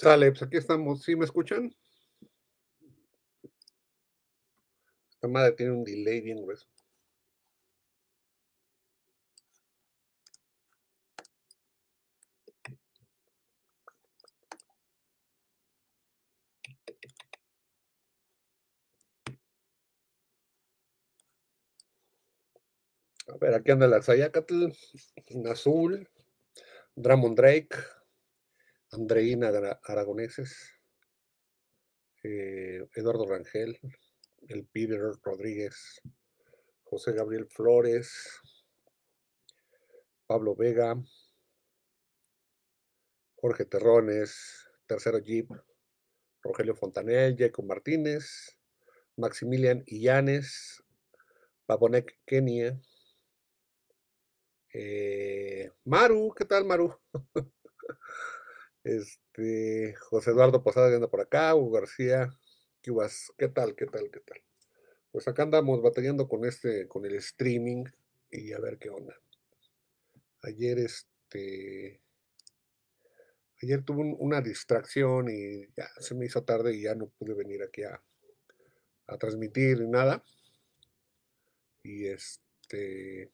Sale, pues, aquí estamos. ¿Sí me escuchan? Esta madre tiene un delay bien grueso. A ver, aquí anda la Sayacatl, en azul, Dramond Drake. Andreina Aragoneses, eh, Eduardo Rangel, el Peter Rodríguez, José Gabriel Flores, Pablo Vega, Jorge Terrones, Tercero Jeep, Rogelio Fontanel, Jacob Martínez, Maximilian Illanes, Babonek Kenia, eh, Maru, ¿qué tal Maru? Este, José Eduardo Posada anda por acá, Hugo García, ¿qué, vas? ¿qué tal? ¿Qué tal? ¿Qué tal? Pues acá andamos batallando con este, con el streaming y a ver qué onda. Ayer este, ayer tuve una distracción y ya se me hizo tarde y ya no pude venir aquí a, a transmitir nada. Y este,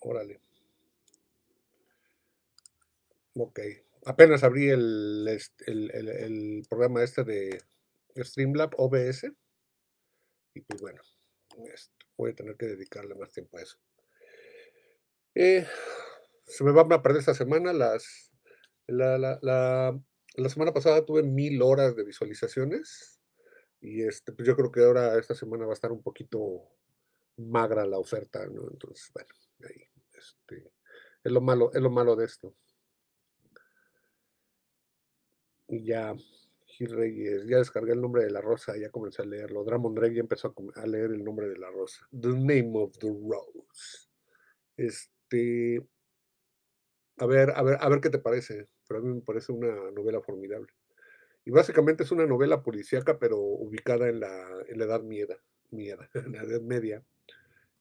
órale. Ok. Apenas abrí el, este, programa este de Streamlab OBS. Y pues bueno, voy a tener que dedicarle más tiempo a eso. se me va a perder esta semana las... La, la, la semana pasada tuve mil horas de visualizaciones y este, pues yo creo que ahora esta semana va a estar un poquito magra la oferta, ¿no? Entonces, bueno, ahí, este, es lo malo, es lo malo de esto y ya Gil Reyes, ya descargué el nombre de la rosa, ya comencé a leerlo. Dramon Reggie ya empezó a leer el nombre de la rosa. The Name of the Rose. Este. A ver, a ver, a ver qué te parece. Pero a mí me parece una novela formidable. Y básicamente es una novela policíaca, pero ubicada en la, la edad mieda, mieda, en la edad media.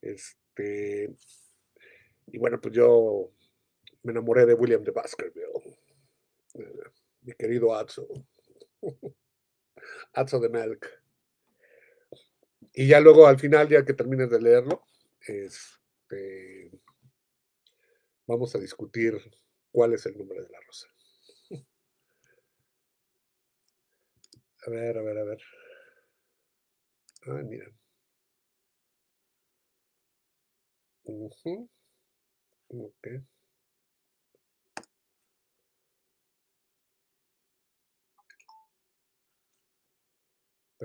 Este. Y bueno, pues yo me enamoré de William de Baskerville. Eh, mi querido Atzo. Atzo de Melk. Y ya luego al final, ya que termines de leerlo, este, vamos a discutir cuál es el nombre de la rosa. A ver, a ver, a ver. Ah, mira. Ok.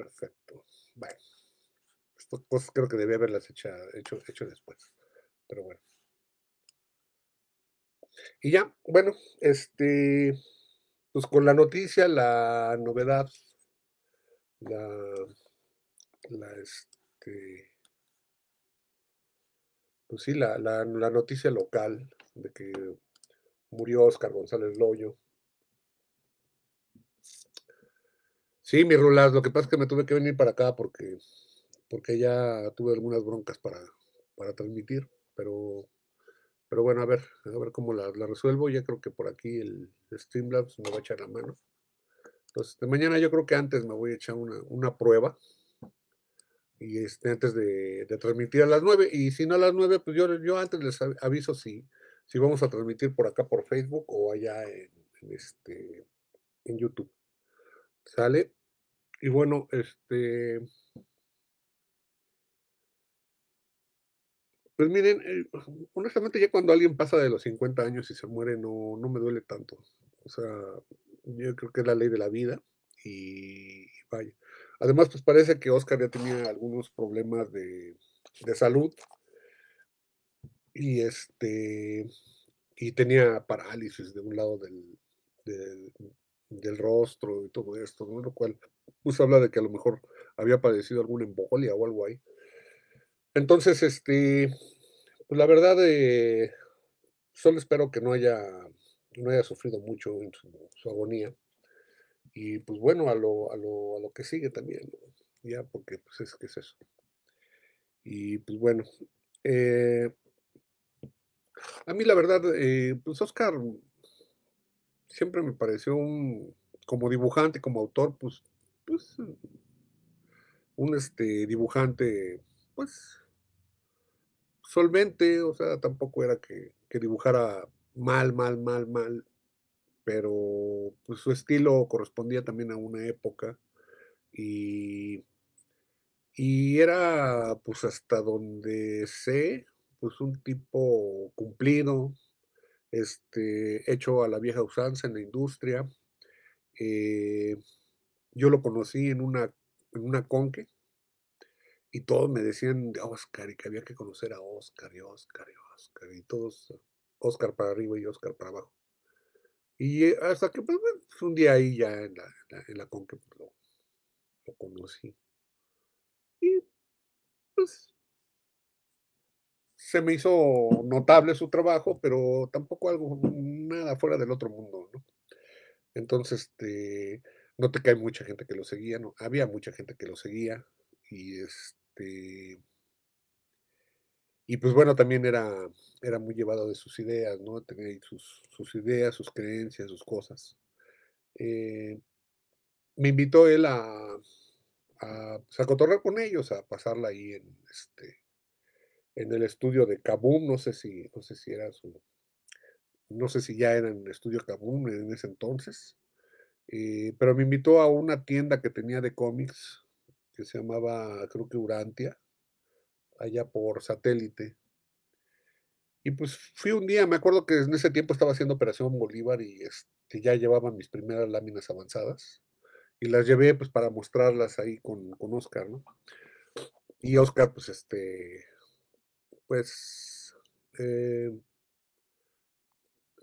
Perfecto. bueno. Estas cosas creo que debía haberlas hecha, hecho, hecho después. Pero bueno. Y ya, bueno, este, pues con la noticia, la novedad, la, la, este, pues sí, la, la noticia local de que murió Oscar González Loyo, Sí, mi Rulas, lo que pasa es que me tuve que venir para acá porque, porque ya tuve algunas broncas para, para transmitir, pero, pero bueno, a ver, a ver cómo la, resuelvo. Ya creo que por aquí el Streamlabs me va a echar la mano. Entonces, este, mañana yo creo que antes me voy a echar una, prueba. Y este, antes de, transmitir a las 9. Y si no a las 9, pues yo, antes les aviso si, si vamos a transmitir por acá por Facebook o allá en, este, en YouTube. ¿Sale? y bueno, este. Pues miren, eh, honestamente ya cuando alguien pasa de los 50 años y se muere no, me duele tanto. O sea, yo creo que es la ley de la vida y vaya. Además, pues parece que Oscar ya tenía algunos problemas de, de salud y este y tenía parálisis de un lado del, del, del rostro y todo esto, ¿no? lo cual pues habla de que a lo mejor había padecido alguna embolia o algo ahí. Entonces, este, pues la verdad, eh, solo espero que no haya, no haya sufrido mucho en su, agonía. Y pues bueno, a lo, a lo, a lo que sigue también, ya, porque pues es que es eso. Y pues bueno, eh, a mí la verdad, eh, pues Oscar siempre me pareció un, como dibujante, como autor, pues pues, mm, un este, dibujante, pues, solvente, o sea, tampoco era que, dibujara mal, mal, mal, mal, pero pues, su estilo correspondía también a una época y, y era pues hasta donde sé, pues un tipo cumplido, este, hecho a la vieja usanza en la industria, eh, yo lo conocí en una, una conque y todos me decían de Oscar y que había que conocer a Oscar y Oscar y Oscar y todos Oscar para arriba y Oscar para abajo. Y eh, hasta que pues, pues, un día ahí ya en la, conque pues, lo, lo conocí. Y pues se me hizo notable su trabajo, pero tampoco algo, nada fuera del otro mundo, ¿no? Entonces, este, no te cae mucha gente que lo seguía, no, había mucha gente que lo seguía y este y pues bueno, también era, era muy llevado de sus ideas, ¿no? Tenía sus, sus ideas, sus creencias, sus cosas. Eh, me invitó él a, a, pues, con ellos, a pasarla ahí en, este, en el estudio de Kabum, no sé si, no sé si era su, no sé si ya era en el estudio Kabum en ese entonces. Eh, pero me invitó a una tienda que tenía de cómics, que se llamaba, creo que Urantia, allá por satélite. Y pues fui un día, me acuerdo que en ese tiempo estaba haciendo Operación Bolívar y este, ya llevaba mis primeras láminas avanzadas. Y las llevé pues para mostrarlas ahí con, con Oscar, ¿no? Y Oscar, pues este, pues eh,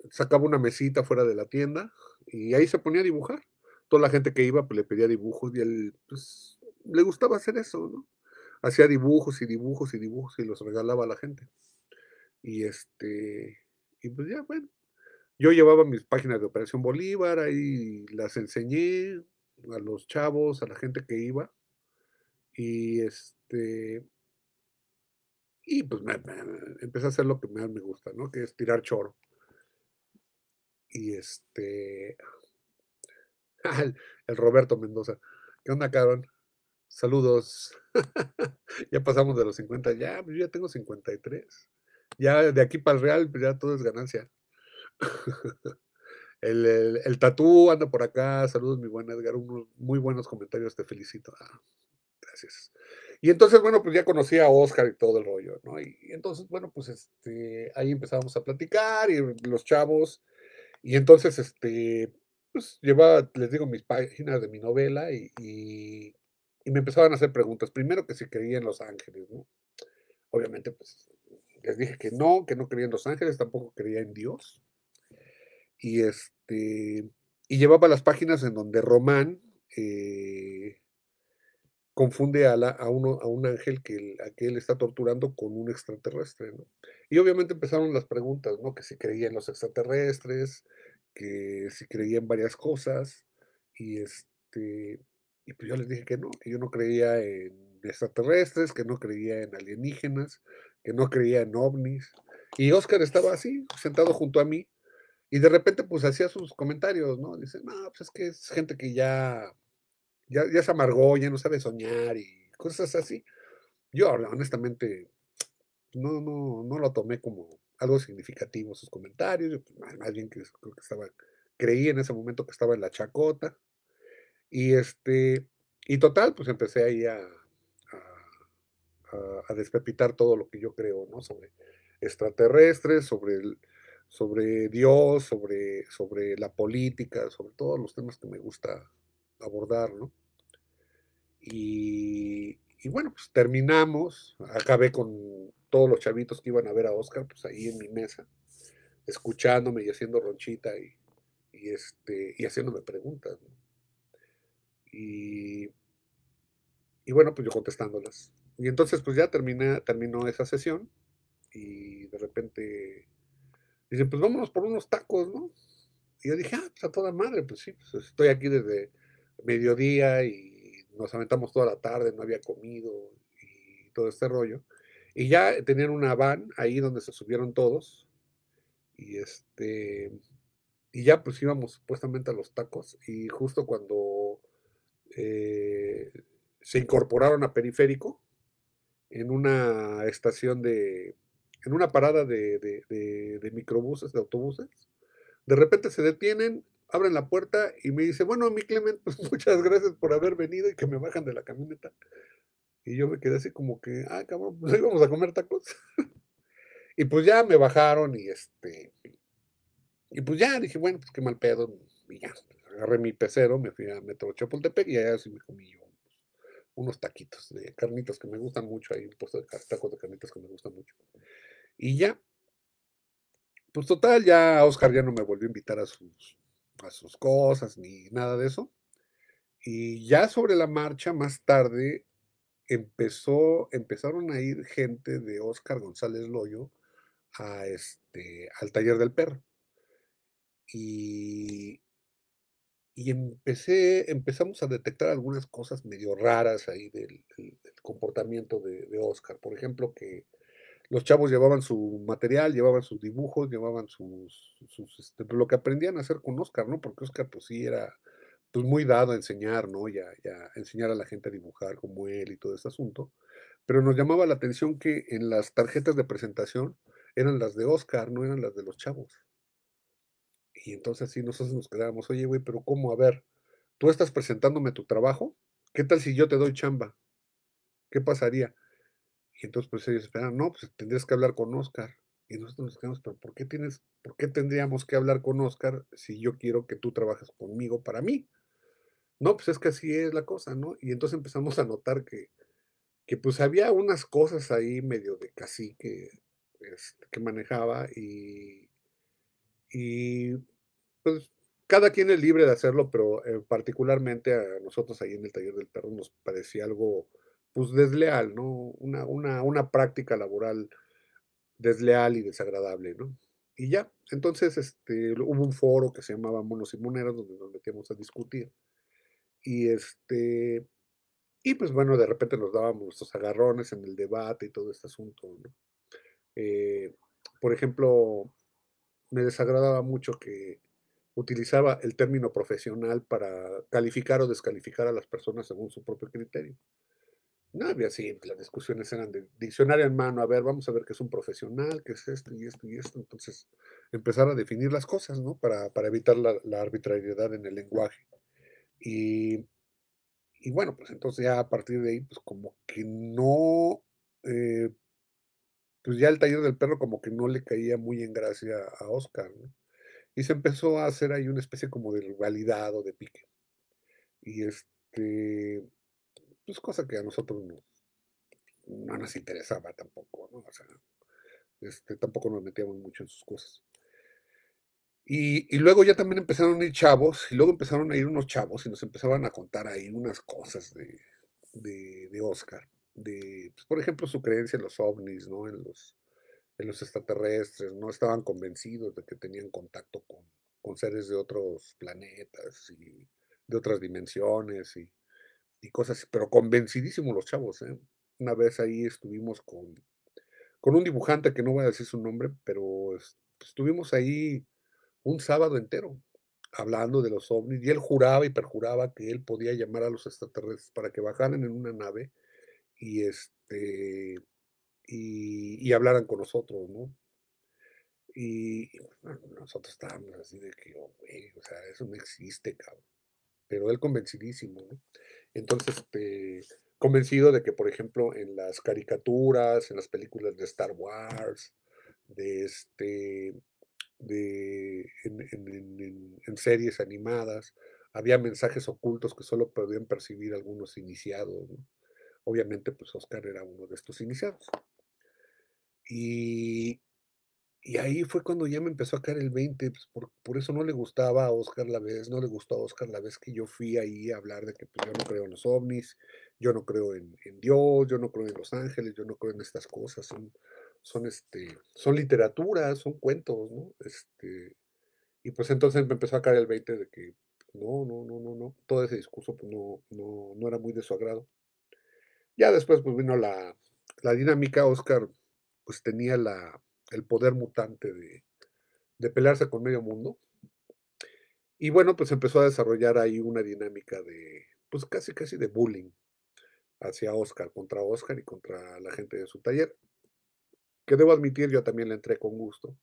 sacaba una mesita fuera de la tienda y ahí se ponía a dibujar. Toda la gente que iba pues, le pedía dibujos y él pues, le gustaba hacer eso, ¿no? Hacía dibujos y dibujos y dibujos y los regalaba a la gente. Y este, y pues ya, bueno, yo llevaba mis páginas de Operación Bolívar, ahí las enseñé a los chavos, a la gente que iba. Y este, y pues empecé a hacer lo que más me gusta, ¿no? Que es tirar choro y este. el, Roberto Mendoza. ¿Qué onda, cabrón? Saludos. ya pasamos de los 50. Ya, yo ya tengo 53. Ya de aquí para el Real, pues, ya todo es ganancia. el, el, tatú anda por acá. Saludos, mi buen Edgar. Unos muy buenos comentarios. Te felicito. Ah, gracias. Y entonces, bueno, pues ya conocí a Oscar y todo el rollo, ¿no? Y, entonces, bueno, pues este, ahí empezamos a platicar y los chavos y entonces, este, pues llevaba, les digo, mis páginas de mi novela y, y, me empezaban a hacer preguntas. Primero que si creía en Los Ángeles, ¿no? Obviamente, pues les dije que no, que no creía en Los Ángeles, tampoco creía en Dios. Y este, y llevaba las páginas en donde Román eh, confunde a, la, a, uno, a un ángel que, él está torturando con un extraterrestre, ¿no? Y obviamente empezaron las preguntas, ¿no? Que si creía en los extraterrestres, que si creía en varias cosas, y este, y pues yo les dije que no, que yo no creía en extraterrestres, que no creía en alienígenas, que no creía en ovnis, y Oscar estaba así, sentado junto a mí, y de repente pues hacía sus comentarios, ¿no? Dice, no, pues es que es gente que ya ya, se amargó, ya no sabe soñar y cosas así. Yo honestamente no, no, lo tomé como algo significativo sus comentarios, pues, más bien que creo que estaba, creí en ese momento que estaba en la chacota. Y este, y total, pues empecé ahí a, a, a, despepitar todo lo que yo creo, ¿no? Sobre extraterrestres, sobre, el, sobre Dios, sobre, sobre la política, sobre todos los temas que me gusta abordar, ¿no? Y, bueno, pues terminamos, acabé con todos los chavitos que iban a ver a Oscar, pues ahí en mi mesa, escuchándome y haciendo ronchita y, este, y haciéndome preguntas. ¿no? Y, bueno, pues yo contestándolas. Y entonces pues ya terminé, terminó esa sesión y de repente dicen, pues vámonos por unos tacos, ¿no? Y yo dije, ah, pues a toda madre, pues sí, pues estoy aquí desde mediodía y nos aventamos toda la tarde, no había comido y todo este rollo. Y ya tenían una van ahí donde se subieron todos. Y este y ya pues íbamos supuestamente a los tacos y justo cuando eh, se incorporaron a Periférico en una estación de, en una parada de, de, de, microbuses, de autobuses, de repente se detienen abren la puerta y me dice, bueno, mi Clement, pues muchas gracias por haber venido y que me bajan de la camioneta. Y yo me quedé así como que, ah, cabrón, pues vamos a comer tacos. y pues ya me bajaron y este, y pues ya dije, bueno, pues qué mal pedo. Y ya, agarré mi pecero, me fui a Metro Chapultepec y allá sí me comí yo unos taquitos de carnitas que me gustan mucho, hay un puesto de tacos de carnitas que me gustan mucho. Y ya, pues total, ya Oscar ya no me volvió a invitar a sus a sus cosas ni nada de eso. Y ya sobre la marcha, más tarde, empezó, empezaron a ir gente de Oscar González Loyo a este, al taller del perro. Y, empecé, empezamos a detectar algunas cosas medio raras ahí del, comportamiento de, de, Oscar. Por ejemplo, que los chavos llevaban su material, llevaban sus dibujos, llevaban sus, este, pues, lo que aprendían a hacer con Oscar, ¿no? Porque Oscar pues sí era pues, muy dado a enseñar, ¿no? Ya, a enseñar a la gente a dibujar como él y todo ese asunto. Pero nos llamaba la atención que en las tarjetas de presentación eran las de Oscar, no eran las de los chavos. Y entonces sí, nosotros nos quedábamos, oye, güey, pero ¿cómo? A ver, tú estás presentándome tu trabajo, ¿qué tal si yo te doy chamba? ¿Qué pasaría? Y entonces pues ellos esperan no, pues tendrías que hablar con Oscar. Y nosotros nos quedamos, pero ¿por qué, tienes, ¿por qué tendríamos que hablar con Oscar si yo quiero que tú trabajes conmigo para mí? No, pues es que así es la cosa, ¿no? Y entonces empezamos a notar que, que pues había unas cosas ahí medio de casi este, que manejaba y, y pues cada quien es libre de hacerlo, pero eh, particularmente a nosotros ahí en el taller del perro nos parecía algo pues desleal, ¿no? Una, una, una práctica laboral desleal y desagradable, ¿no? Y ya, entonces este, hubo un foro que se llamaba Monos y Moneros, donde nos metíamos a discutir. Y este, y pues bueno, de repente nos dábamos nuestros agarrones en el debate y todo este asunto, eh, por ejemplo, me desagradaba mucho que utilizaba el término profesional para calificar o descalificar a las personas según su propio criterio. No había así, pues, las discusiones eran de diccionario en mano, a ver, vamos a ver qué es un profesional, qué es esto y esto y esto. Entonces, empezar a definir las cosas, ¿no? Para, evitar la, arbitrariedad en el lenguaje. Y, y, bueno, pues entonces ya a partir de ahí, pues como que no, eh, pues ya el taller del perro como que no le caía muy en gracia a Oscar, ¿no? Y se empezó a hacer ahí una especie como de rivalidad o de pique. Y este pues cosa que a nosotros no, no nos interesaba tampoco, ¿no? O sea, este, tampoco nos metíamos mucho en sus cosas. Y, luego ya también empezaron a ir chavos, y luego empezaron a ir unos chavos y nos empezaban a contar ahí unas cosas de, Oscar. De, pues, por ejemplo, su creencia en los ovnis, ¿no? En los, los extraterrestres, no estaban convencidos de que tenían contacto con, con seres de otros planetas y de otras dimensiones y y cosas, así, pero convencidísimos los chavos. ¿eh? Una vez ahí estuvimos con, con un dibujante que no voy a decir su nombre, pero estuvimos ahí un sábado entero hablando de los ovnis y él juraba y perjuraba que él podía llamar a los extraterrestres para que bajaran en una nave y este y, hablaran con nosotros, ¿no? Y, nosotros estábamos así de que, oh, o sea, eso no existe, cabrón. Pero él convencidísimo, ¿no? Entonces, eh, convencido de que, por ejemplo, en las caricaturas, en las películas de Star Wars, de este, de, en, series animadas, había mensajes ocultos que solo podían percibir algunos iniciados. Obviamente, pues Oscar era uno de estos iniciados. Y y ahí fue cuando ya me empezó a caer el 20, pues, por, eso no le gustaba a Oscar la vez, no le gustó a Oscar la vez que yo fui ahí a hablar de que pues, yo no creo en los ovnis, yo no creo en, Dios, yo no creo en los ángeles, yo no creo en estas cosas, son, son, este, son literatura, son cuentos, ¿no? Este, y pues entonces me empezó a caer el 20 de que no, no, no, no, no, todo ese discurso pues, no, no, era muy de su agrado. Ya después pues vino la, la dinámica, Oscar pues tenía la el poder mutante de, pelearse con medio mundo. Y bueno, pues empezó a desarrollar ahí una dinámica de, pues casi, casi de bullying hacia Oscar, contra Oscar y contra la gente de su taller. Que debo admitir, yo también le entré con gusto.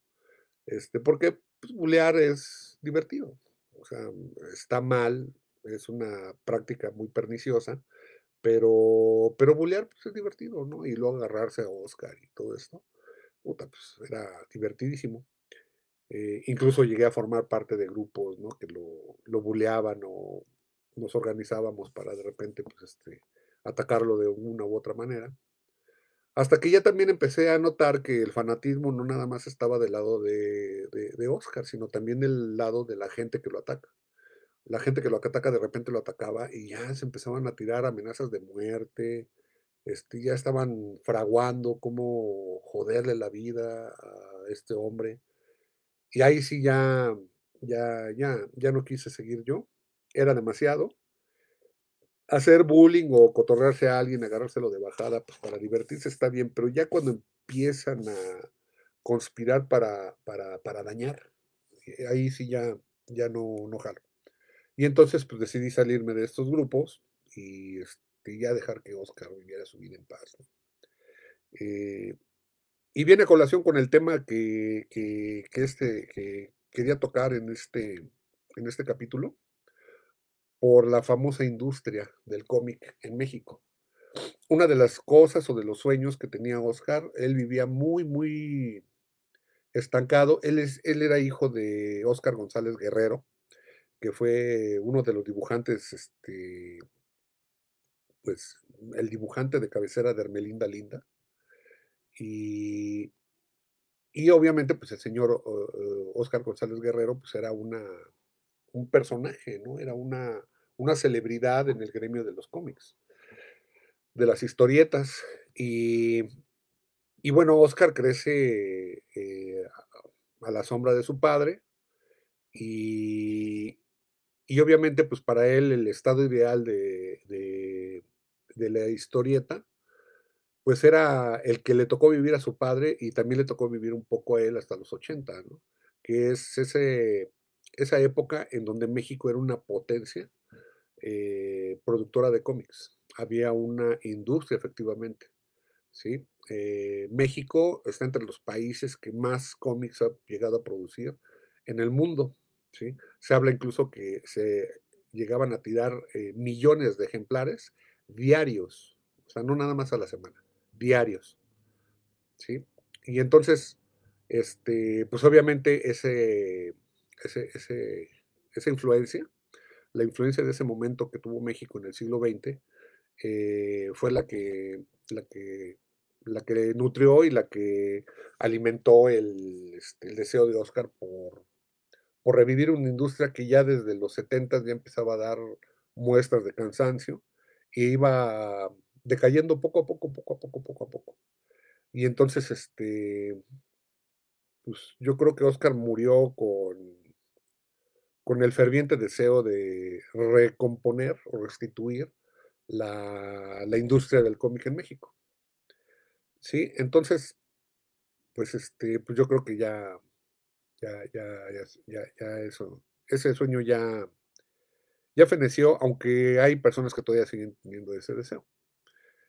Este, porque pues, bulear es divertido. O sea, está mal, es una práctica muy perniciosa, pero, pero bulear pues, es divertido, ¿no? Y luego agarrarse a Oscar y todo esto. Pues, era divertidísimo. Eh, incluso llegué a formar parte de grupos ¿no? que lo, buleaban o nos organizábamos para de repente pues, este, atacarlo de una u otra manera. Hasta que ya también empecé a notar que el fanatismo no nada más estaba del lado de, de, de, Oscar, sino también del lado de la gente que lo ataca. La gente que lo ataca de repente lo atacaba y ya se empezaban a tirar amenazas de muerte, este, ya estaban fraguando cómo joderle la vida a este hombre. Y ahí sí ya, ya, ya, ya no quise seguir yo. Era demasiado. Hacer bullying o cotorrearse a alguien, agarrárselo de bajada pues, para divertirse está bien, pero ya cuando empiezan a conspirar para, para, para dañar, eh, ahí sí ya, ya no, no jalo. Y entonces pues decidí salirme de estos grupos y este, que ya dejar que Oscar viviera su vida en paz. Eh, y viene a colación con el tema que, este, que quería tocar en este, en este capítulo, por la famosa industria del cómic en México. Una de las cosas o de los sueños que tenía Oscar, él vivía muy, muy estancado. Él, es, él era hijo de Oscar González Guerrero, que fue uno de los dibujantes este, pues, el dibujante de cabecera de Hermelinda Linda. Y, y obviamente, pues el señor Oscar González Guerrero, pues era una, un personaje, ¿no? Era una, celebridad en el gremio de los cómics, de las historietas. Y, bueno, Oscar crece eh, a la sombra de su padre y, y obviamente pues para él el estado ideal de de la historieta, pues era el que le tocó vivir a su padre y también le tocó vivir un poco a él hasta los 80, ¿no? que es ese, esa época en donde México era una potencia eh, productora de cómics. Había una industria, efectivamente. ¿sí? Eh, México está entre los países que más cómics ha llegado a producir en el mundo. ¿sí? Se habla incluso que se llegaban a tirar eh, millones de ejemplares diarios, o sea, no nada más a la semana, diarios. ¿Sí? Y entonces, este, pues obviamente ese, esa influencia, la influencia de ese momento que tuvo México en el siglo XX, eh, fue la que, la, que, la que nutrió y la que alimentó el, este, deseo de Oscar por, por revivir una industria que ya desde los 70 ya empezaba a dar muestras de cansancio y iba decayendo poco a poco, poco a poco, poco a poco. Y entonces, este, pues yo creo que Oscar murió con, con el ferviente deseo de recomponer o restituir la, industria del cómic en México. Sí, entonces, pues este, pues yo creo que ya, ya, ya, ya, ya eso, ese sueño ya, ya feneció, aunque hay personas que todavía siguen teniendo ese deseo.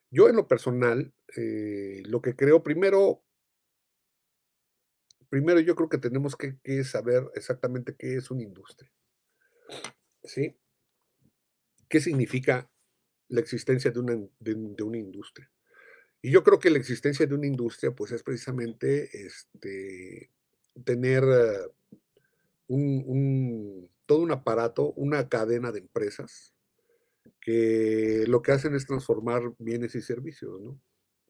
Yo en lo personal, eh, lo que creo primero, primero yo creo que tenemos que, saber exactamente qué es una industria. ¿Sí? ¿Qué significa la existencia de una, de, una industria? Y yo creo que la existencia de una industria, pues es precisamente este, tener eh, un, un aparato, una cadena de empresas que lo que hacen es transformar bienes y servicios, ¿no?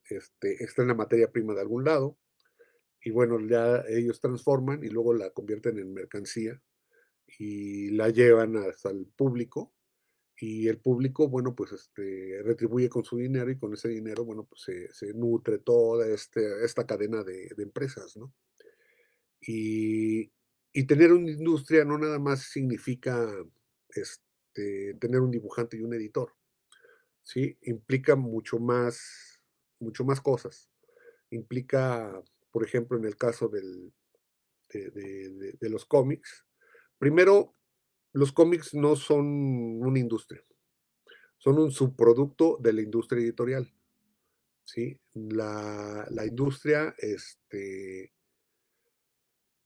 Este, está en la materia prima de algún lado y bueno, ya ellos transforman y luego la convierten en mercancía y la llevan hasta el público y el público, bueno, pues este, retribuye con su dinero y con ese dinero, bueno, pues se, nutre toda este, esta cadena de, de empresas, ¿no? Y, y tener una industria no nada más significa este, tener un dibujante y un editor. ¿sí? Implica mucho más, mucho más cosas. Implica, por ejemplo, en el caso de, los cómics, primero, los cómics no son una industria, son un subproducto de la industria editorial. ¿sí? La, industria este,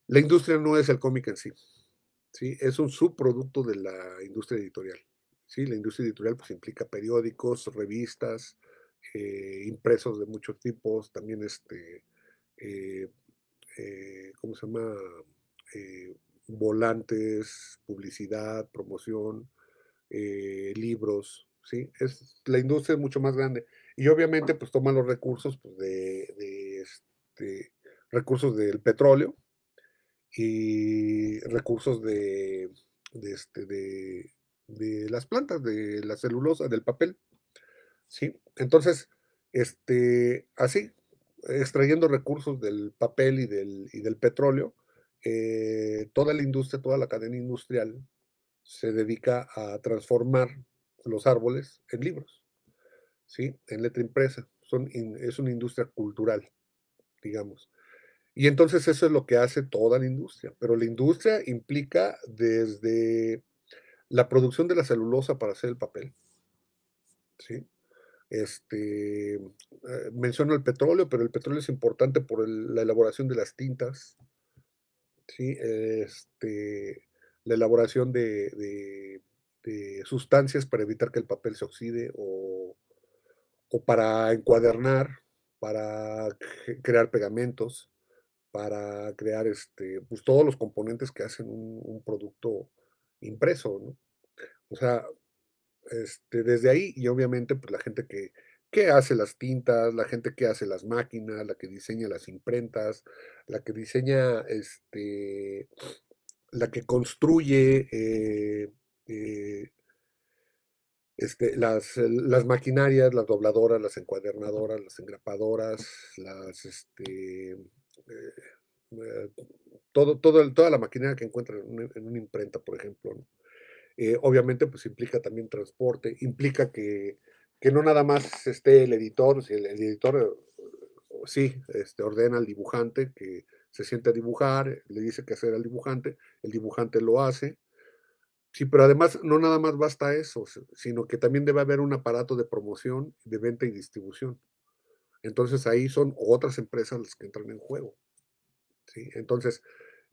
la industria no es el cómic en sí, ¿sí? es un subproducto de la industria editorial. ¿sí? La industria editorial pues, implica periódicos, revistas, eh, impresos de muchos tipos, también este, eh, eh, ¿cómo se llama? volantes, publicidad, promoción, libros, ¿sí? Es, la industria es mucho más grande. Y obviamente pues toman los recursos pues, de, de este, recursos del petróleo, y recursos de, este, de, las plantas, de la celulosa, del papel. ¿sí? Entonces, este, así, extrayendo recursos del papel y del, del petróleo, eh, toda la industria, toda la cadena industrial se dedica a transformar los árboles en libros, ¿sí? en letra impresa. Son es una industria cultural, digamos. Y entonces eso es lo que hace toda la industria. Pero la industria implica desde la producción de la celulosa para hacer el papel. ¿sí? Este, eh, menciono el petróleo, pero el petróleo es importante por la elaboración de las tintas. ¿sí? Este, la elaboración de, sustancias para evitar que el papel se oxide o, o para encuadernar, para crear pegamentos para crear este, pues, todos los componentes que hacen un, producto impreso, O sea, este, desde ahí y obviamente pues la gente que, que hace las tintas, la gente que hace las máquinas, la que diseña las imprentas, la que diseña, este, la que construye eh, eh, este, las, maquinarias, las dobladoras, las encuadernadoras, las engrapadoras, las, este, eh, eh, todo, toda la maquinaria que encuentran en, una imprenta, por ejemplo. Eh, obviamente, pues implica también transporte, implica que, no nada más esté el editor, si el, editor sí este, ordena al dibujante que se siente a dibujar, le dice qué hacer al dibujante, el dibujante lo hace. Sí, pero además no nada más basta eso, sino que también debe haber un aparato de promoción, de venta y distribución. Entonces ahí son otras empresas las que entran en juego. Entonces,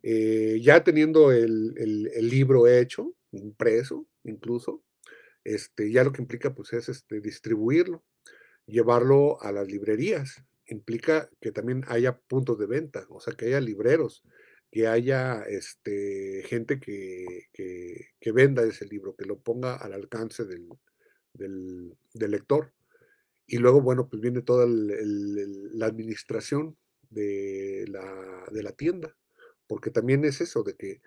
eh, ya teniendo el, libro hecho, impreso incluso, este, ya lo que implica pues, es este, distribuirlo, llevarlo a las librerías. Implica que también haya puntos de venta, o sea, que haya libreros, que haya este, gente que, venda ese libro, que lo ponga al alcance del lector. Y luego, bueno, pues viene toda la administración de la, tienda, porque también es eso, de que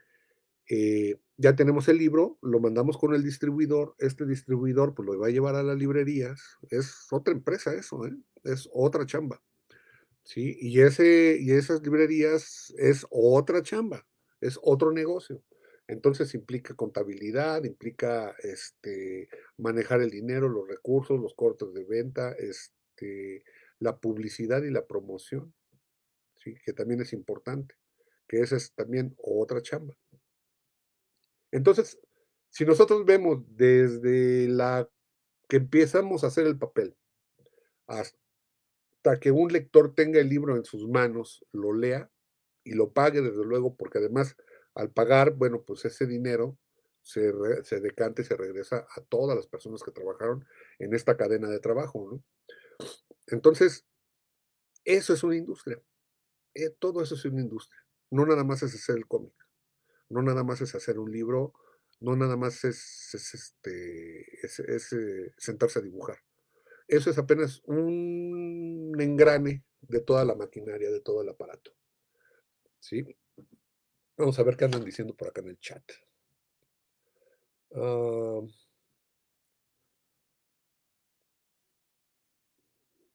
eh, ya tenemos el libro, lo mandamos con el distribuidor, este distribuidor pues lo va a llevar a las librerías, es otra empresa eso, ¿eh? es otra chamba. ¿sí? Y, ese, y esas librerías es otra chamba, es otro negocio. Entonces implica contabilidad, implica este, manejar el dinero, los recursos, los cortes de venta, este, la publicidad y la promoción, ¿sí? que también es importante, que esa es también otra chamba. Entonces, si nosotros vemos desde la que empezamos a hacer el papel hasta que un lector tenga el libro en sus manos, lo lea y lo pague, desde luego, porque además al pagar, bueno, pues ese dinero se, decante y se regresa a todas las personas que trabajaron en esta cadena de trabajo, ¿no? Entonces, eso es una industria. Eh, todo eso es una industria. No nada más es hacer el cómic, no nada más es hacer un libro, no nada más es, este, eh, sentarse a dibujar. Eso es apenas un engrane de toda la maquinaria, de todo el aparato. ¿Sí? Vamos a ver qué andan diciendo por acá en el chat. Ah,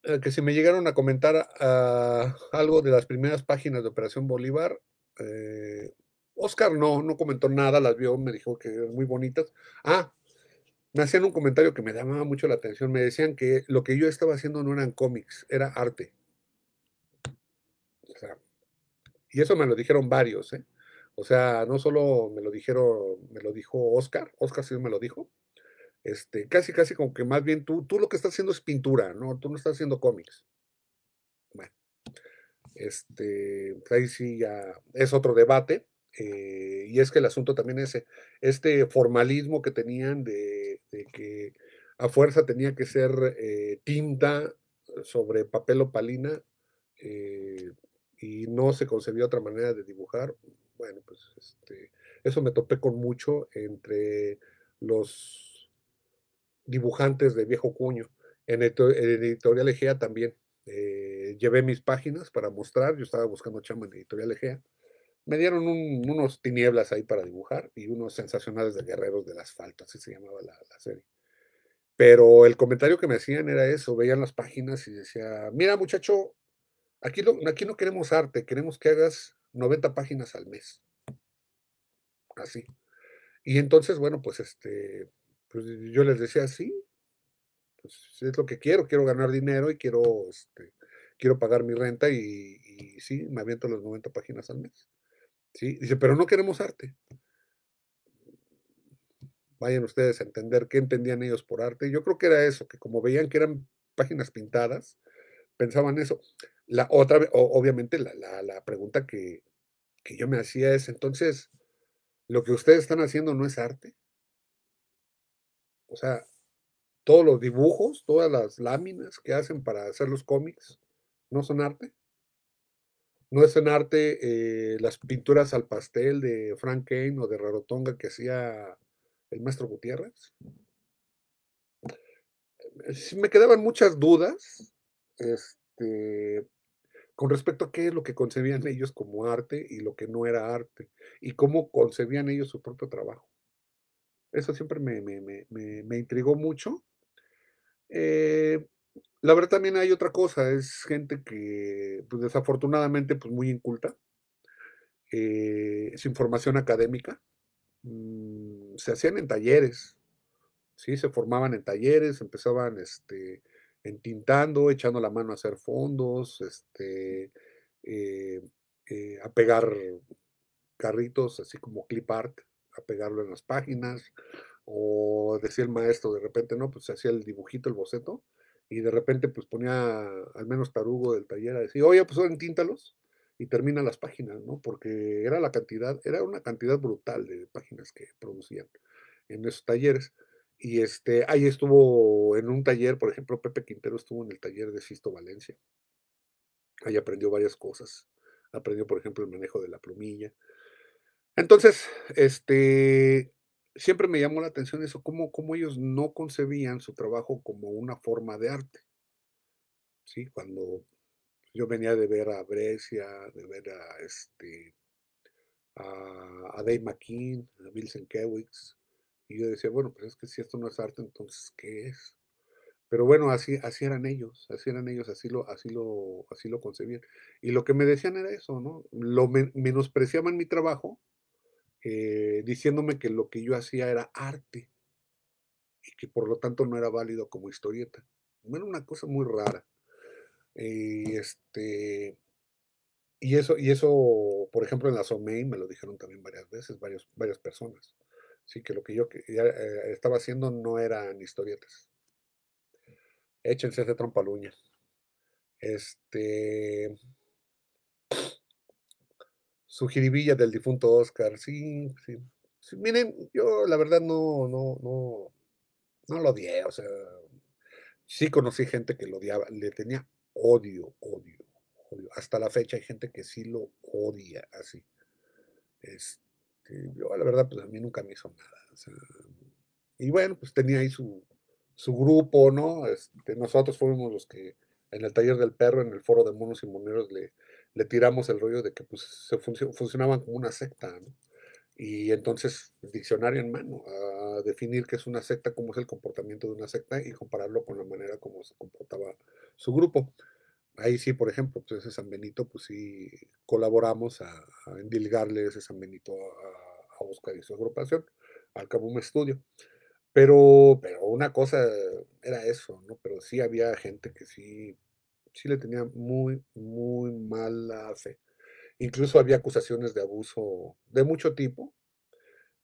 eh, que si me llegaron a comentar ah, algo de las primeras páginas de Operación Bolívar, eh, Oscar no, no comentó nada, las vio, me dijo que eran muy bonitas. Ah, me hacían un comentario que me llamaba mucho la atención, me decían que lo que yo estaba haciendo no eran cómics, era arte. y eso me lo dijeron varios, ¿eh? O sea, no solo me lo dijeron, me lo dijo Oscar, Oscar sí me lo dijo, este, casi, casi como que más bien tú, tú lo que estás haciendo es pintura, ¿no? Tú no estás haciendo cómics. Bueno, este, ahí sí ya es otro debate, eh, y es que el asunto también es este formalismo que tenían de, que a fuerza tenía que ser eh, tinta sobre papel opalina, eh, y no se concebía otra manera de dibujar, bueno, pues este, eso me topé con mucho entre los dibujantes de viejo cuño. En, Editorial Egea también eh, llevé mis páginas para mostrar, yo estaba buscando chamba en Editorial Egea. Me dieron unos tinieblas ahí para dibujar y unos sensacionales de guerreros del asfalto, así se llamaba la, serie. Pero el comentario que me hacían era eso, veían las páginas y decía, mira muchacho, aquí, aquí no queremos arte, queremos que hagas 90 páginas al mes. Así. Y entonces, bueno, pues este, pues, yo les decía, sí, pues es lo que quiero, quiero ganar dinero y quiero, este, quiero pagar mi renta y, sí, me aviento las 90 páginas al mes. ¿Sí? Dice, pero no queremos arte. Vayan ustedes a entender qué entendían ellos por arte. Yo creo que era eso, que como veían que eran páginas pintadas, pensaban eso. La otra, obviamente, la, pregunta que, yo me hacía es, entonces, ¿lo que ustedes están haciendo no es arte? O sea, todos los dibujos, todas las láminas que hacen para hacer los cómics, ¿no son arte? ¿No es en arte eh, las pinturas al pastel de Frank Kane o de Rarotonga que hacía el maestro Gutiérrez? Eh, me quedaban muchas dudas, este, con respecto a qué es lo que concebían ellos como arte y lo que no era arte, y cómo concebían ellos su propio trabajo. Eso siempre me, intrigó mucho. Eh, la verdad también hay otra cosa, es gente que pues, desafortunadamente pues, muy inculta, eh, sin formación académica, mm, se hacían en talleres, ¿sí? se formaban en talleres, empezaban este, entintando, echando la mano a hacer fondos, este, eh, eh, a pegar carritos, así como clip art, a pegarlo en las páginas, o decía el maestro de repente, no, pues hacía el dibujito, el boceto, y de repente pues ponía al menos tarugo del taller a decir, oye, pues ahora entíntalos, y termina las páginas, ¿no? Porque era la cantidad, era una cantidad brutal de páginas que producían en esos talleres. Y este, ahí estuvo en un taller, por ejemplo, Pepe Quintero estuvo en el taller de Sisto Valencia. Ahí aprendió varias cosas. Aprendió, por ejemplo, el manejo de la plumilla. Entonces, este, siempre me llamó la atención eso, cómo, ellos no concebían su trabajo como una forma de arte. ¿Sí? Cuando yo venía de ver a Brescia, de ver a, este, a, Dave McKean, a Wilson Kewicks, y yo decía, bueno, pues es que si esto no es arte, entonces, ¿qué es? Pero bueno, así, así eran ellos, así eran ellos, así lo, así lo, así lo concebían. Y lo que me decían era eso, ¿no? Lo menospreciaban mi trabajo, eh, diciéndome que lo que yo hacía era arte y que por lo tanto no era válido como historieta. Bueno, una cosa muy rara. este, y eso, y eso, por ejemplo, en la SOMEI me lo dijeron también varias veces, varias personas. Así que lo que yo eh, estaba haciendo no eran historietas. Échense ese trompaluña. Este. Su jiribilla del difunto Oscar. Sí, sí, miren, yo la verdad no, no, no, no lo odié. O sea, sí conocí gente que lo odiaba. Le tenía odio, odio, odio. Hasta la fecha hay gente que sí lo odia así. Este yo la verdad, pues a mí nunca me hizo nada. y bueno, pues tenía ahí su, grupo, ¿no? Este, nosotros fuimos los que en el taller del perro, en el foro de monos y moneros, le, le tiramos el rollo de que pues, se funcionaban como una secta, ¿no? Y entonces, diccionario en mano, a definir qué es una secta, cómo es el comportamiento de una secta y compararlo con la manera como se comportaba su grupo ahí sí, por ejemplo, pues ese San Benito, pues sí colaboramos a, a ese San Benito a, Oscar y su agrupación, al cabo un Estudio. Pero, pero una cosa era eso, ¿no? Pero sí había gente que sí, sí le tenía muy, muy mala fe. Incluso había acusaciones de abuso de mucho tipo,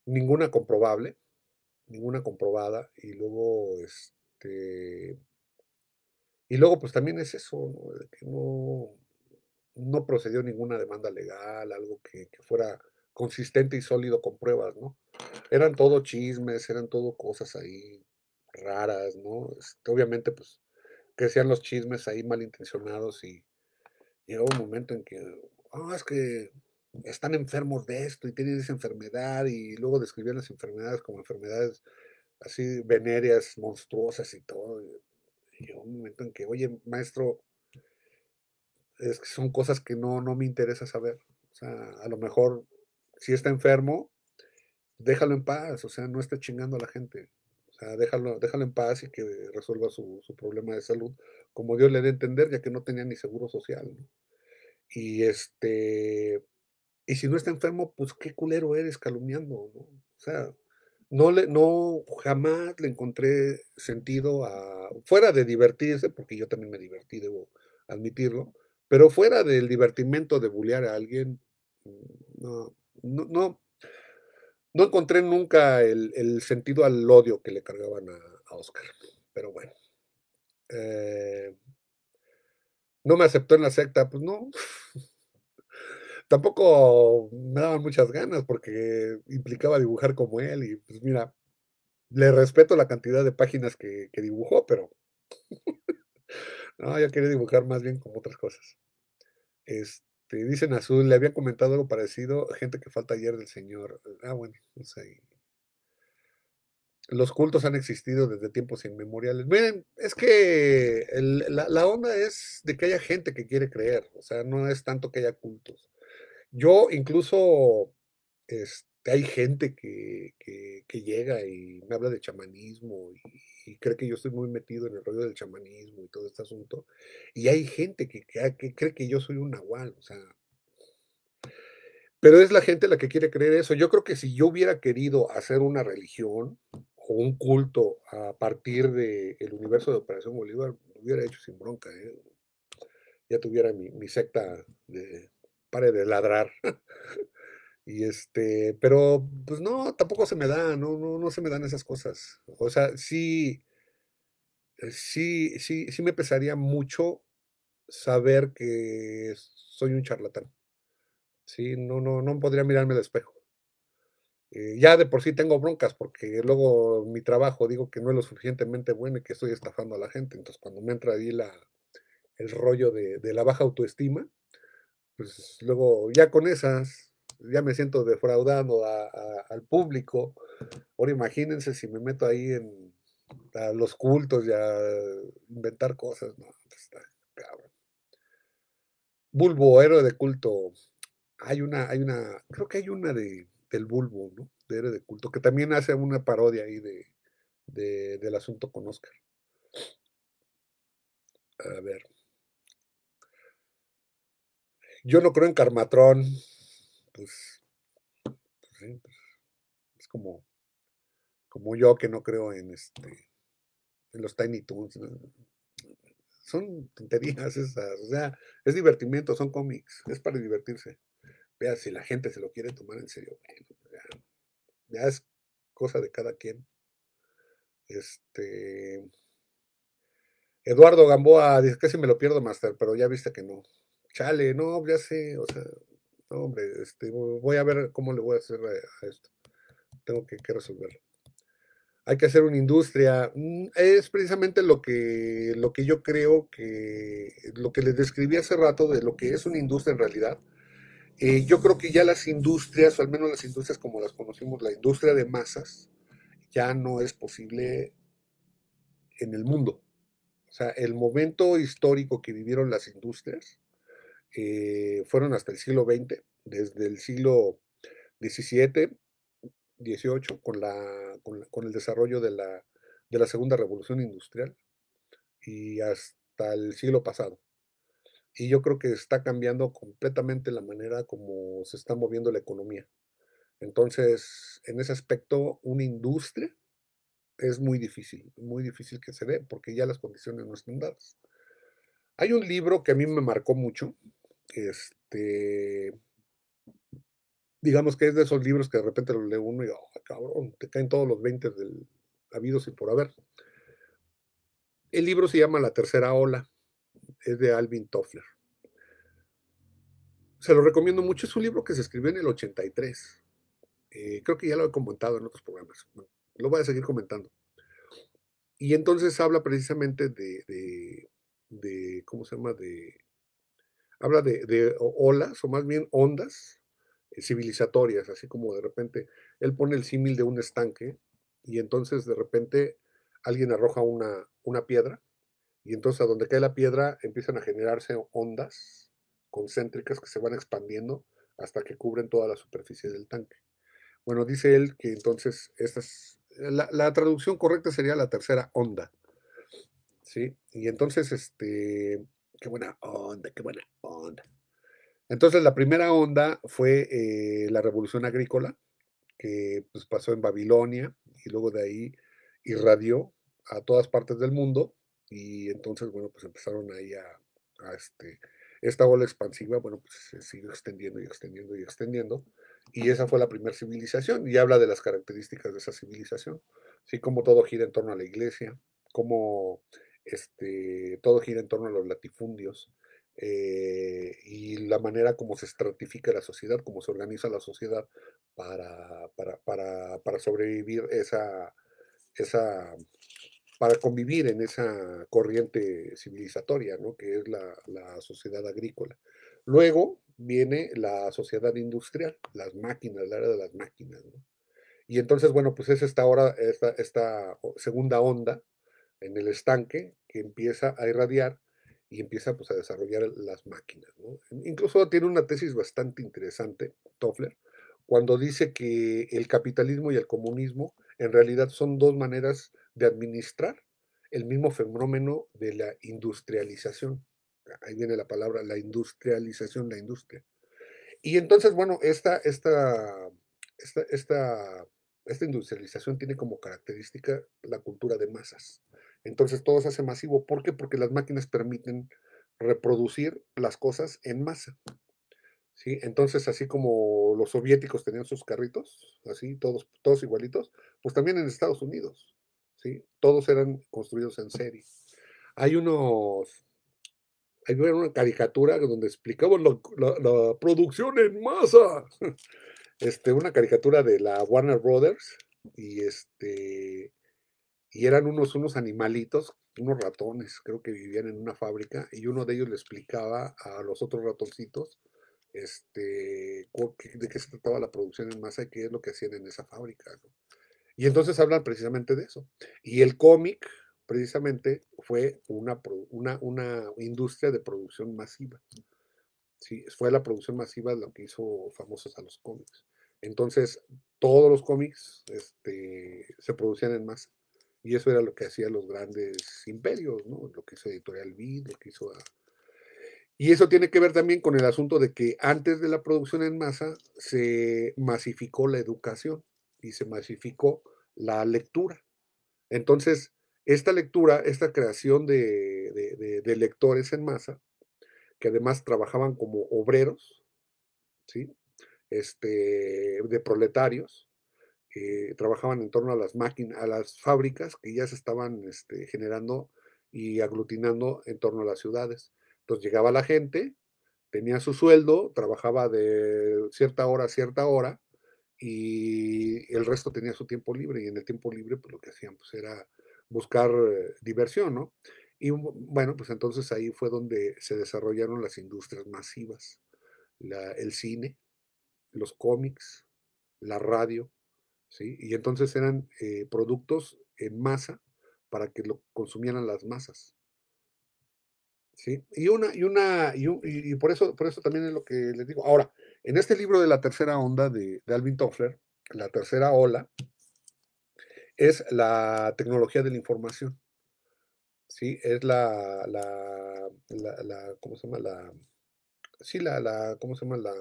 ninguna comprobable, ninguna comprobada, y luego este y luego, pues también es eso, ¿no? que no, procedió ninguna demanda legal, algo que, fuera consistente y sólido con pruebas, ¿no? Eran todo chismes, eran todo cosas ahí raras, ¿no? Este, obviamente, pues, que crecían los chismes ahí malintencionados y llegó un momento en que, ah, es que están enfermos de esto y tienen esa enfermedad y luego describían las enfermedades como enfermedades así venéreas, monstruosas y todo un momento en que, oye, maestro, es que son cosas que no, me interesa saber. O sea, a lo mejor si está enfermo, déjalo en paz, o sea, no esté chingando a la gente. O sea, déjalo, déjalo en paz y que resuelva su, problema de salud, como Dios le dé a entender, ya que no tenía ni seguro social, Y este, y si no está enfermo, pues qué culero eres calumniando, ¿no? O sea, no le, no jamás le encontré sentido a fuera de divertirse, porque yo también me divertí, debo admitirlo, pero fuera del divertimento de bullear a alguien, mm, no, no, no, encontré nunca el, sentido al odio que le cargaban a, Oscar. Pero bueno. Eh, no me aceptó en la secta, pues no tampoco me daban muchas ganas porque implicaba dibujar como él y pues mira, le respeto la cantidad de páginas que, que dibujó, pero no, yo quería dibujar más bien como otras cosas. Este, dicen Azul, le había comentado algo parecido, gente que falta ayer del Señor. Ah, bueno, no sé. Los cultos han existido desde tiempos inmemoriales. Miren, es que la, onda es de que haya gente que quiere creer, o sea, no es tanto que haya cultos. Yo incluso, este, hay gente que, llega y me habla de chamanismo y, cree que yo estoy muy metido en el rollo del chamanismo y todo este asunto. Y hay gente que, ah, que cree que yo soy un nahual, o sea, pero es la gente la que quiere creer eso. Yo creo que si yo hubiera querido hacer una religión o un culto a partir del universo de Operación Bolívar, lo hubiera hecho sin bronca. ¿eh? Ya tuviera mi secta de, pare de ladrar. y este, pero pues no, tampoco se me da, no, no, no se me dan esas cosas. O sea, sí, eh, sí, sí, sí me pesaría mucho saber que soy un charlatán. Sí, no, no, no podría mirarme al espejo. Eh, ya de por sí tengo broncas porque luego mi trabajo digo que no es lo suficientemente bueno y que estoy estafando a la gente. Entonces cuando me entra ahí la, el rollo de la baja autoestima, pues luego ya con esas, ya me siento defraudando al público. Ahora imagínense si me meto ahí en a los cultos y a inventar cosas, no, pues, está cabrón. Bulbo, héroe de culto. Hay una, hay una, creo que hay una de, del Bulbo, ¿no? De héroe de culto, que también hace una parodia ahí de del asunto con Oscar. A ver. Yo no creo en Carmatrón. Pues, pues, pues, es como, como yo que no creo en este en los Tiny Toons. Son tonterías esas. O sea, es divertimiento, son cómics. Es para divertirse. Vea, si la gente se lo quiere tomar en serio, pues ya, es cosa de cada quien. Este. Eduardo Gamboa dice, que casi me lo pierdo, Master, pero ya viste que no chale, no, ya sé, o sea, no, hombre, este, voy a ver cómo le voy a hacer a, esto. Tengo que, resolverlo. Hay que hacer una industria. Mm, es precisamente lo que, lo que yo creo que, lo que les describí hace rato de lo que es una industria en realidad. Eh, yo creo que ya las industrias, o al menos las industrias como las conocimos, la industria de masas, ya no es posible en el mundo. O sea, el momento histórico que vivieron las industrias eh, fueron hasta el siglo XX, desde el siglo XVII, XVIII, con, la, con, el desarrollo de la, de la Segunda Revolución Industrial y hasta el siglo pasado. Y yo creo que está cambiando completamente la manera como se está moviendo la economía. Entonces, en ese aspecto, una industria es muy difícil, muy difícil que se dé, porque ya las condiciones no están dadas. Hay un libro que a mí me marcó mucho, este, digamos que es de esos libros que de repente lo lee uno y, digo, oh, cabrón, te caen todos los 20 del habidos y por haber. El libro se llama La Tercera Ola, es de Alvin Toffler. Se lo recomiendo mucho, es un libro que se escribió en el 83. Eh, creo que ya lo he comentado en otros programas, lo voy a seguir comentando. Y entonces habla precisamente de, de ¿cómo se llama? De habla de, olas, o más bien ondas eh, civilizatorias, así como de repente él pone el símil de un estanque y entonces de repente alguien arroja una, una piedra y entonces a donde cae la piedra empiezan a generarse ondas concéntricas que se van expandiendo hasta que cubren toda la superficie del tanque. Bueno, dice él que entonces estas, la, la, traducción correcta sería la tercera onda. ¿sí? Y entonces este, qué buena onda, qué buena onda. Entonces la primera onda fue eh, la revolución agrícola, que pues, pasó en Babilonia y luego de ahí irradió a todas partes del mundo y entonces, bueno, pues empezaron ahí a, este, esta ola expansiva, bueno, pues se siguió extendiendo y extendiendo y extendiendo y esa fue la primera civilización y habla de las características de esa civilización, así como todo gira en torno a la iglesia, como este, todo gira en torno a los latifundios eh, y la manera como se estratifica la sociedad, cómo se organiza la sociedad para, para, para, para sobrevivir esa, esa, para convivir en esa corriente civilizatoria, ¿no? que es la, la sociedad agrícola. Luego viene la sociedad industrial, las máquinas, la era de las máquinas. ¿no? Y entonces, bueno, pues es esta, hora, esta, esta segunda onda en el estanque, que empieza a irradiar y empieza pues, a desarrollar las máquinas. Incluso tiene una tesis bastante interesante, Toffler, cuando dice que el capitalismo y el comunismo en realidad son dos maneras de administrar el mismo fenómeno de la industrialización. Ahí viene la palabra, la industrialización, la industria. Y entonces, bueno, esta, esta, esta industrialización tiene como característica la cultura de masas. Entonces todo se hace masivo. ¿Por qué? Porque las máquinas permiten reproducir las cosas en masa. ¿sí? Entonces, así como los soviéticos tenían sus carritos, así, todos, todos igualitos, pues también en Estados Unidos. ¿sí? Todos eran construidos en serie. Hay unos hay una caricatura donde explicamos la producción en masa. Este, una caricatura de la Warner Brothers y este y eran unos, unos animalitos, unos ratones, creo que vivían en una fábrica, y uno de ellos le explicaba a los otros ratoncitos este, de qué se trataba la producción en masa y qué es lo que hacían en esa fábrica. Y entonces hablan precisamente de eso. Y el cómic, precisamente, fue una, una, una industria de producción masiva. Sí, fue la producción masiva lo que hizo famosos a los cómics. Entonces, todos los cómics este, se producían en masa. Y eso era lo que hacían los grandes imperios, ¿no? Lo que hizo Editorial Vid, lo que hizo... Y eso tiene que ver también con el asunto de que antes de la producción en masa se masificó la educación y se masificó la lectura. Entonces, esta lectura, esta creación de, de lectores en masa, que además trabajaban como obreros, ¿sí? Este, de proletarios, trabajaban en torno a las máquinas, a las fábricas que ya se estaban este, generando y aglutinando en torno a las ciudades. Entonces llegaba la gente, tenía su sueldo, trabajaba de cierta hora a cierta hora y el resto tenía su tiempo libre y en el tiempo libre pues lo que hacían pues era buscar eh, diversión, Y bueno, pues entonces ahí fue donde se desarrollaron las industrias masivas, el cine, los cómics, la radio, y entonces eran eh, productos en masa para que lo consumieran las masas. ¿Sí? Y una, y una, y, y, por eso, por eso también es lo que les digo. Ahora, en este libro de la tercera onda de, Alvin Toffler, la tercera ola, es la tecnología de la información. ¿Sí? Es la, la, la, la ¿cómo se llama? La, sí, la, la, ¿cómo se llama? La,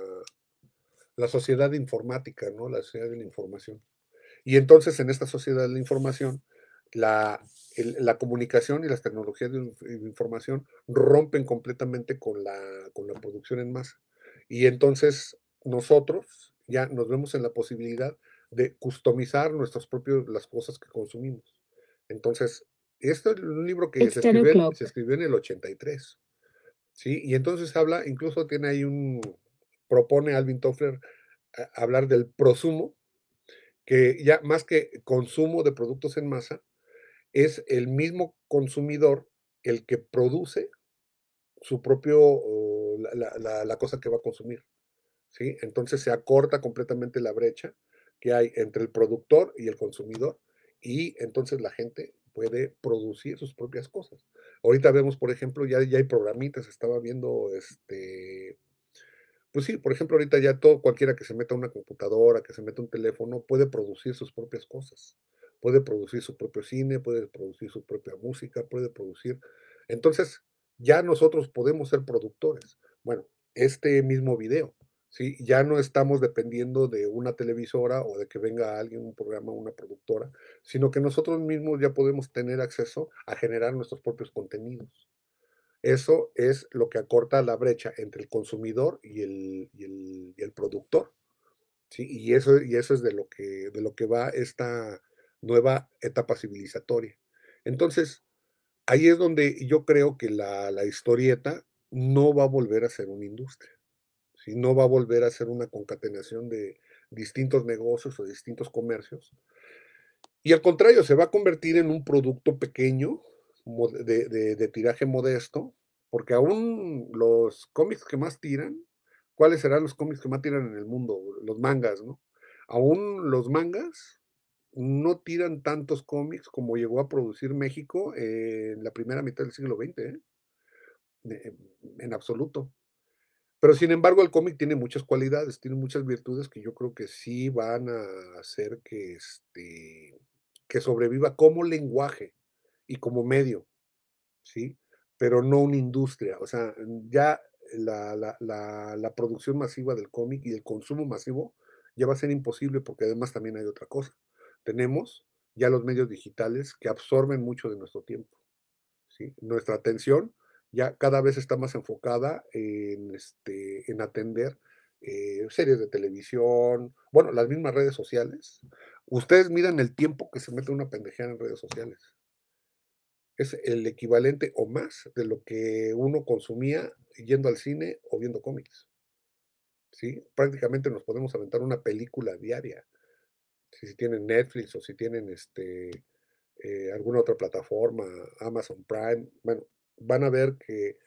la sociedad informática, ¿no? La sociedad de la información. Y entonces en esta sociedad de la información, la, la comunicación y las tecnologías de, información rompen completamente con la, la producción en masa. Y entonces nosotros ya nos vemos en la posibilidad de customizar nuestras propios las cosas que consumimos. Entonces, este es un libro que se escribió, en el 83. ¿sí? Y entonces habla, incluso tiene ahí un, propone Alvin Toffler hablar del prosumo que ya más que consumo de productos en masa, es el mismo consumidor el que produce su propio, la, cosa que va a consumir. ¿sí? Entonces se acorta completamente la brecha que hay entre el productor y el consumidor y entonces la gente puede producir sus propias cosas. Ahorita vemos, por ejemplo, ya, ya hay programitas, estaba viendo este, pues sí, por ejemplo, ahorita ya todo, cualquiera que se meta a una computadora, que se meta a un teléfono, puede producir sus propias cosas. Puede producir su propio cine, puede producir su propia música, puede producir. Entonces, ya nosotros podemos ser productores. Bueno, este mismo video, ¿sí? Ya no estamos dependiendo de una televisora o de que venga alguien, un programa, una productora, sino que nosotros mismos ya podemos tener acceso a generar nuestros propios contenidos. Eso es lo que acorta la brecha entre el consumidor y el, productor. Y, eso, y eso es de lo, que, de lo que va esta nueva etapa civilizatoria. Entonces, ahí es donde yo creo que la, historieta no va a volver a ser una industria. No va a volver a ser una concatenación de distintos negocios o distintos comercios. Y al contrario, se va a convertir en un producto pequeño, de, tiraje modesto, porque aún los cómics que más tiran, ¿cuáles serán los cómics que más tiran en el mundo? Los mangas, ¿no? Aún los mangas no tiran tantos cómics como llegó a producir México en la primera mitad del siglo XX, ¿eh? ¿eh? en absoluto. Pero sin embargo, el cómic tiene muchas cualidades, tiene muchas virtudes que yo creo que sí van a hacer que, este, que sobreviva como lenguaje y como medio, ¿sí? pero no una industria. O sea, mm, ya la, producción masiva del cómic y el consumo masivo ya va a ser imposible porque además también hay otra cosa. Tenemos ya los medios digitales que absorben mucho de nuestro tiempo. Nuestra atención ya cada vez está más enfocada en, este, en atender eh, series de televisión, bueno, las mismas redes sociales. Ustedes miran el tiempo que se mete una pendejera en redes sociales es el equivalente o más de lo que uno consumía yendo al cine o viendo cómics. ¿Sí? Prácticamente nos podemos aventar una película diaria. Si, tienen Netflix o si tienen este, eh, alguna otra plataforma, Amazon Prime, bueno, van a ver que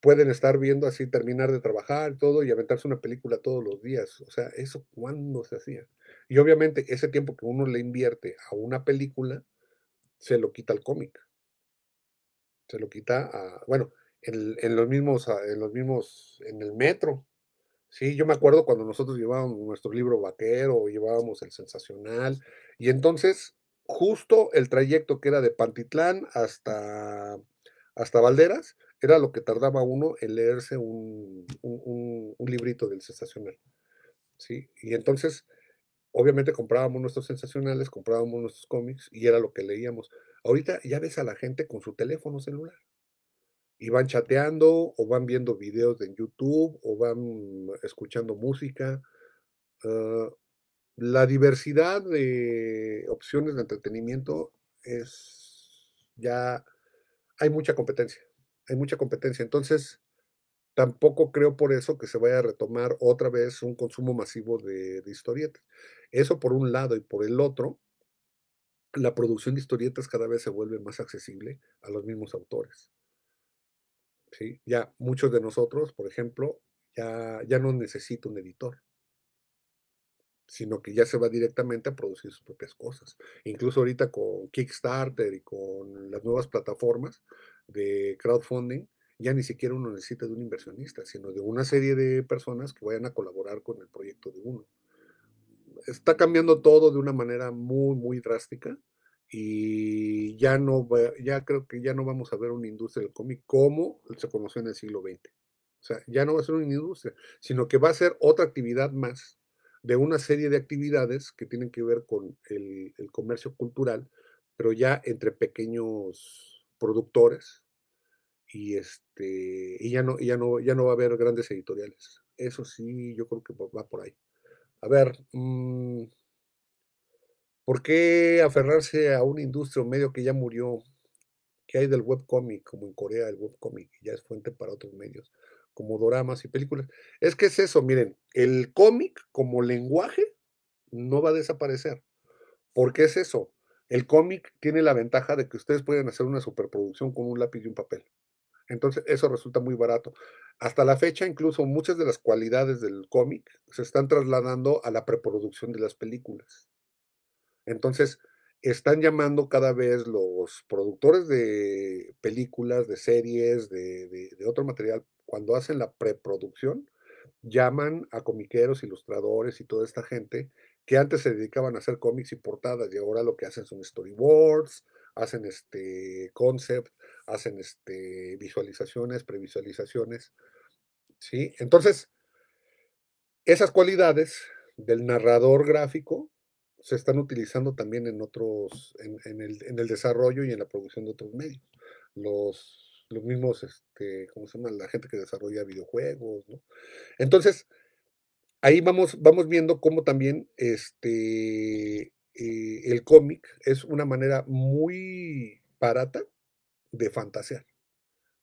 pueden estar viendo así, terminar de trabajar, todo, y aventarse una película todos los días. O sea, eso cuándo se hacía. Y obviamente ese tiempo que uno le invierte a una película, se lo quita el cómic se lo quita a, bueno, en, los mismos, ah, en los mismos, en el metro. Sí, yo me acuerdo cuando nosotros llevábamos nuestro libro vaquero, llevábamos el sensacional, y entonces justo el trayecto que era de Pantitlán hasta, hasta Valderas era lo que tardaba uno en leerse un, un librito del sensacional. ¿sí? Y entonces, obviamente comprábamos nuestros sensacionales, comprábamos nuestros cómics y era lo que leíamos. Ahorita ya ves a la gente con su teléfono celular y van chateando o van viendo videos en YouTube o van escuchando música. Ah, la diversidad de opciones de entretenimiento es ya, hay mucha competencia, hay mucha competencia. Entonces, tampoco creo por eso que se vaya a retomar otra vez un consumo masivo de historietas. Eso por un lado y por el otro, la producción de historietas cada vez se vuelve más accesible a los mismos autores. Ya muchos de nosotros, por ejemplo, ya, ya no necesita un editor, sino que ya se va directamente a producir sus propias cosas. Incluso ahorita con Kickstarter y con las nuevas plataformas de crowdfunding, ya ni siquiera uno necesita de un inversionista, sino de una serie de personas que vayan a colaborar con el proyecto de uno está cambiando todo de una manera muy, muy drástica y ya no, ya creo que ya no vamos a ver una industria del cómic como se conoció en el siglo XX. O sea, ya no va a ser una industria, sino que va a ser otra actividad más de una serie de actividades que tienen que ver con el, comercio cultural, pero ya entre pequeños productores y este y ya no ya no ya no va a haber grandes editoriales. Eso sí, yo creo que va por ahí. A ver, mm, ¿por qué aferrarse a una industria o medio que ya murió? que hay del webcomic? Como en Corea, el webcomic ya es fuente para otros medios, como doramas y películas. Es que es eso, miren, el cómic como lenguaje no va a desaparecer. ¿Por qué es eso? El cómic tiene la ventaja de que ustedes pueden hacer una superproducción con un lápiz y un papel. Entonces, eso resulta muy barato. Hasta la fecha, incluso muchas de las cualidades del cómic se están trasladando a la preproducción de las películas. Entonces, están llamando cada vez los productores de películas, de series, de, otro material, cuando hacen la preproducción, llaman a comiqueros, ilustradores y toda esta gente que antes se dedicaban a hacer cómics y portadas y ahora lo que hacen son storyboards, hacen este concept, hacen este, visualizaciones, previsualizaciones. ¿sí? Entonces, esas cualidades del narrador gráfico se están utilizando también en otros, en, el, en el, desarrollo y en la producción de otros medios. Los, los mismos, este, ¿cómo se llama? La gente que desarrolla videojuegos, Entonces, ahí vamos, vamos viendo cómo también este, eh, el cómic es una manera muy barata de fantasear,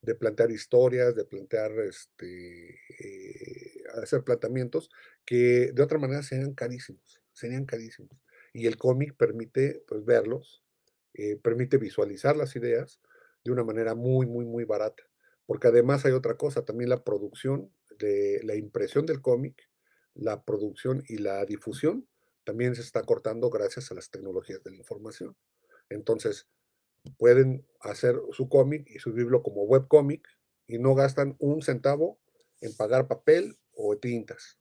de plantear historias, de plantear, este, eh, hacer planteamientos que de otra manera serían carísimos, serían carísimos. Y el cómic permite, pues, verlos, eh, permite visualizar las ideas de una manera muy, muy, muy barata. Porque además hay otra cosa, también la producción, de, la impresión del cómic, la producción y la difusión también se está cortando gracias a las tecnologías de la información. Entonces, pueden hacer su cómic y subirlo como webcómic y no gastan un centavo en pagar papel o tintas.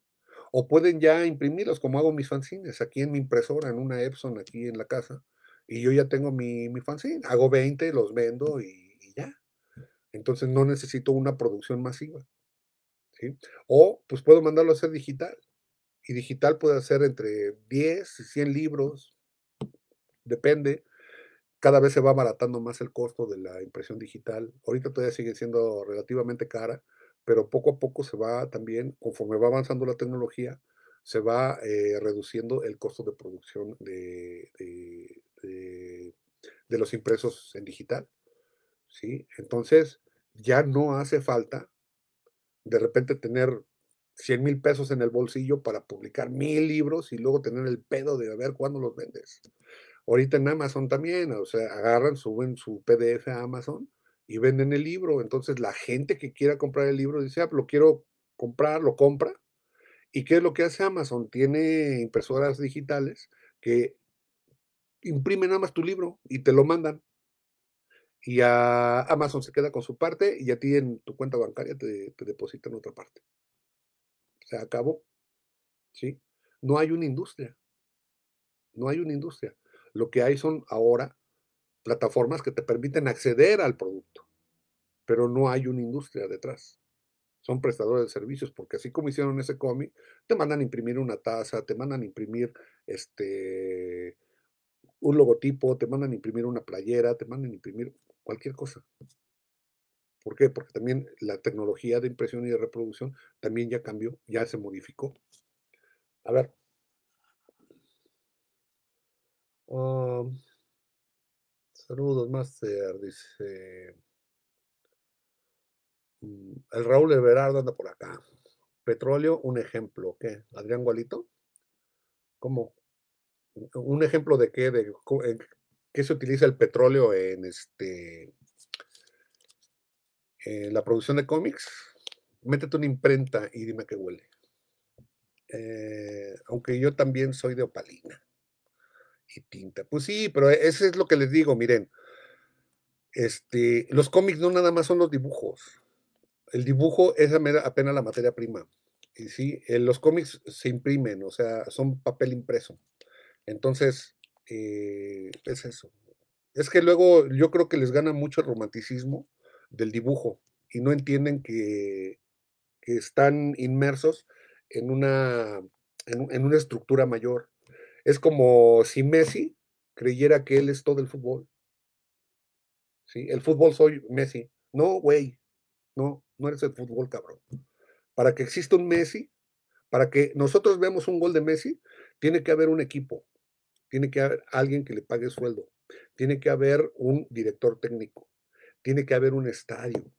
O pueden ya imprimirlos como hago mis fanzines aquí en mi impresora, en una Epson aquí en la casa. Y yo ya tengo mi, fanzine. Hago 20, los vendo y, ya. Entonces no necesito una producción masiva. ¿sí? O pues puedo mandarlo a hacer digital. Y digital puede hacer entre 10 y 100 libros. Depende cada vez se va abaratando más el costo de la impresión digital. Ahorita todavía sigue siendo relativamente cara, pero poco a poco se va también, conforme va avanzando la tecnología, se va eh, reduciendo el costo de producción de, de, los impresos en digital. ¿sí? Entonces, ya no hace falta de repente tener 100 mil pesos en el bolsillo para publicar mil libros y luego tener el pedo de a ver cuándo los vendes. Ahorita en Amazon también, o sea, agarran, suben su PDF a Amazon y venden el libro. Entonces la gente que quiera comprar el libro dice, ah, pues, lo quiero comprar, lo compra. ¿Y qué es lo que hace Amazon? Tiene impresoras digitales que imprimen nada más tu libro y te lo mandan. Y a Amazon se queda con su parte y a ti en tu cuenta bancaria te, te depositan otra parte. Se acabó. ¿Sí? No hay una industria. No hay una industria. Lo que hay son ahora plataformas que te permiten acceder al producto, pero no hay una industria detrás. Son prestadores de servicios, porque así como hicieron ese cómic, te mandan imprimir una taza, te mandan imprimir este un logotipo, te mandan imprimir una playera, te mandan imprimir cualquier cosa. ¿Por qué? Porque también la tecnología de impresión y de reproducción también ya cambió, ya se modificó. A ver, Ah, saludos, Master, dice. Mm, el Raúl Everardo anda por acá. Petróleo, un ejemplo. ¿Qué? ¿Adrián Gualito? ¿Cómo? ¿Un ejemplo de qué? ¿De qué se utiliza el petróleo en este en la producción de cómics? Métete una imprenta y dime qué huele. Eh, aunque yo también soy de opalina y tinta. Pues sí, pero e, eso es lo que les digo, miren. Este, los cómics no nada más son los dibujos. El dibujo es apenas la materia prima. Y sí, eh, los cómics se imprimen, o sea, son papel impreso. Entonces, eh, es eso. Es que luego yo creo que les gana mucho el romanticismo del dibujo y no entienden que, están inmersos en una, en una estructura mayor es como si Messi creyera que él es todo el fútbol. ¿Sí? El fútbol soy Messi. No, güey. No, no eres el fútbol, cabrón. Para que exista un Messi, para que nosotros veamos un gol de Messi, tiene que haber un equipo, tiene que haber alguien que le pague sueldo, tiene que haber un director técnico, tiene que haber un estadio,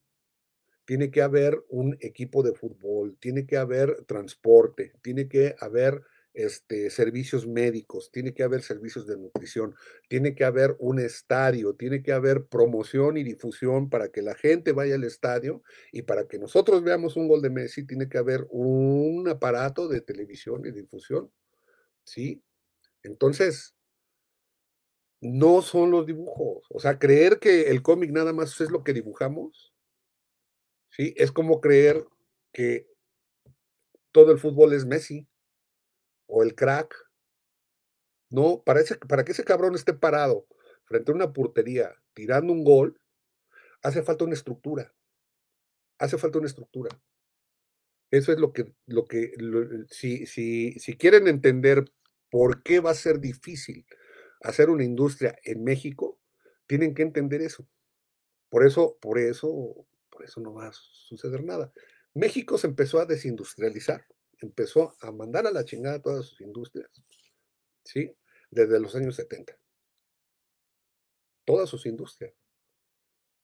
tiene que haber un equipo de fútbol, tiene que haber transporte, tiene que haber este, servicios médicos, tiene que haber servicios de nutrición, tiene que haber un estadio, tiene que haber promoción y difusión para que la gente vaya al estadio y para que nosotros veamos un gol de Messi, tiene que haber un aparato de televisión y difusión. ¿Sí? Entonces, no son los dibujos. O sea, creer que el cómic nada más es lo que dibujamos, ¿sí? Es como creer que todo el fútbol es Messi o el crack. No, para, para que ese cabrón esté parado frente a una portería tirando un gol, hace falta una estructura. Hace falta una estructura. Eso es lo que, lo que si, si quieren entender por qué va a ser difícil hacer una industria en México, tienen que entender eso. Por eso, por eso, por eso no va a suceder nada. México se empezó a desindustrializar empezó a mandar a la chingada todas sus industrias, ¿sí? Desde los años 70. Todas sus industrias.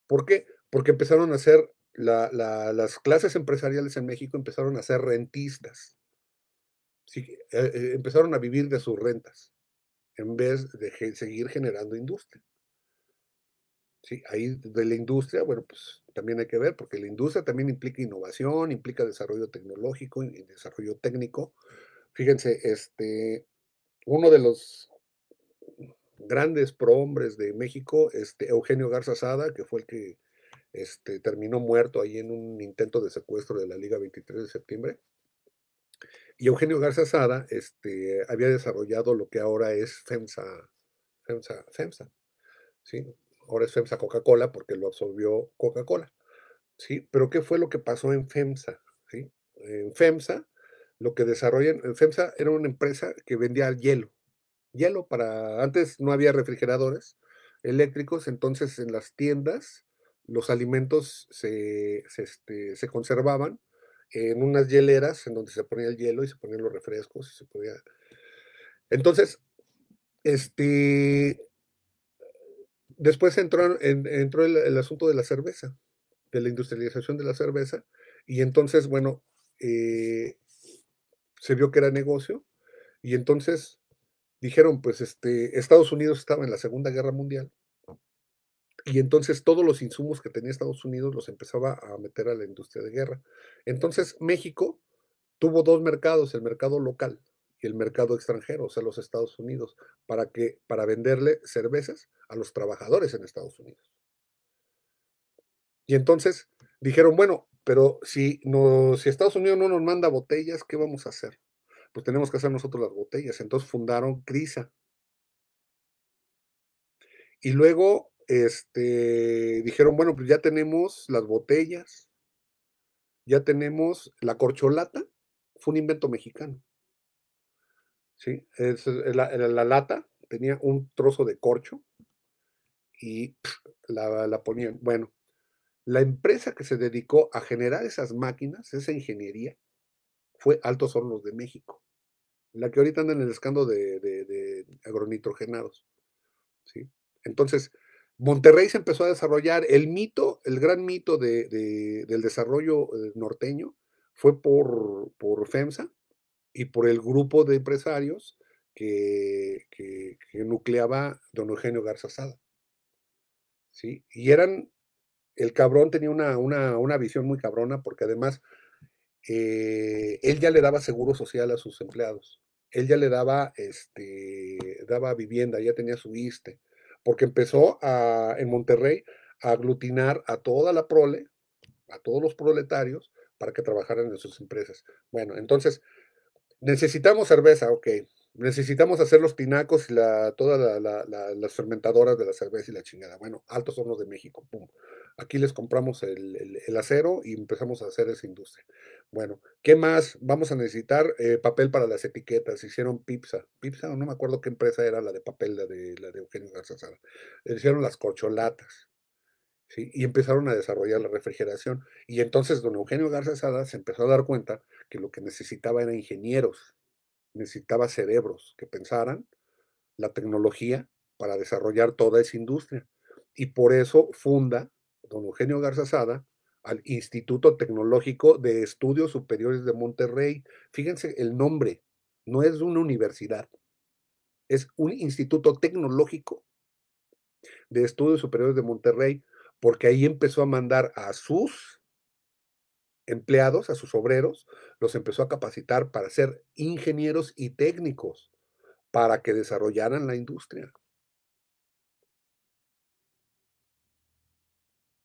¿Por qué? Porque empezaron a ser, las clases empresariales en México empezaron a ser rentistas. ¿sí? Eh, eh, empezaron a vivir de sus rentas en vez de seguir generando industria. ¿sí? Ahí de la industria, bueno, pues también hay que ver, porque la industria también implica innovación, implica desarrollo tecnológico y desarrollo técnico. Fíjense, este, uno de los grandes prohombres de México, este, Eugenio Garza Sada, que fue el que este, terminó muerto ahí en un intento de secuestro de la Liga 23 de septiembre. Y Eugenio Garza Sada este, había desarrollado lo que ahora es FEMSA, FEMSA, FEMSA, ¿sí? ahora es FEMSA Coca-Cola porque lo absorbió Coca-Cola. ¿sí? Pero ¿qué fue lo que pasó en FEMSA? ¿sí? En FEMSA, lo que desarrollan, en FEMSA era una empresa que vendía hielo. Hielo para, antes no había refrigeradores eléctricos, entonces en las tiendas los alimentos se, este, conservaban en unas hieleras en donde se ponía el hielo y se ponían los refrescos y se podía... Entonces, este, después entró, entró el, asunto de la cerveza, de la industrialización de la cerveza, y entonces, bueno, eh, se vio que era negocio, y entonces dijeron, pues este, Estados Unidos estaba en la Segunda Guerra Mundial, y entonces todos los insumos que tenía Estados Unidos los empezaba a meter a la industria de guerra. Entonces México tuvo dos mercados, el mercado local y el mercado extranjero, o sea, los Estados Unidos, para, que, para venderle cervezas a los trabajadores en Estados Unidos. Y entonces dijeron, bueno, pero si, no, si Estados Unidos no nos manda botellas, ¿qué vamos a hacer? Pues tenemos que hacer nosotros las botellas. Entonces fundaron Crisa. Y luego este, dijeron, bueno, pues ya tenemos las botellas, ya tenemos la corcholata, fue un invento mexicano. ¿sí? Es, la, lata tenía un trozo de corcho y la, ponían. Bueno, la empresa que se dedicó a generar esas máquinas, esa ingeniería, fue Altos Hornos de México, la que ahorita anda en el escándalo de, de, de agronitrogenados. ¿sí? Entonces, Monterrey se empezó a desarrollar. El mito, el gran mito del desarrollo eh, norteño fue por, por FEMSA y por el grupo de empresarios que, nucleaba don Eugenio Garza Sada. ¿Sí? Y eran, el cabrón tenía una, una, visión muy cabrona porque además eh, él ya le daba seguro social a sus empleados, él ya le daba, este, daba vivienda, ya tenía su ISTE, porque empezó a, en Monterrey a aglutinar a toda la prole, a todos los proletarios, para que trabajaran en sus empresas. Bueno, entonces necesitamos cerveza, ok. Necesitamos hacer los pinacos y la, todas las fermentadoras de la cerveza y la chingada. Bueno, altos hornos de México, pum. Aquí les compramos el, acero y empezamos a hacer esa industria. Bueno, ¿qué más? Vamos a necesitar eh, papel para las etiquetas. Hicieron Pipsa. Pipsa, no me acuerdo qué empresa era la de papel, la de, Eugenio Garza Sada. Hicieron las corcholatas. ¿sí? Y empezaron a desarrollar la refrigeración. Y entonces don Eugenio Garza Sada se empezó a dar cuenta que lo que necesitaba era ingenieros, necesitaba cerebros que pensaran la tecnología para desarrollar toda esa industria. Y por eso funda don Eugenio Garzazada al Instituto Tecnológico de Estudios Superiores de Monterrey. Fíjense el nombre, no es una universidad, es un Instituto Tecnológico de Estudios Superiores de Monterrey, porque ahí empezó a mandar a sus empleados, a sus obreros, los empezó a capacitar para ser ingenieros y técnicos, para que desarrollaran la industria.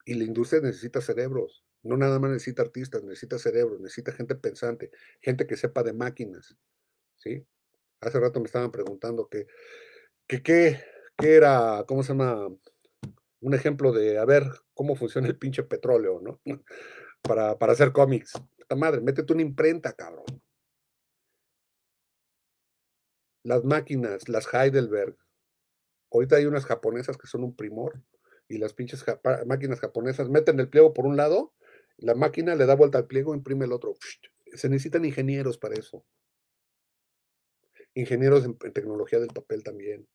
Y la industria necesita cerebros, no nada más necesita artistas, necesita cerebros, necesita gente pensante, gente que sepa de máquinas. ¿sí? Hace rato me estaban preguntando que qué que, era, ¿cómo se llama? Un ejemplo de, a ver, cómo funciona el pinche petróleo, ¿no? para, hacer cómics. La madre, métete una imprenta, cabrón. Las máquinas, las Heidelberg. Ahorita hay unas japonesas que son un primor y las pinches máquinas japonesas meten el pliego por un lado, la máquina le da vuelta al pliego, imprime el otro. Se necesitan ingenieros para eso. Ingenieros en, en tecnología del papel también.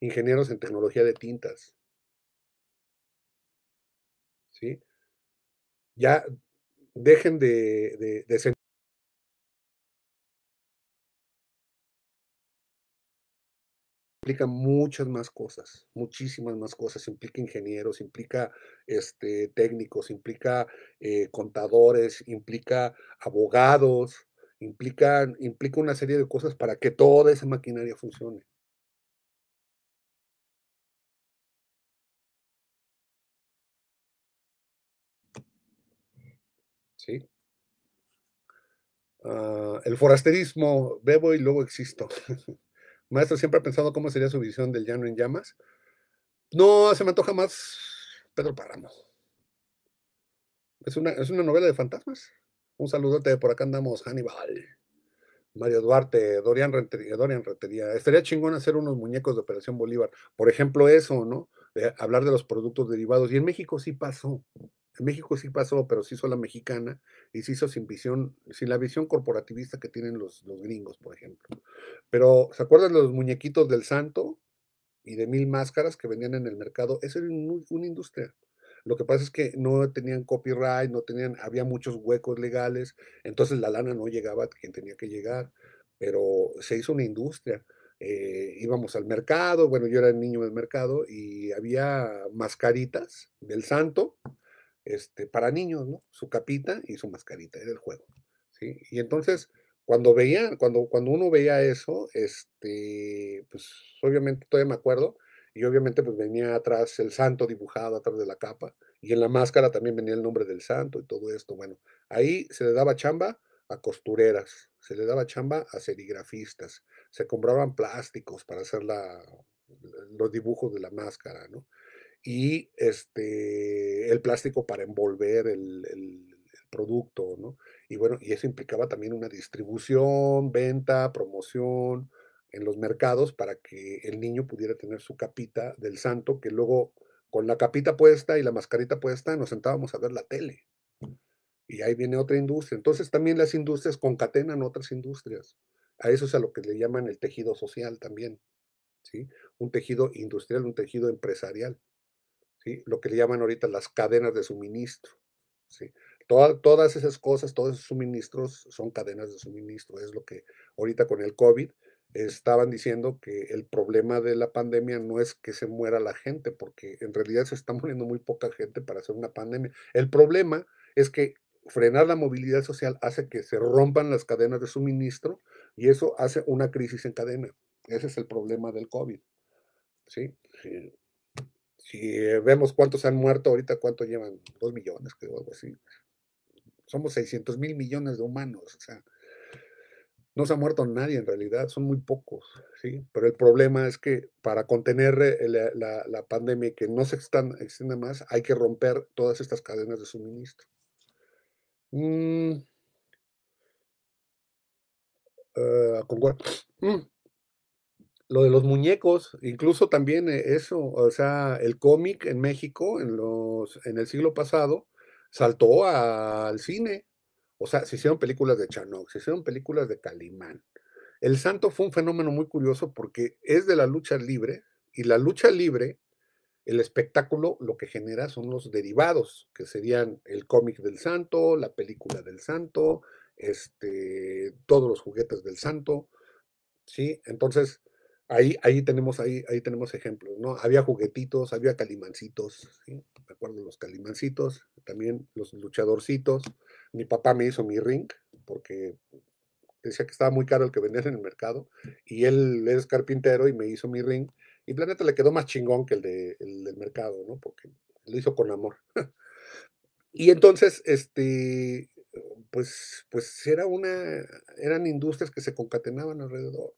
Ingenieros en tecnología de tintas. ¿Sí? ya dejen de, de, implica muchas más cosas, muchísimas más cosas, implica ingenieros, implica este, técnicos, implica eh, contadores, implica abogados, implica, implica una serie de cosas para que toda esa maquinaria funcione. ¿sí? Ah, el forasterismo, bebo y luego existo. Maestro, ¿siempre ha pensado cómo sería su visión del llano en llamas? No, se me antoja más Pedro Páramo. Es una, es una novela de fantasmas. Un saludote, por acá andamos, Hannibal. Mario Duarte, Dorian Rentería, eh, Estaría chingón hacer unos muñecos de Operación Bolívar. Por ejemplo, eso, ¿no? De hablar de los productos derivados. Y en México sí pasó. México sí pasó, pero se hizo la mexicana y se hizo sin visión, sin la visión corporativista que tienen los, los gringos, por ejemplo. Pero, ¿se acuerdan de los muñequitos del santo y de mil máscaras que vendían en el mercado? Eso era una industria. Lo que pasa es que no tenían copyright, no tenían, había muchos huecos legales, entonces la lana no llegaba a quien tenía que llegar, pero se hizo una industria. Eh, íbamos al mercado, bueno, yo era el niño del mercado y había mascaritas del santo, este, para niños, ¿no? Su capita y su mascarita, era el juego. ¿sí? Y entonces, cuando veía, cuando, cuando uno veía eso, este, pues obviamente todavía me acuerdo, y obviamente pues venía atrás el santo dibujado atrás de la capa, y en la máscara también venía el nombre del santo y todo esto. Bueno, ahí se le daba chamba a costureras, se le daba chamba a serigrafistas, se compraban plásticos para hacer la, los dibujos de la máscara, ¿no? y este, el plástico para envolver el, el producto, ¿no? Y bueno, y eso implicaba también una distribución, venta, promoción en los mercados para que el niño pudiera tener su capita del santo, que luego con la capita puesta y la mascarita puesta nos sentábamos a ver la tele. Y ahí viene otra industria. Entonces también las industrias concatenan otras industrias. A eso es a lo que le llaman el tejido social también. ¿sí? Un tejido industrial, un tejido empresarial lo que le llaman ahorita las cadenas de suministro. ¿sí? todas esas cosas, todos esos suministros son cadenas de suministro. Es lo que ahorita con el COVID estaban diciendo que el problema de la pandemia no es que se muera la gente, porque en realidad se está muriendo muy poca gente para hacer una pandemia. El problema es que frenar la movilidad social hace que se rompan las cadenas de suministro y eso hace una crisis en cadena. Ese es el problema del COVID. ¿sí? sí eh, si eh, vemos cuántos han muerto ahorita, cuánto llevan, dos millones, creo, algo así. Somos 600 mil millones de humanos, o sea, no se ha muerto nadie en realidad, son muy pocos, ¿sí? Pero el problema es que para contener eh, la, pandemia que no se extienda más, hay que romper todas estas cadenas de suministro. Mm. Ah, con... Mm lo de los muñecos, incluso también eh, eso, o sea, el cómic en México en los en el siglo pasado saltó al cine. O sea, se hicieron películas de Chanok, se hicieron películas de Calimán. El Santo fue un fenómeno muy curioso porque es de la lucha libre y la lucha libre, el espectáculo lo que genera son los derivados, que serían el cómic del Santo, la película del Santo, este todos los juguetes del Santo. ¿Sí? Entonces, Ahí, ahí, tenemos, ahí, ahí tenemos ejemplos, ¿no? Había juguetitos, había calimancitos, ¿sí? Me acuerdo los calimancitos, también los luchadorcitos. Mi papá me hizo mi ring, porque decía que estaba muy caro el que vendían en el mercado, y él es carpintero y me hizo mi ring. Y Planeta le quedó más chingón que el, el del mercado, ¿no? Porque lo hizo con amor. y entonces, este, pues, pues era una, eran industrias que se concatenaban alrededor.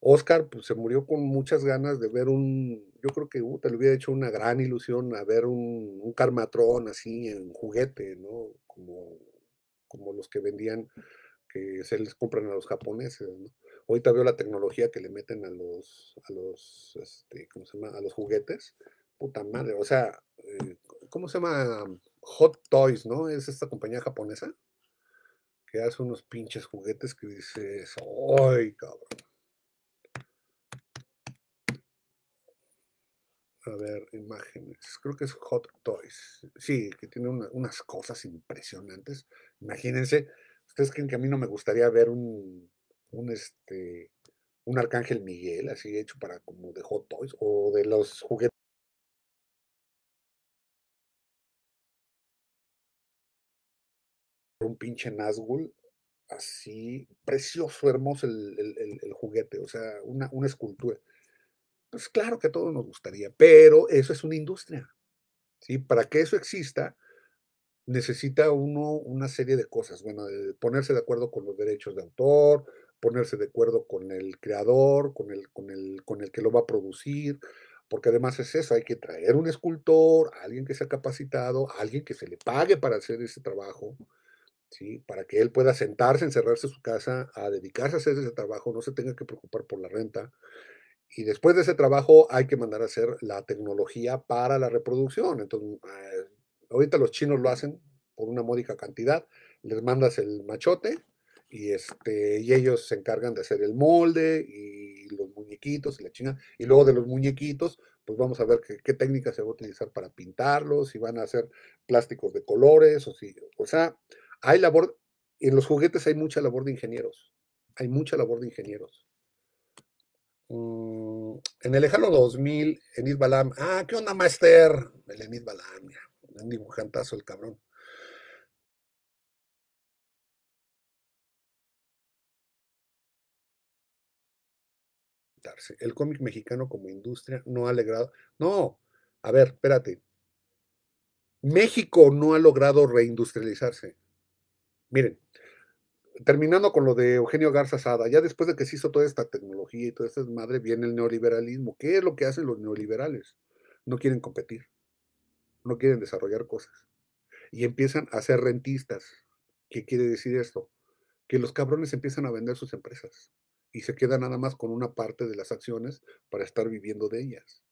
Oscar pues, se murió con muchas ganas de ver un, yo creo que le uh, hubiera hecho una gran ilusión a ver un, un carmatrón así en juguete, ¿no? Como, como los que vendían, que se les compran a los japoneses, ¿no? Ahorita veo la tecnología que le meten a los, a los, este, A los juguetes. Puta madre, o sea, eh, ¿cómo se llama? Hot Toys, ¿no? Es esta compañía japonesa que hace unos pinches juguetes que dices, ¡ay, cabrón! a ver, imágenes. Creo que es Hot Toys. Sí, que tiene unas cosas impresionantes. Imagínense, ustedes creen que a mí no me gustaría ver un, este, un Arcángel Miguel así hecho para como de Hot Toys o de los juguetes. un pinche Nazgul así precioso hermoso el, juguete o sea una, una escultura pues claro que a todos nos gustaría, pero eso es una industria. ¿sí? Para que eso exista, necesita uno una serie de cosas. Bueno, ponerse de acuerdo con los derechos de autor, ponerse de acuerdo con el creador, con el, con el, con el que lo va a producir, porque además es eso, hay que traer un escultor, alguien que sea capacitado, alguien que se le pague para hacer ese trabajo, ¿sí? para que él pueda sentarse, encerrarse en su casa, a dedicarse a hacer ese trabajo, no se tenga que preocupar por la renta. Y después de ese trabajo hay que mandar a hacer la tecnología para la reproducción. Entonces, eh, ahorita los chinos lo hacen por una módica cantidad. Les mandas el machote y, este, y ellos se encargan de hacer el molde y los muñequitos y la china. Y luego de los muñequitos, pues vamos a ver qué, qué técnica se va a utilizar para pintarlos, si van a hacer plásticos de colores o si... O sea, hay labor, en los juguetes hay mucha labor de ingenieros. Hay mucha labor de ingenieros. Mm, en el lejano 2000, Enid Balam, ah, ¿qué onda, Master? El Enid Balam, mira, un dibujantazo el cabrón. El cómic mexicano como industria no ha logrado. No, a ver, espérate. México no ha logrado reindustrializarse. Miren, terminando con lo de Eugenio Garza Sada, ya después de que se hizo toda esta tecnología y toda esta madre, viene el neoliberalismo. ¿Qué es lo que hacen los neoliberales? No quieren competir, no quieren desarrollar cosas. Y empiezan a ser rentistas. ¿Qué quiere decir esto? Que los cabrones empiezan a vender sus empresas y se quedan nada más con una parte de las acciones para estar viviendo de ellas.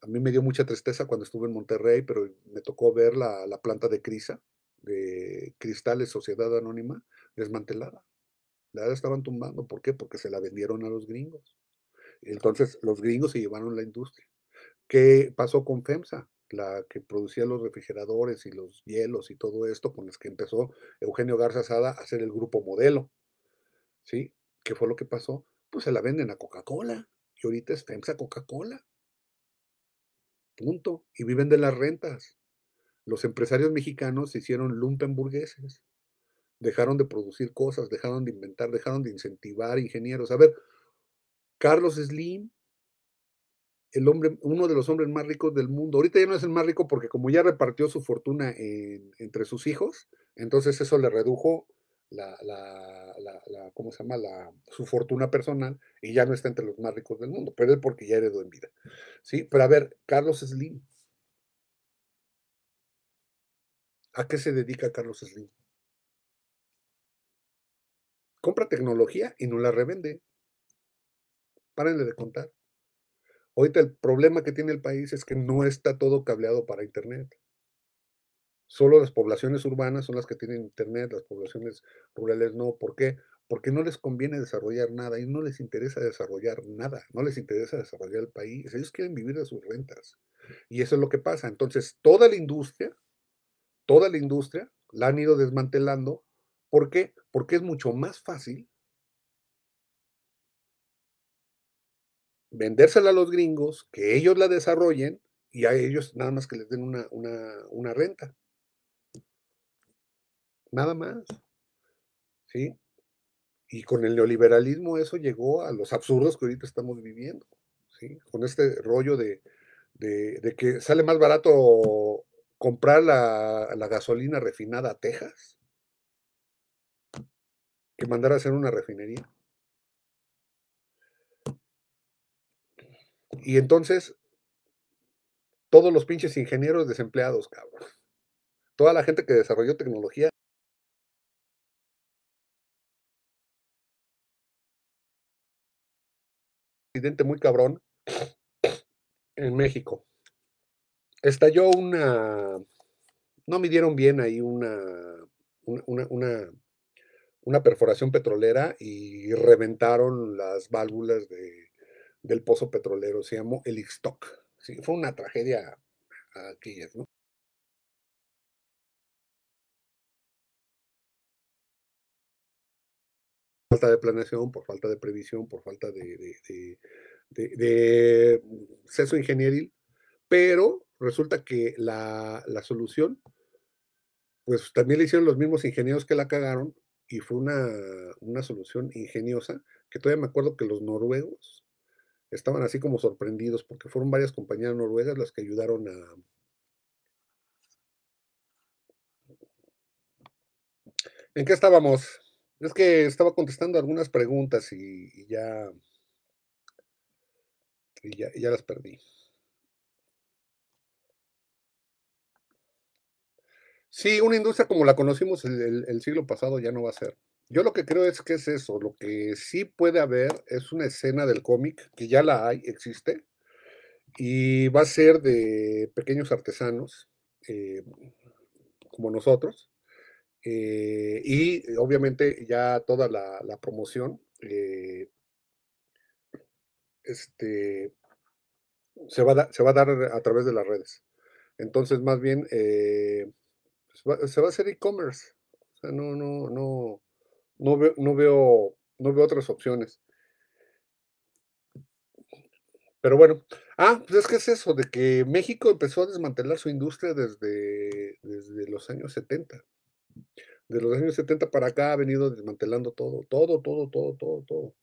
A mí me dio mucha tristeza cuando estuve en Monterrey, pero me tocó ver la, la planta de Crisa, de Cristales Sociedad Anónima, desmantelada. La estaban tumbando. ¿Por qué? Porque se la vendieron a los gringos. Entonces los gringos se llevaron la industria. ¿Qué pasó con FEMSA? La que producía los refrigeradores y los hielos y todo esto, con los que empezó Eugenio Garza Sada a hacer el grupo modelo. ¿Sí? ¿Qué fue lo que pasó? Pues se la venden a Coca-Cola. Y ahorita es FEMSA Coca-Cola. Punto. Y viven de las rentas. Los empresarios mexicanos se hicieron lumpenburgueses dejaron de producir cosas, dejaron de inventar, dejaron de incentivar ingenieros. A ver, Carlos Slim, el hombre, uno de los hombres más ricos del mundo, ahorita ya no es el más rico porque como ya repartió su fortuna entre sus hijos, entonces eso le redujo la, se llama? su fortuna personal y ya no está entre los más ricos del mundo, pero es porque ya heredó en vida. ¿sí? Pero a ver, Carlos Slim. ¿A qué se dedica Carlos Slim? compra tecnología y no la revende. Párenle de contar. Ahorita el problema que tiene el país es que no está todo cableado para Internet. Solo las poblaciones urbanas son las que tienen Internet, las poblaciones rurales no. ¿Por qué? Porque no les conviene desarrollar nada y no les interesa desarrollar nada, no les interesa desarrollar el país. Ellos quieren vivir de sus rentas. Y eso es lo que pasa. Entonces, toda la industria, toda la industria la han ido desmantelando ¿Por qué? Porque es mucho más fácil vendérsela a los gringos, que ellos la desarrollen y a ellos nada más que les den una, renta. Nada más. ¿Sí? Y con el neoliberalismo eso llegó a los absurdos que ahorita estamos viviendo. ¿sí? Con este rollo de, que sale más barato comprar la, la gasolina refinada a Texas que mandar a hacer una refinería. Y entonces, todos los pinches ingenieros desempleados, cabrón. Toda la gente que desarrolló tecnología. Accidente muy cabrón en México. Estalló una. No midieron bien ahí una, una una perforación petrolera y reventaron las válvulas del pozo petrolero, se llamó el Ixtoc. fue una tragedia aquí, ¿no? falta de planeación, por falta de previsión, por falta de, de, de, mm, seso ingenieril, pero resulta que la, la, solución, pues también le hicieron los mismos ingenieros que la cagaron, y fue una, solución ingeniosa, que todavía me acuerdo que los noruegos estaban así como sorprendidos porque fueron varias compañías noruegas las que ayudaron a, ¿En qué estábamos? Es que estaba contestando algunas preguntas y, y ya, y ya las perdí. Sí, una industria como la conocimos el, siglo pasado ya no va a ser. Yo lo que creo es que es eso, lo que sí puede haber es una escena del cómic, que ya la hay, existe, y va a ser de pequeños artesanos eh, como nosotros, eh, y eh, obviamente ya toda la, promoción este, se, va a dar a través de las redes. Entonces, más bien, se va a hacer e-commerce. O sea, no, no, no, no veo, no veo, no veo otras opciones. Pero bueno, ah, pues es que es eso, de que México empezó a desmantelar su industria desde, desde los años 70. Desde los años 70 para acá ha venido desmantelando todo, todo, todo, todo, todo, todo.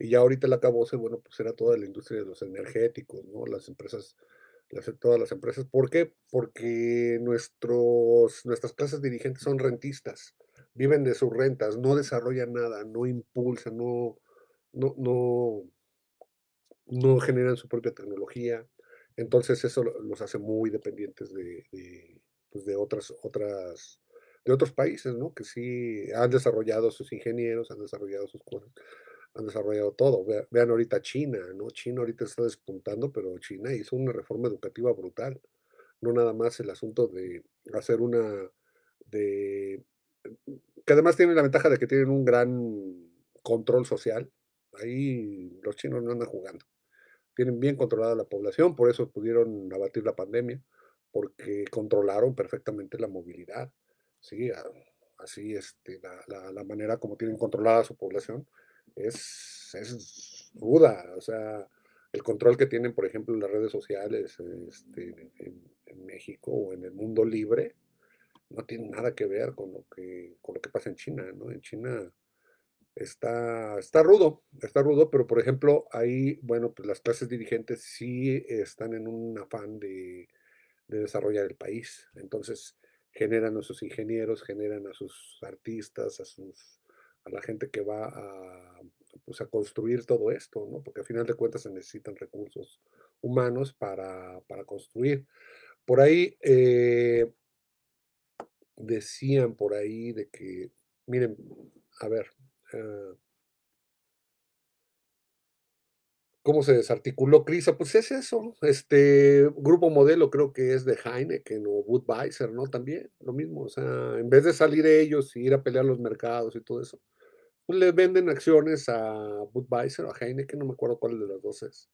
Y ya ahorita la acabose, bueno, pues era toda la industria de los energéticos, ¿no? Las empresas las, todas las empresas. ¿Por qué? Porque nuestros, nuestras clases dirigentes son rentistas, viven de sus rentas, no desarrollan nada, no impulsan, no, no, no, generan su propia tecnología. Entonces eso los hace muy dependientes de, de, pues, de otras, otras, de otros países, ¿no? Que sí han desarrollado sus ingenieros, han desarrollado sus cosas, han desarrollado todo. Vean ahorita China, ¿no? China ahorita está despuntando, pero China hizo una reforma educativa brutal. No nada más el asunto de hacer una de que además tienen la ventaja de que tienen un gran control social. Ahí los chinos no andan jugando. Tienen bien controlada la población, por eso pudieron abatir la pandemia, porque controlaron perfectamente la movilidad, ¿sí? Ah, así este, la, la, la manera como tienen controlada su población es, es ruda, o sea, el control que tienen, por ejemplo, las redes sociales este, en, en, México o en el mundo libre, no tiene nada que ver con lo que, lo que pasa en China, ¿no? En China está, está rudo, está rudo, pero por ejemplo, ahí, bueno, pues, las clases dirigentes sí están en un afán de, de desarrollar el país. Entonces, generan a sus ingenieros, generan a sus artistas, a sus la gente que va a, pues, a construir todo esto, ¿no? Porque al final de cuentas se necesitan recursos humanos para, construir. Por ahí eh, decían por ahí de que, miren, a ver, eh, ¿cómo se desarticuló Crisa? Pues es eso, este grupo modelo creo que es de Heineken o Budweiser, ¿no? También, lo mismo, o sea, en vez de salir ellos y ir a pelear los mercados y todo eso, le venden acciones a Budweiser o a Heineken, no me acuerdo cuál de las dos es.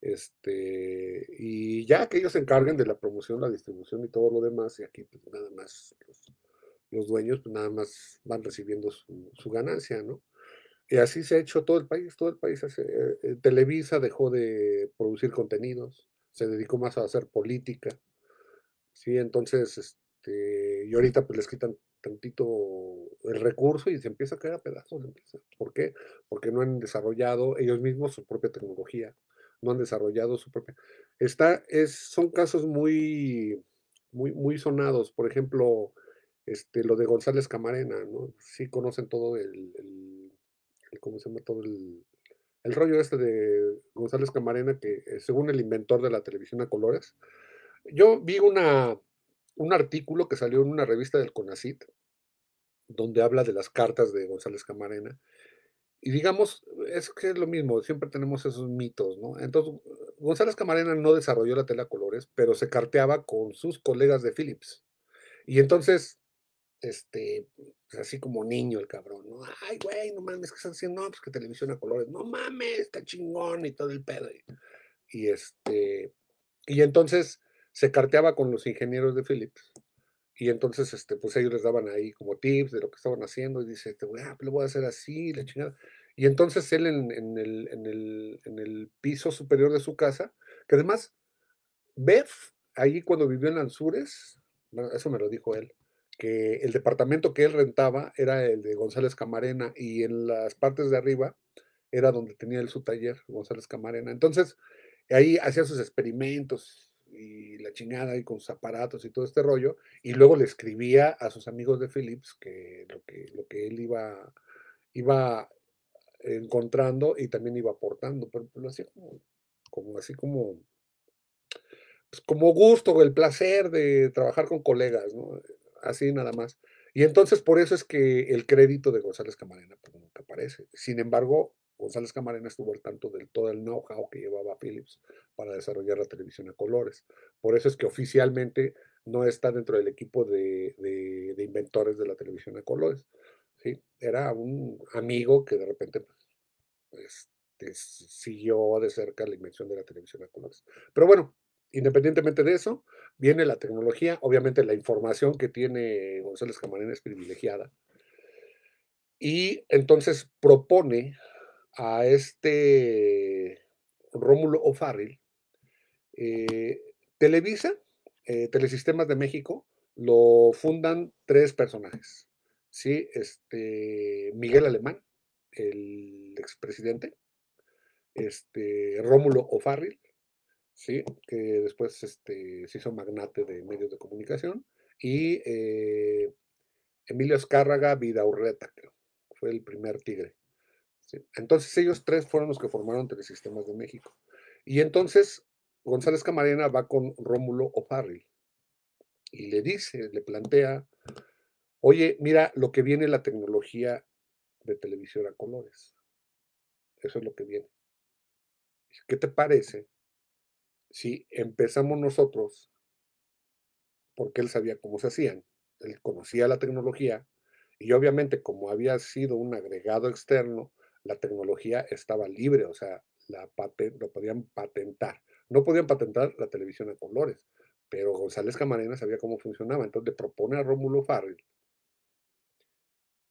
Este, y ya que ellos se encarguen de la promoción, la distribución y todo lo demás, y aquí pues nada más los, dueños pues nada más van recibiendo su, ganancia, ¿no? Y así se ha hecho todo el país, todo el país. Hace, eh, Televisa dejó de producir contenidos, se dedicó más a hacer política, ¿sí? Entonces, este, y ahorita pues les quitan tantito el recurso y se empieza a caer a pedazos. ¿Por qué? Porque no han desarrollado ellos mismos su propia tecnología, no han desarrollado su propia... Está, es, son casos muy, muy, muy sonados, por ejemplo, este, lo de González Camarena, ¿no? Sí conocen todo el ¿cómo se llama? Todo el, el rollo este de González Camarena, que eh, según el inventor de la televisión a colores, yo vi una, un artículo que salió en una revista del CONACIT, donde habla de las cartas de González Camarena. Y digamos, es que es lo mismo, siempre tenemos esos mitos, ¿no? Entonces, González Camarena no desarrolló la tela a colores, pero se carteaba con sus colegas de Philips. Y entonces, este, pues, así como niño el cabrón, ¿no? Ay, güey, no mames, ¿qué están haciendo? No, pues que televisión a colores, no mames, está chingón y todo el pedo. y este, y entonces, se carteaba con los ingenieros de Philips. Y entonces, este, pues ellos les daban ahí como tips de lo que estaban haciendo. Y dice, este, ah, lo voy a hacer así, la chingada. Y entonces él en, el, piso superior de su casa, que además, Bev, ahí cuando vivió en Ansures, eso me lo dijo él, que el departamento que él rentaba era el de González Camarena y en las partes de arriba era donde tenía él su taller, González Camarena. Entonces, ahí hacía sus experimentos y la chingada y con sus aparatos y todo este rollo, y luego le escribía a sus amigos de Philips que lo que, lo que él iba, iba encontrando y también iba aportando, pero, pues, lo hacía como, así como, pues, como gusto, el placer de trabajar con colegas, así nada más. Y entonces por eso es que el crédito de González Camarena pues, nunca aparece. Sin embargo, González Camarena estuvo al tanto del todo el know-how que llevaba Philips para desarrollar la televisión a colores. Por eso es que oficialmente no está dentro del equipo de, inventores de la televisión a colores. Era un amigo que de repente pues, este, siguió de cerca la invención de la televisión a colores. Pero bueno, independientemente de eso, viene la tecnología. Obviamente la información que tiene González Camarena es privilegiada. Y entonces propone a este Rómulo O'Farrill, eh, Televisa, eh, Telesistemas de México, lo fundan tres personajes. ¿sí? Este, Miguel Alemán, el expresidente, este, Rómulo O'Farrill, ¿sí? que después este, se hizo magnate de medios de comunicación, y eh, Emilio Escárraga Vidaurreta, creo, fue el primer tigre. Entonces ellos tres fueron los que formaron Telesistemas de México. Y entonces González Camarena va con Rómulo O'Parri y le dice, le plantea, oye, mira lo que viene la tecnología de televisión a colores. Eso es lo que viene. ¿Qué te parece si empezamos nosotros? Porque él sabía cómo se hacían, él conocía la tecnología y obviamente como había sido un agregado externo, la tecnología estaba libre, o sea, la lo podían patentar. No podían patentar la televisión a colores, pero González Camarena sabía cómo funcionaba. Entonces le propone a Rómulo Farrell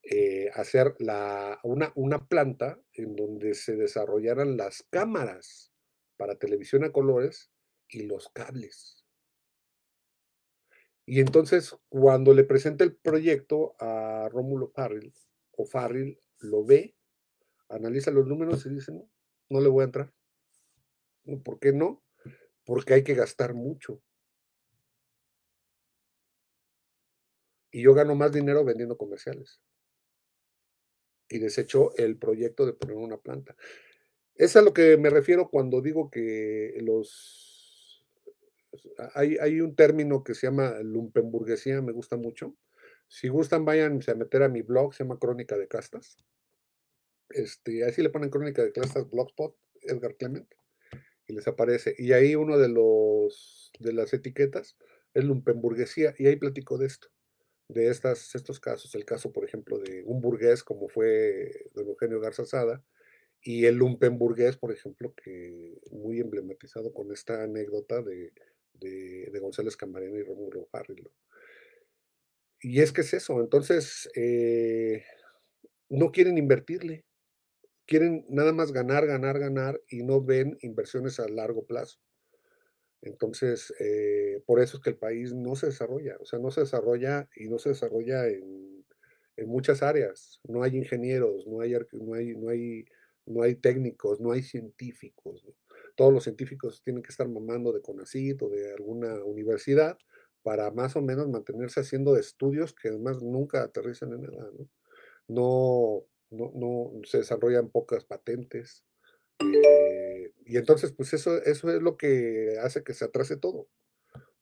eh, hacer la, una, una planta en donde se desarrollaran las cámaras para televisión a colores y los cables. Y entonces, cuando le presenta el proyecto a Rómulo Farrell, o lo ve analiza los números y dice, no, no le voy a entrar. ¿Por qué no? Porque hay que gastar mucho. Y yo gano más dinero vendiendo comerciales. Y desechó el proyecto de poner una planta. Es a lo que me refiero cuando digo que los... Hay, hay un término que se llama lumpenburguesía, me gusta mucho. Si gustan, vayan a meter a mi blog, se llama Crónica de Castas este, así le ponen crónica de clases Blogspot, Edgar Clement, y les aparece. Y ahí uno de los de las etiquetas es lumpenburguesía, y ahí platico de esto, de estas, estos casos, el caso, por ejemplo, de un burgués como fue don Eugenio Garza Sada, y el lumpenburgués, por ejemplo, que muy emblematizado con esta anécdota de, González Camarena y Romulo Farrillo Y es que es eso, entonces eh, no quieren invertirle, quieren nada más ganar, ganar, ganar y no ven inversiones a largo plazo. Entonces, eh, por eso es que el país no se desarrolla, o sea, no se desarrolla y no se desarrolla en, muchas áreas. No hay ingenieros, no hay, no hay, no hay, no hay técnicos, no hay científicos. Todos los científicos tienen que estar mamando de CONACIT o de alguna universidad para más o menos mantenerse haciendo estudios que además nunca aterrizan en nada. No, no no, se desarrollan pocas patentes. Eh, y entonces, pues eso, eso es lo que hace que se atrase todo.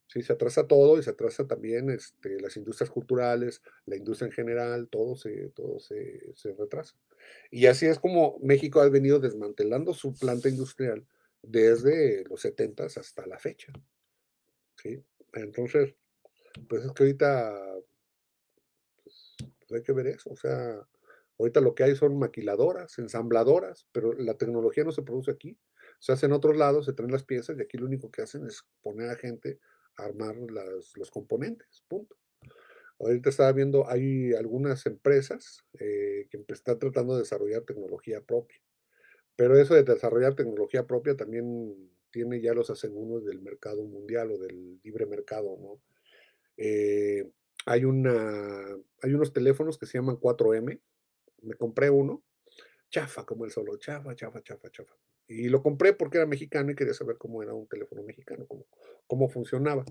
Sí, se atrasa todo y se atrasa también este, las industrias culturales, la industria en general, todo, se, todo se, retrasa. Y así es como México ha venido desmantelando su planta industrial desde los 70 hasta la fecha. Entonces, pues es que ahorita pues, pues, hay que ver eso. O sea, Ahorita lo que hay son maquiladoras, ensambladoras, pero la tecnología no se produce aquí. Se hace en otros lados, se traen las piezas y aquí lo único que hacen es poner a gente a armar los componentes, punto. Ahorita estaba viendo, hay algunas empresas eh, que están tratando de desarrollar tecnología propia, pero eso de desarrollar tecnología propia también tiene ya los aseguros del mercado mundial o del libre mercado, ¿no? Eh, hay, una, hay unos teléfonos que se llaman 4M, me compré uno, chafa como el solo, chafa, chafa, chafa, chafa. Y lo compré porque era mexicano y quería saber cómo era un teléfono mexicano, cómo, cómo funcionaba.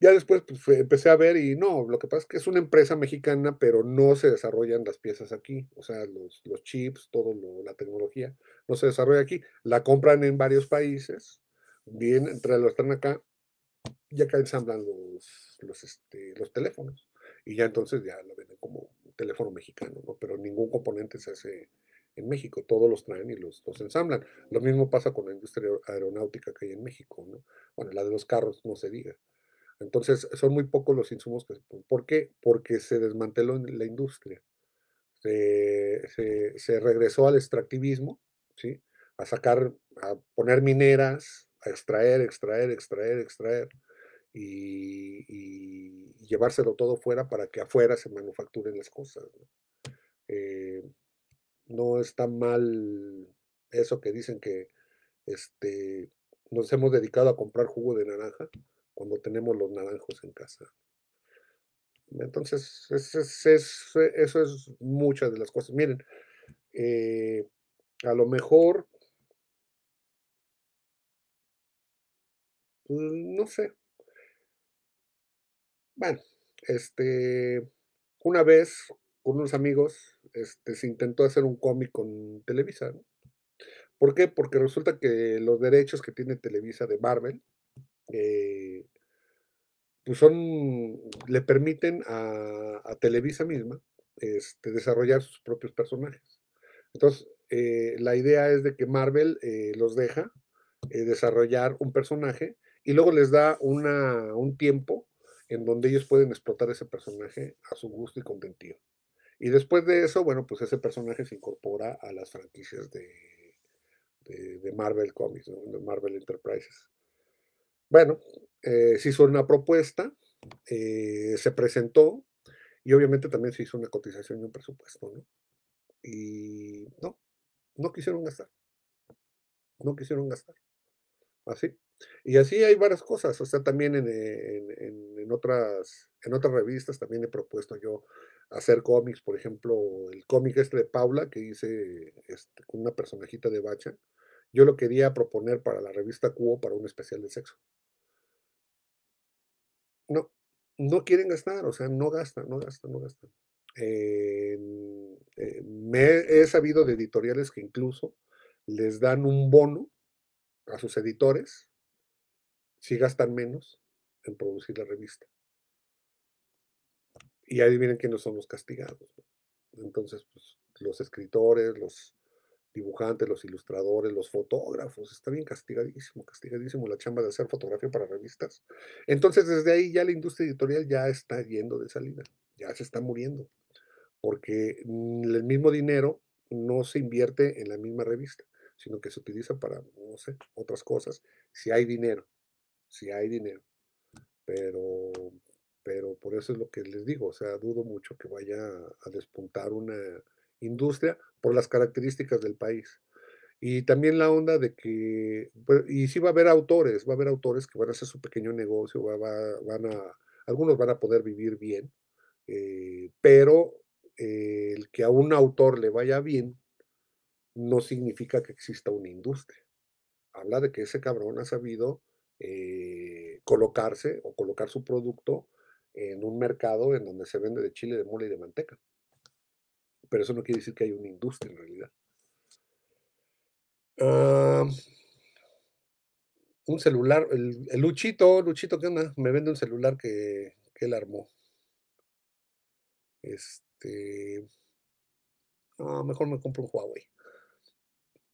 Ya después pues, empecé a ver y no, lo que pasa es que es una empresa mexicana, pero no se desarrollan las piezas aquí, o sea, los, chips, toda la tecnología, no se desarrolla aquí. La compran en varios países, bien, entre los están acá, y acá ensamblan los, los, este, los teléfonos. Y ya entonces ya lo venden como teléfono mexicano, Pero ningún componente se hace en México, todos los traen y los, ensamblan. Lo mismo pasa con la industria aeronáutica que hay en México, ¿no? Bueno, la de los carros no se diga. Entonces, son muy pocos los insumos que se ¿Por qué? Porque se desmanteló la industria. Se, regresó al extractivismo, ¿sí? A sacar, a poner mineras, a extraer, extraer, extraer, extraer y, llevárselo todo fuera para que afuera se manufacturen las cosas. Eh, ¿no? está mal eso que dicen que este, nos hemos dedicado a comprar jugo de naranja cuando tenemos los naranjos en casa. Entonces, eso es muchas de las cosas. Miren, eh, a lo mejor, pues, no sé, bueno, este, una vez con unos amigos este, se intentó hacer un cómic con Televisa. ¿Por qué? Porque resulta que los derechos que tiene Televisa de Marvel, eh, pues son, le permiten a, Televisa misma este, desarrollar sus propios personajes. Entonces, eh, la idea es de que Marvel eh, los deja desarrollar un personaje y luego les da una, un tiempo en donde ellos pueden explotar ese personaje a su gusto y contentío. Y después de eso, bueno, pues ese personaje se incorpora a las franquicias de, Marvel Comics, de Marvel Enterprises. Bueno, eh, se hizo una propuesta, eh, se presentó y obviamente también se hizo una cotización y un presupuesto, ¿no? Y no, no quisieron gastar. No quisieron gastar. Así. Y así hay varias cosas, o sea, también en, otras, en otras revistas también he propuesto yo hacer cómics, por ejemplo, el cómic este de Paula que hice este, con una personajita de Bacha, yo lo quería proponer para la revista Cubo para un especial de sexo. No, no quieren gastar, o sea, no gastan, no gastan, no gastan. Eh, me he sabido de editoriales que incluso les dan un bono a sus editores si gastan menos en producir la revista. Y ahí adivinen quiénes son los castigados. Entonces, pues, los escritores, los dibujantes, los ilustradores, los fotógrafos, está bien castigadísimo, castigadísimo la chamba de hacer fotografía para revistas. Entonces, desde ahí ya la industria editorial ya está yendo de salida, ya se está muriendo, porque el mismo dinero no se invierte en la misma revista, sino que se utiliza para, no sé, otras cosas, si hay dinero si hay dinero. Pero, pero por eso es lo que les digo, o sea, dudo mucho que vaya a despuntar una industria por las características del país. Y también la onda de que, pues, y sí va a haber autores, va a haber autores que van a hacer su pequeño negocio, van a, algunos van a poder vivir bien, eh, pero eh, el que a un autor le vaya bien no significa que exista una industria. Habla de que ese cabrón ha sabido eh, colocarse o colocar su producto en un mercado en donde se vende de chile, de mole y de manteca. Pero eso no quiere decir que hay una industria en realidad. un celular, el, Luchito, Luchito, ¿qué onda? Me vende un celular que, que él armó. Este. mejor me compro un Huawei.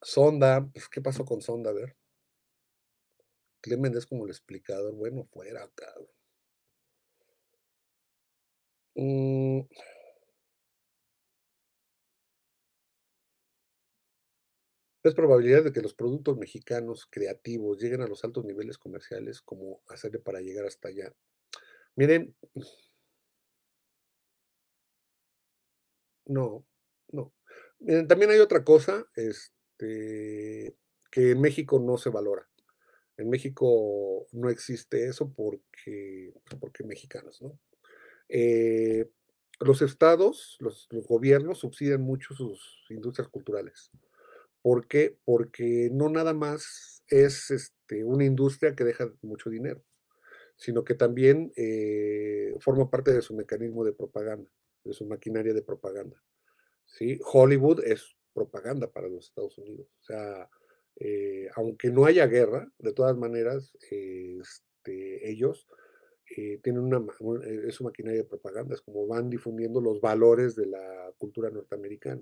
Sonda, pues, ¿qué pasó con Sonda? A ver. Clemente es como el explicador, bueno, fuera, cabrón. Mm. Es probabilidad de que los productos mexicanos creativos lleguen a los altos niveles comerciales, como hacerle para llegar hasta allá. Miren, no, no. Miren, también hay otra cosa este, que en México no se valora. En México no existe eso porque, pues, porque mexicanos, ¿no? Eh, los estados, los, gobiernos subsidian mucho sus industrias culturales. ¿Por qué? Porque no nada más es este, una industria que deja mucho dinero, sino que también eh, forma parte de su mecanismo de propaganda, de su maquinaria de propaganda. Hollywood es propaganda para los Estados Unidos. O sea, eh, aunque no haya guerra, de todas maneras, este, ellos eh, tienen una, eh, es su maquinaria de propaganda, es como van difundiendo los valores de la cultura norteamericana.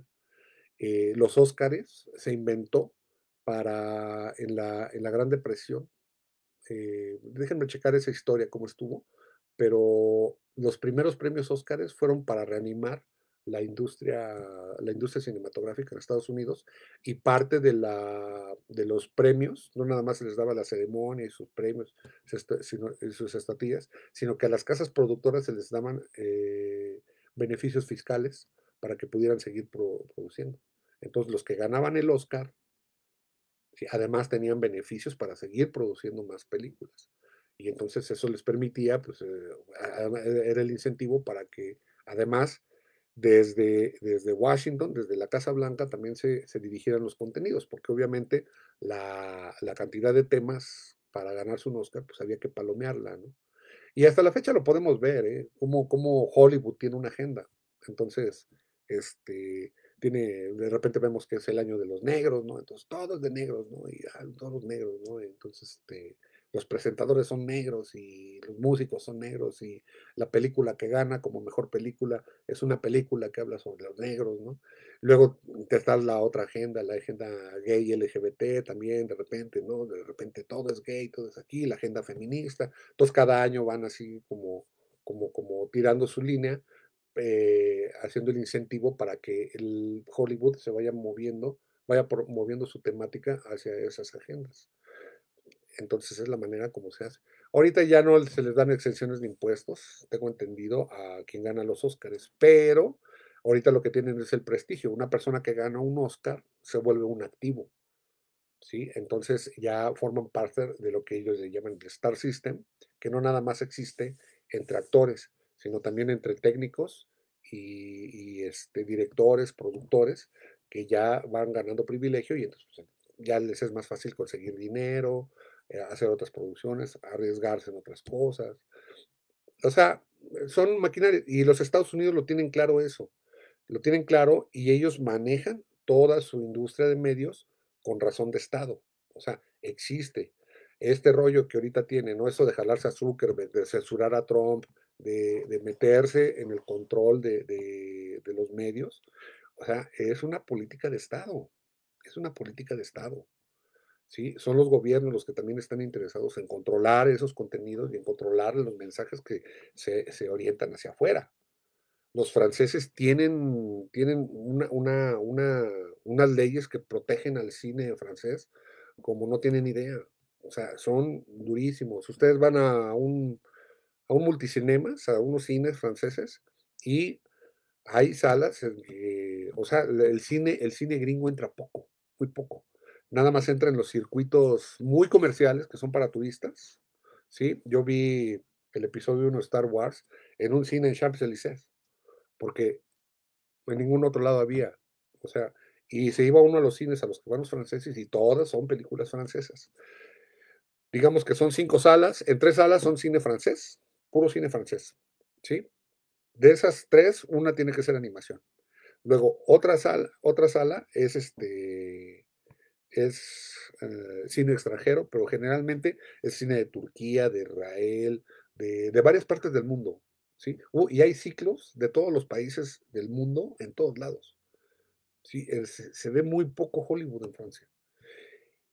los Óscares se inventó para en la, en la Gran Depresión. déjenme checar esa historia, cómo estuvo, pero los primeros premios Óscares fueron para reanimar la industria, la industria cinematográfica en Estados Unidos y parte de, la, de los premios, no nada más se les daba la ceremonia y sus premios sino, y sus estatillas, sino que a las casas productoras se les daban eh, beneficios fiscales para que pudieran seguir produciendo. Entonces los que ganaban el Oscar, además tenían beneficios para seguir produciendo más películas. Y entonces eso les permitía, pues eh, era el incentivo para que además desde, desde Washington, desde la Casa Blanca, también se, se los contenidos, porque obviamente la, cantidad de temas para ganarse un Oscar, pues había que palomearla, ¿no? Y hasta la fecha lo podemos ver, ¿eh? Cómo, Hollywood tiene una agenda. Entonces, este, tiene, de repente vemos que es el año de los negros, ¿no? Entonces, todos de negros, ¿no? Y ah, todos los negros, ¿no? Entonces, este, los presentadores son negros y los músicos son negros y la película que gana como mejor película es una película que habla sobre los negros, ¿no? Luego mm, está la otra agenda, la agenda gay LGBT también de repente, ¿no? De repente todo es gay, todo es aquí, la agenda feminista. Entonces cada año van así como, como, como tirando su línea, eh, haciendo el incentivo para que el Hollywood se vaya moviendo, vaya moviendo su temática hacia esas agendas. Entonces es la manera como se hace. Ahorita ya no se les dan exenciones de impuestos, tengo entendido, a quien gana los Oscars, pero ahorita lo que tienen es el prestigio. Una persona que gana un Óscar se vuelve un activo, ¿sí? Entonces ya forman parte de lo que ellos le llaman el Star System, que no nada más existe entre actores, sino también entre técnicos y, este, directores, productores, que ya van ganando privilegio y entonces pues, ya les es más fácil conseguir dinero, eh, hacer otras producciones, arriesgarse en otras cosas. O sea, eh, son maquinarias y los Estados Unidos lo tienen claro eso, lo tienen claro y ellos manejan toda su industria de medios con razón de Estado. O sea, existe este rollo que ahorita tiene, ¿no? Eso de jalarse a Zuckerberg, de censurar a Trump, de, meterse en el control de, de los medios. O sea, es una política de Estado, es una política de Estado. Son los gobiernos los que también están interesados en controlar esos contenidos y en controlar los mensajes que se, orientan hacia afuera. Los franceses tienen, tienen una, unas leyes que protegen al cine francés como no tienen idea. O sea, son durísimos. Ustedes van a un, a un a unos cines franceses, y hay salas, o sea, el cine, el cine gringo entra poco, muy poco nada más entra en los circuitos muy comerciales que son para turistas. ¿sí? Yo vi el episodio 1 de Star Wars en un cine en Champs-Élysées, porque en ningún otro lado había. O sea, y se iba uno a los cines, a los que van los franceses, y todas son películas francesas. Digamos que son cinco salas, en tres salas son cine francés, puro cine francés. ¿sí? De esas tres, una tiene que ser animación. Luego, otra sala, otra sala es este es eh, cine extranjero, pero generalmente es cine de Turquía, de Israel, de, varias partes del mundo. ¿sí? y hay ciclos de todos los países del mundo en todos lados. ¿sí? Eh, se, se ve muy poco Hollywood en Francia.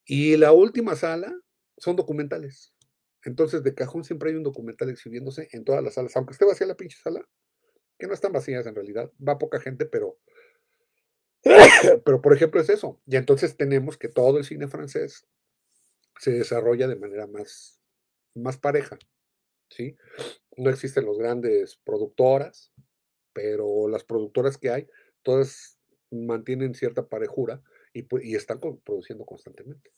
Y la última sala son documentales. Entonces, de cajón siempre hay un documental exhibiéndose en todas las salas, aunque esté vacía la pinche sala, que no están vacías en realidad, va poca gente, pero Pero, por ejemplo, es eso. Y entonces tenemos que todo el cine francés se desarrolla de manera más, más pareja. ¿sí? No existen las grandes productoras, pero las productoras que hay, todas mantienen cierta parejura y, están produciendo constantemente.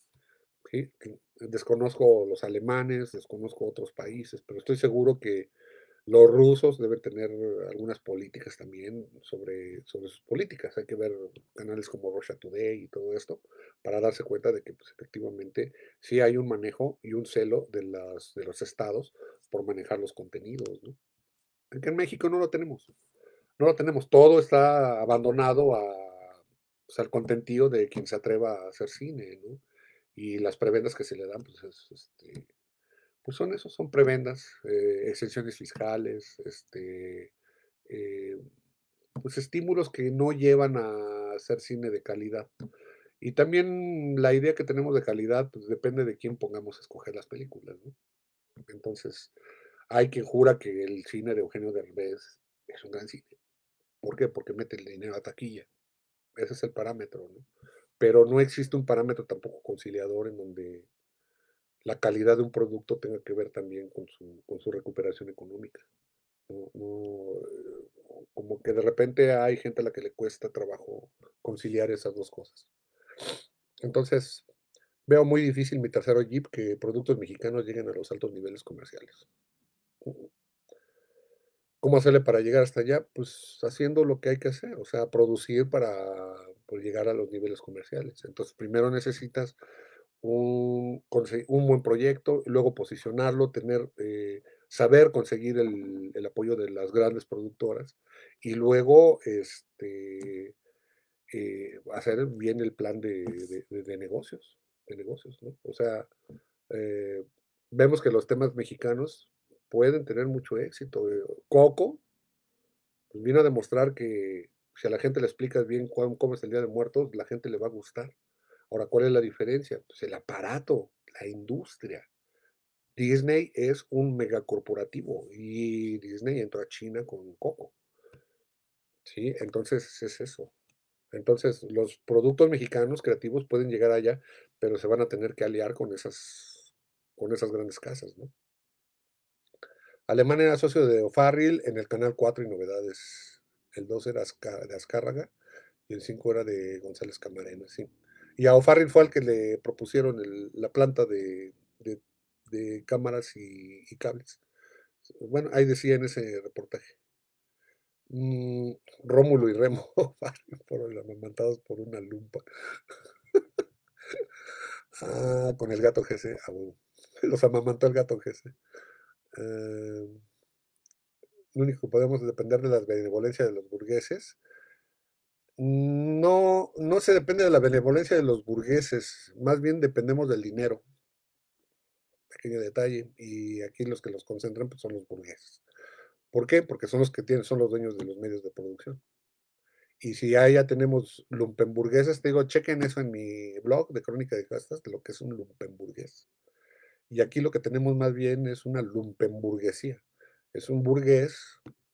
Desconozco los alemanes, desconozco otros países, pero estoy seguro que los rusos deben tener algunas políticas también sobre, sobre sus políticas. Hay que ver canales como Russia Today y todo esto para darse cuenta de que pues, efectivamente sí hay un manejo y un celo de, las, de los estados por manejar los contenidos. ¿no? Aquí en México no lo tenemos. No lo tenemos. Todo está abandonado a, pues, al contentío de quien se atreva a hacer cine. Y las prebendas que se le dan pues, es, este, pues son esos, son prebendas, eh, exenciones fiscales, este, eh, pues estímulos que no llevan a hacer cine de calidad. Y también la idea que tenemos de calidad pues, depende de quién pongamos a escoger las películas. Entonces, hay quien jura que el cine de Eugenio Derbez es un gran cine. ¿Por qué? Porque mete el dinero a taquilla. Ese es el parámetro, Pero no existe un parámetro tampoco conciliador en donde la calidad de un producto tenga que ver también con su, recuperación económica. Eh, como que de repente hay gente a la que le cuesta trabajo conciliar esas dos cosas. Entonces, veo muy difícil mi tercero Jeep que productos mexicanos lleguen a los altos niveles comerciales. Mm. ¿Cómo hacerle para llegar hasta allá? Pues haciendo lo que hay que hacer, o sea, producir para pues, llegar a los niveles comerciales. Entonces, primero necesitas un, buen proyecto, luego posicionarlo, tener, eh, saber conseguir el, apoyo de las grandes productoras y luego este, eh, hacer bien el plan de, negocios, de negocios, O sea, eh, vemos que los temas mexicanos pueden tener mucho éxito. Coco pues, vino a demostrar que si a la gente le explicas bien cómo, cómo es el Día de Muertos, la gente le va a gustar. Ahora, ¿cuál es la diferencia? Pues el aparato, la industria. Disney es un megacorporativo y Disney entró a China con Coco. ¿Sí? Entonces es eso. Entonces los productos mexicanos creativos pueden llegar allá, pero se van a tener que aliar con esas, con esas grandes casas, ¿no? Alemania era socio de O'Farrill en el Canal 4 y Novedades. El 2 era de Azcárraga y el 5 era de González Camarena, sí. Y a O'Farrill fue al que le propusieron la planta de, cámaras y, cables. Bueno, ahí decía en ese reportaje. Mm, Rómulo y Remo fueron amamantados por una lumpa. ah, con el gato GC. Los amamantó el gato GC. Ah, lo único que podemos depender de la benevolencia de los burgueses no, no se depende de la benevolencia de los burgueses, más bien dependemos del dinero. Pequeño detalle, y aquí los que los concentran pues, son los burgueses. ¿Por qué? Porque son los que tienen, son los dueños de los medios de producción. Y si ya, ya tenemos lumpenburgueses, te digo, chequen eso en mi blog de Crónica de Castas, de lo que es un lumpenburgués. Y aquí lo que tenemos más bien es una lumpenburguesía. Es un burgués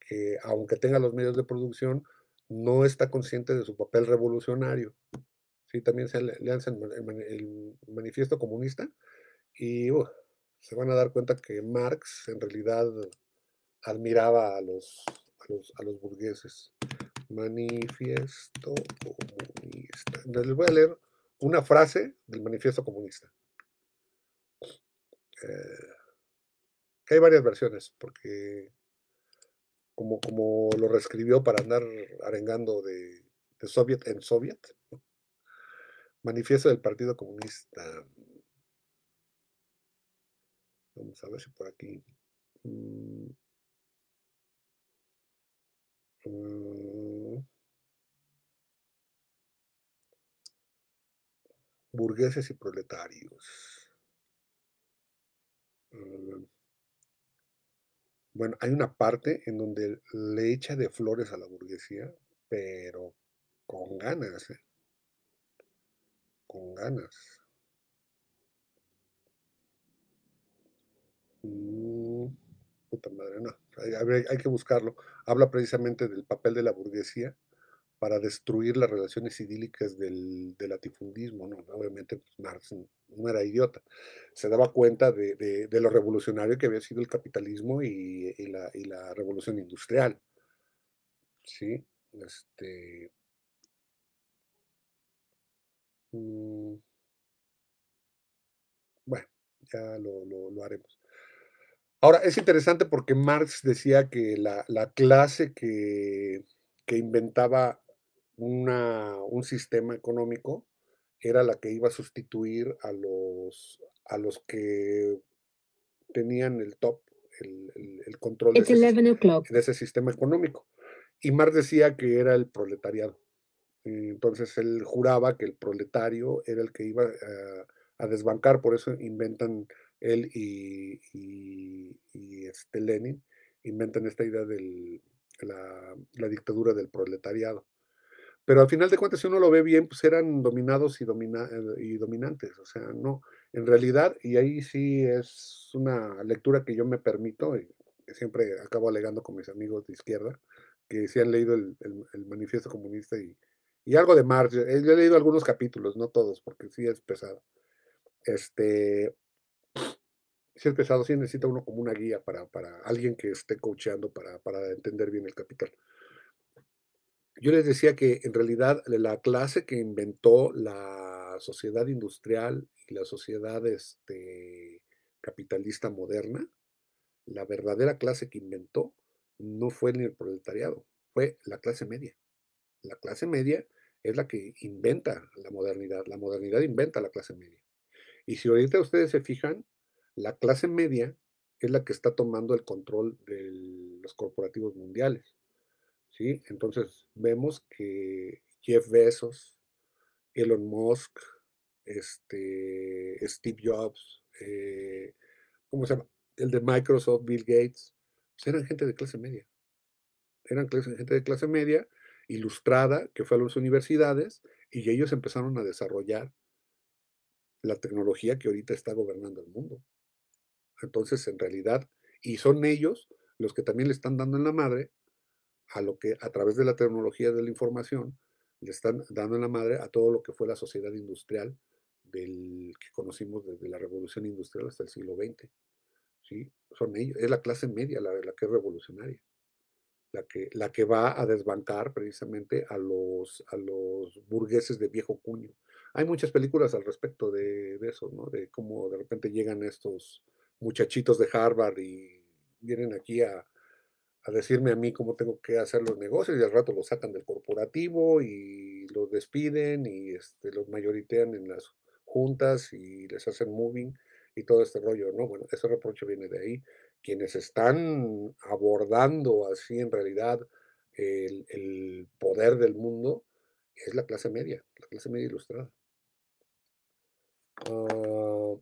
que, aunque tenga los medios de producción, no está consciente de su papel revolucionario. Sí, también se le, el, manifiesto comunista y se van a dar cuenta que Marx en realidad admiraba a los, a los, burgueses. Manifiesto comunista. Les voy a leer una frase del manifiesto comunista. Eh, que hay varias versiones, porque como, como lo reescribió para andar arengando de, Soviet en Soviet. Manifiesto del Partido Comunista. Vamos a ver si por aquí. Mm. Mm. Burgueses y proletarios. Mm. Bueno, hay una parte en donde le echa de flores a la burguesía, pero con ganas, ¿eh? Con ganas. Mm, puta madre, no. hay que buscarlo. Habla precisamente del papel de la burguesía para destruir las relaciones idílicas del, latifundismo. ¿no? Obviamente pues, Marx no era idiota. Se daba cuenta de, lo revolucionario que había sido el capitalismo y, la, revolución industrial. ¿Sí? Este... Mm. Bueno, ya lo, haremos. Ahora, es interesante porque Marx decía que la, clase que, que inventaba una, un sistema económico era la que iba a sustituir a los, a los que tenían el top, el, control de ese, sistema económico. Y Marx decía que era el proletariado. Entonces él juraba que el proletario era el que iba a, desbancar, por eso inventan él y, este Lenin, inventan esta idea de la dictadura del proletariado pero al final de cuentas, si uno lo ve bien, pues eran dominados y, domina y dominantes. O sea, no, en realidad, y ahí sí es una lectura que yo me permito, y siempre acabo alegando con mis amigos de izquierda, que sí han leído el, manifiesto comunista y, algo de Marx. Eh, yo he leído algunos capítulos, no todos, porque sí es pesado. Este, sí es pesado, sí necesita uno como una guía para, alguien que esté coacheando para, para entender bien el capital. Yo les decía que en realidad la clase que inventó la sociedad industrial y la sociedad este, capitalista moderna, la verdadera clase que inventó no fue ni el proletariado, fue la clase media. La clase media es la que inventa la modernidad, la modernidad inventa la clase media. Y si ahorita ustedes se fijan, la clase media es la que está tomando el control de los corporativos mundiales. ¿sí? Entonces vemos que Jeff Bezos, Elon Musk, este, Steve Jobs, eh, El de Microsoft, Bill Gates, pues, eran gente de clase media. Eran gente de clase media, ilustrada, que fue a las universidades, y ellos empezaron a desarrollar la tecnología que ahorita está gobernando el mundo. Entonces, en realidad, y son ellos los que también le están dando en la madre a lo que a través de la tecnología de la información le están dando la madre a todo lo que fue la sociedad industrial del que conocimos desde la revolución industrial hasta el siglo XX. ¿sí? Son ellos, es la clase media la, que es revolucionaria, la que, la que va a desbancar precisamente a los, a los burgueses de viejo cuño. Hay muchas películas al respecto de, de eso, ¿no? de cómo de repente llegan estos muchachitos de Harvard y vienen aquí a, a decirme a mí cómo tengo que hacer los negocios y al rato los sacan del corporativo y los despiden y este, los mayoritean en las juntas y les hacen moving y todo este rollo, ¿no? Bueno, ese reproche viene de ahí. Quienes están abordando así en realidad el, poder del mundo es la clase media, la clase media ilustrada. Ah...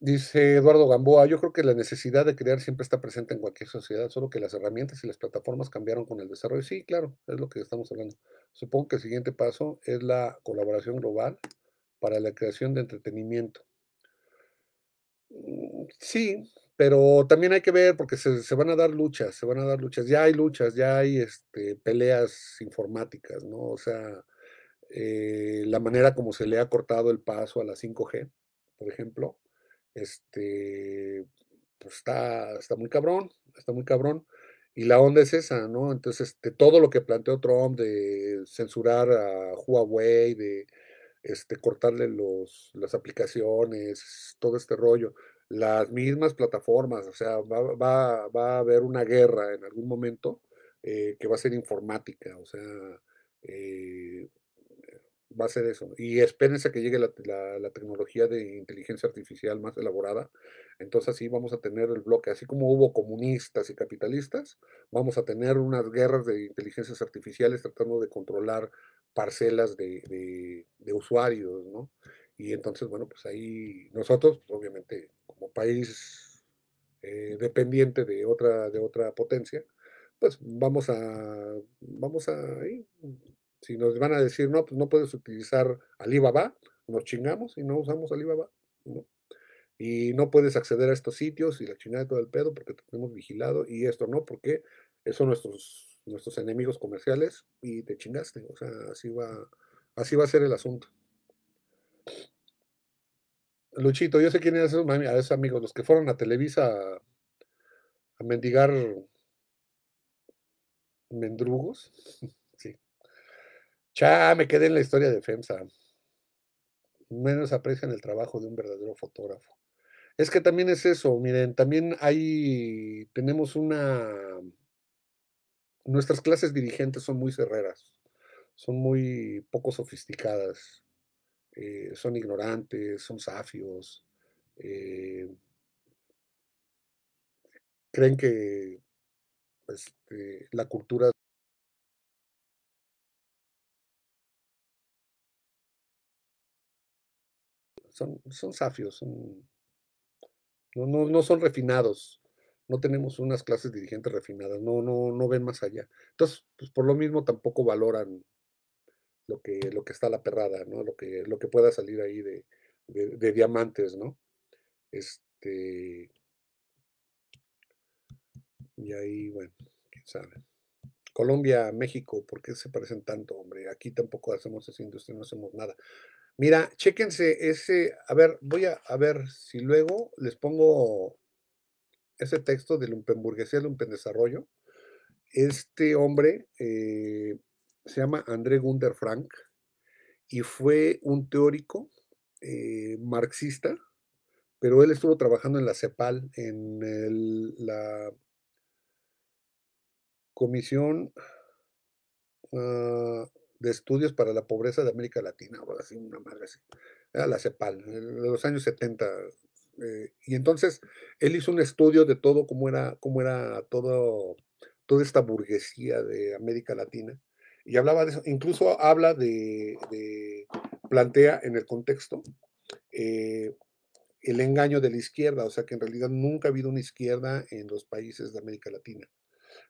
Dice Eduardo Gamboa, yo creo que la necesidad de crear siempre está presente en cualquier sociedad, solo que las herramientas y las plataformas cambiaron con el desarrollo. Sí, claro, es lo que estamos hablando. Supongo que el siguiente paso es la colaboración global para la creación de entretenimiento. Mm, sí, pero también hay que ver porque se, van a dar luchas, se van a dar luchas. Ya hay luchas, ya hay este, peleas informáticas, ¿no? O sea, eh, la manera como se le ha cortado el paso a la 5G, por ejemplo este, pues, está, está muy cabrón, está muy cabrón. Y la onda es esa, ¿no? Entonces, de todo lo que planteó Trump de censurar a Huawei, de este, cortarle los, las aplicaciones, todo este rollo, las mismas plataformas, o sea, va, a haber una guerra en algún momento eh, que va a ser informática, o sea, eh, va a ser eso. Y espérense que llegue la, tecnología de inteligencia artificial más elaborada. Entonces sí vamos a tener el bloque, así como hubo comunistas y capitalistas, vamos a tener unas guerras de inteligencias artificiales tratando de controlar parcelas de, usuarios, ¿no? Y entonces, bueno, pues ahí nosotros, obviamente, como país eh, dependiente de otra, de otra potencia, pues vamos a, vamos a si nos van a decir, no, pues no puedes utilizar Alibaba, nos chingamos y no usamos Alibaba. Y no puedes acceder a estos sitios y la chingada de todo el pedo porque te tenemos vigilado y esto no, porque son nuestros, nuestros enemigos comerciales y te chingaste. O sea, así va, así va a ser el asunto. Luchito, yo sé quiénes esos, esos amigos, los que fueron a Televisa a mendigar mendrugos. Ya me quedé en la historia de FEMSA. Menos aprecian el trabajo de un verdadero fotógrafo. Es que también es eso, miren, también ahí tenemos una, nuestras clases dirigentes son muy cerreras, son muy poco sofisticadas, eh, son ignorantes, son safios, eh, creen que este, la cultura son, son safios, no, son refinados, no tenemos unas clases dirigentes refinadas, no, no, no ven más allá. Entonces, pues por lo mismo tampoco valoran lo que, lo que está la perrada, ¿no? Lo que, lo que pueda salir ahí de, de diamantes, ¿no? Este. Y ahí, bueno, quién sabe. Colombia, México, ¿por qué se parecen tanto, hombre? Aquí tampoco hacemos esa industria, no hacemos nada. Mira, chéquense ese, a ver, voy a, ver si luego les pongo ese texto de Lumpenburguesía, Lumpen Desarrollo. Este hombre eh, se llama André Gunder Frank y fue un teórico eh, marxista, pero él estuvo trabajando en la CEPAL, en la Comisión ah, de Estudios para la Pobreza de América Latina, o así, una madre así, la CEPAL, de los años 70. Eh, y entonces él hizo un estudio de todo, cómo era, cómo era todo, toda esta burguesía de América Latina. Y hablaba de eso, incluso habla de, plantea en el contexto eh, el engaño de la izquierda, o sea que en realidad nunca ha habido una izquierda en los países de América Latina.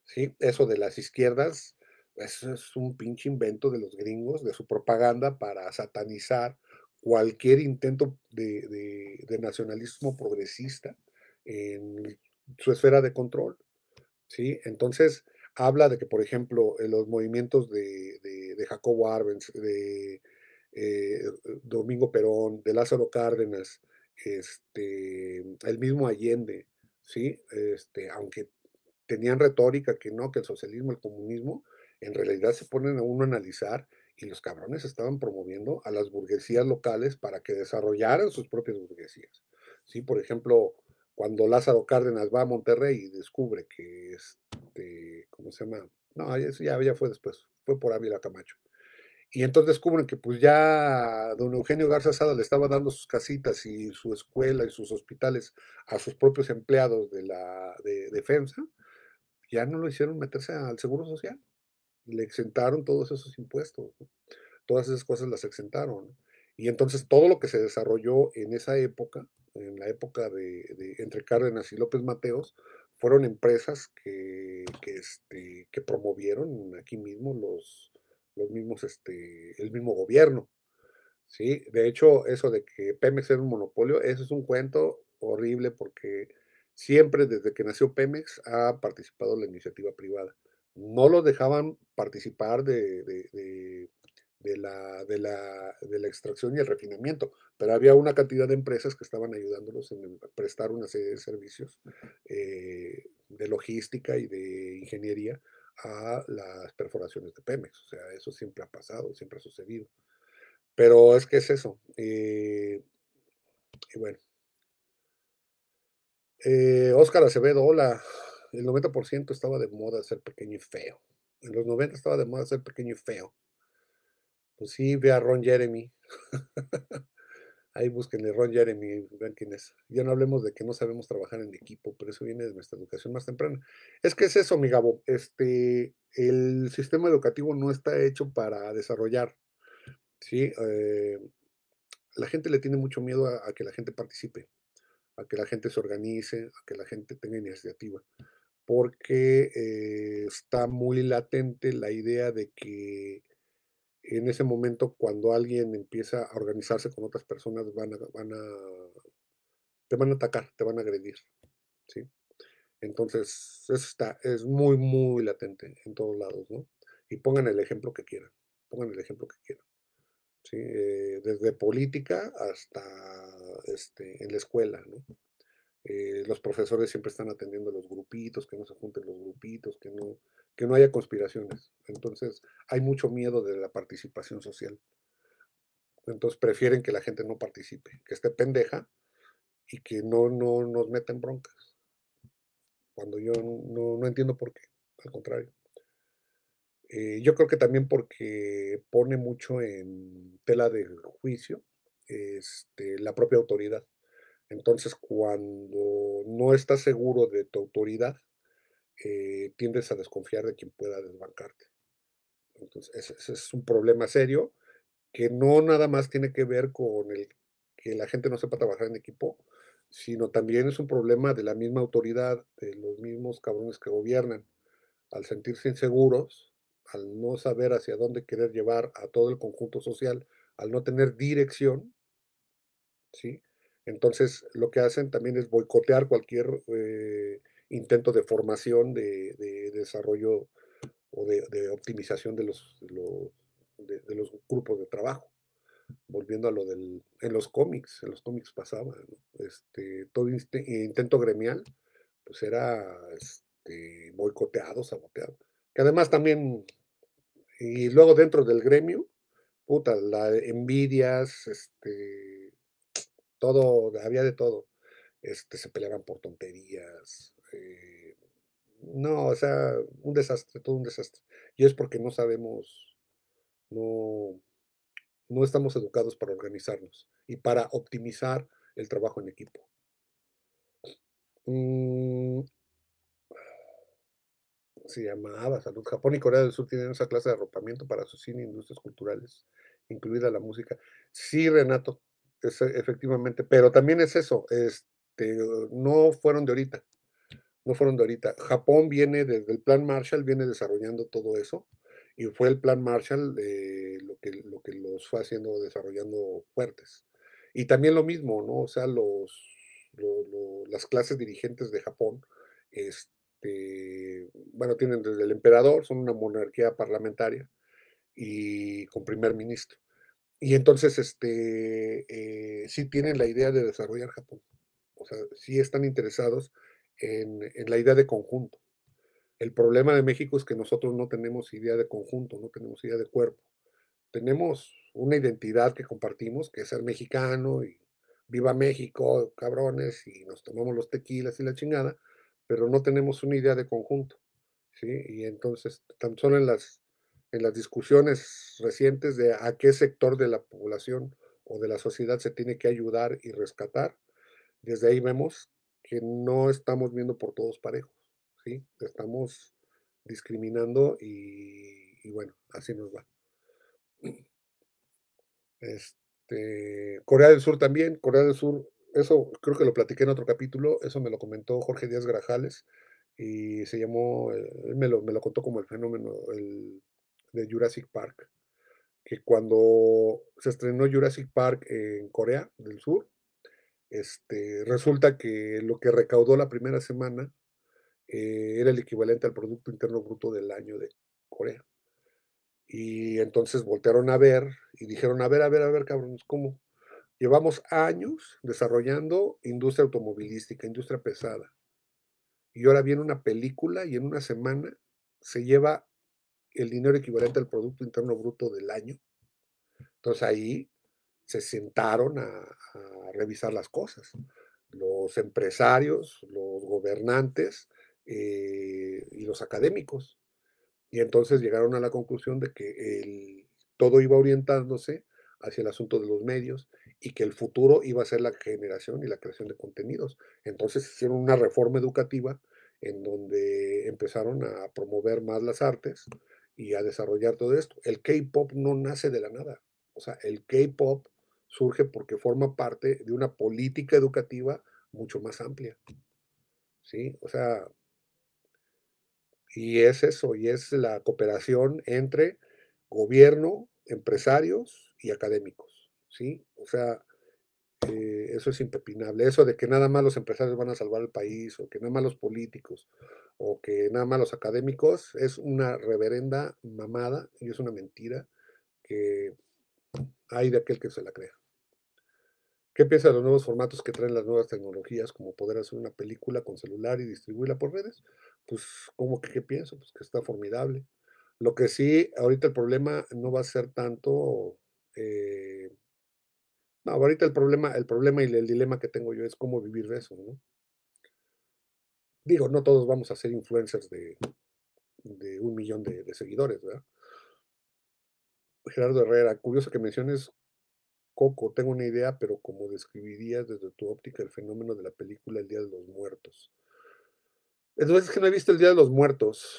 ¿sí? Eso de las izquierdas eso es un pinche invento de los gringos, de su propaganda para satanizar cualquier intento de, nacionalismo progresista en su esfera de control. ¿sí? Entonces, habla de que, por ejemplo, los movimientos de, Jacobo Arbenz, de eh, Domingo Perón, de Lázaro Cárdenas, este, el mismo Allende, ¿sí? Este, aunque tenían retórica que no, que el socialismo, el comunismo, en realidad se ponen a uno a analizar y los cabrones estaban promoviendo a las burguesías locales para que desarrollaran sus propias burguesías. ¿Sí? Por ejemplo, cuando Lázaro Cárdenas va a Monterrey y descubre que este, ¿cómo se llama? No, eso ya, ya fue después, fue por Ávila Camacho. Y entonces descubren que pues ya don Eugenio Garza Sada le estaba dando sus casitas y su escuela y sus hospitales a sus propios empleados de la de, ya no lo hicieron meterse al Seguro Social le exentaron todos esos impuestos, todas esas cosas las exentaron. Y entonces todo lo que se desarrolló en esa época, en la época de, entre Cárdenas y López Mateos, fueron empresas que, este, que, promovieron aquí mismo los, los mismos, este, el mismo gobierno. ¿sí? De hecho, eso de que Pemex era un monopolio, eso es un cuento horrible porque siempre desde que nació Pemex ha participado la iniciativa privada no los dejaban participar de, de, la, extracción y el refinamiento, pero había una cantidad de empresas que estaban ayudándolos en prestar una serie de servicios eh, de logística y de ingeniería a las perforaciones de Pemex. O sea, eso siempre ha pasado, siempre ha sucedido. Pero es que es eso. Eh, y bueno. Oscar eh, Acevedo, hola el 90% estaba de moda ser pequeño y feo. En los 90 estaba de moda ser pequeño y feo. Pues sí, ve a Ron Jeremy. Ahí búsquenle Ron Jeremy, vean quién es. Ya no hablemos de que no sabemos trabajar en equipo, pero eso viene de nuestra educación más temprana. Es que es eso, mi Gabo. Este, el sistema educativo no está hecho para desarrollar. ¿sí? Eh, la gente le tiene mucho miedo a que la gente participe a que la gente se organice, a que la gente tenga iniciativa porque eh, está muy latente la idea de que en ese momento cuando alguien empieza a organizarse con otras personas van a, te van a atacar, te van a agredir, ¿sí? Entonces, eso está, es muy, muy latente en todos lados, ¿no? Y pongan el ejemplo que quieran, pongan el ejemplo que quieran, ¿sí? Eh, desde política hasta este, en la escuela, ¿no? Eh, los profesores siempre están atendiendo a los grupitos, que no se junten los grupitos, que no, que no haya conspiraciones. Entonces, hay mucho miedo de la participación social. Entonces, prefieren que la gente no participe, que esté pendeja y que no, no nos metan broncas. Cuando yo no, entiendo por qué, al contrario. Eh, yo creo que también porque pone mucho en tela de juicio este, la propia autoridad entonces, cuando no estás seguro de tu autoridad, eh, tiendes a desconfiar de quien pueda desbancarte. Entonces, ese, es un problema serio que no nada más tiene que ver con el que la gente no sepa trabajar en equipo, sino también es un problema de la misma autoridad, de los mismos cabrones que gobiernan. Al sentirse inseguros, al no saber hacia dónde querer llevar a todo el conjunto social, al no tener dirección, ¿sí? Entonces, lo que hacen también es boicotear cualquier eh, intento de formación, de, desarrollo o de, optimización de los, de los, grupos de trabajo. Volviendo a lo del, en los cómics, en los cómics pasaba, este, todo eh, intento gremial, pues era este, boicoteado, saboteado. Que además también, y luego dentro del gremio, puta, la envidias, este, todo, había de todo. Este, se peleaban por tonterías. Eh, no, o sea, un desastre, todo un desastre. Y es porque no sabemos, no, no estamos educados para organizarnos y para optimizar el trabajo en equipo. Mm. se llamaba Salud. Japón y Corea del Sur tienen esa clase de arropamiento para sus cine e industrias culturales, incluida la música. Sí, Renato, efectivamente. Pero también es eso, este, no fueron de ahorita, no fueron de ahorita. Japón viene desde el plan Marshall, viene desarrollando todo eso. Y fue el plan Marshall eh, lo, que, lo que los fue haciendo, desarrollando fuertes. Y también lo mismo, ¿no? O sea, los, las clases dirigentes de Japón, este, bueno, tienen desde el emperador, son una monarquía parlamentaria y con primer ministro. Y entonces, este, eh, sí tienen la idea de desarrollar Japón. O sea, sí están interesados en, en, la idea de conjunto. El problema de México es que nosotros no tenemos idea de conjunto, no tenemos idea de cuerpo. Tenemos una identidad que compartimos, que es ser mexicano y viva México, cabrones, y nos tomamos los tequilas y la chingada, pero no tenemos una idea de conjunto. ¿sí? Y entonces, tan solo en las en las discusiones recientes de a qué sector de la población o de la sociedad se tiene que ayudar y rescatar, desde ahí vemos que no estamos viendo por todos parejos, ¿sí? Estamos discriminando y, bueno, así nos va. Este, Corea del Sur también, Corea del Sur, eso creo que lo platiqué en otro capítulo, eso me lo comentó Jorge Díaz Grajales y se llamó, eh, él me lo, me lo contó como el fenómeno, el de Jurassic Park, que cuando se estrenó Jurassic Park en Corea del Sur, este, resulta que lo que recaudó la primera semana eh, era el equivalente al Producto Interno Bruto del año de Corea. Y entonces voltearon a ver y dijeron, a ver, a ver, a ver, cabrones, ¿cómo? Llevamos años desarrollando industria automovilística, industria pesada. Y ahora viene una película y en una semana se lleva el dinero equivalente al Producto Interno Bruto del año. Entonces ahí se sentaron a, revisar las cosas. Los empresarios, los gobernantes eh, y los académicos. Y entonces llegaron a la conclusión de que el, todo iba orientándose hacia el asunto de los medios y que el futuro iba a ser la generación y la creación de contenidos. Entonces hicieron una reforma educativa en donde empezaron a promover más las artes, y a desarrollar todo esto. El K-Pop no nace de la nada. O sea, el K-Pop surge porque forma parte de una política educativa mucho más amplia. ¿Sí? O sea, y es eso, y es la cooperación entre gobierno, empresarios y académicos. ¿Sí? O sea, eh, eso es impepinable. Eso de que nada más los empresarios van a salvar el país, o que nada más los políticos, o que nada más los académicos, es una reverenda mamada y es una mentira que hay de aquel que se la crea. ¿Qué piensa de los nuevos formatos que traen las nuevas tecnologías, como poder hacer una película con celular y distribuirla por redes? Pues, ¿cómo que qué pienso? Pues que está formidable. Lo que sí, ahorita el problema no va a ser tanto eh, ahorita el problema, el problema y el dilema que tengo yo es cómo vivir de eso, Digo, no todos vamos a ser influencers de, un millón de, seguidores, ¿verdad? Gerardo Herrera, curioso que menciones Coco, tengo una idea, pero como describirías desde tu óptica el fenómeno de la película El Día de los Muertos. Entonces es que no he visto el Día de los Muertos.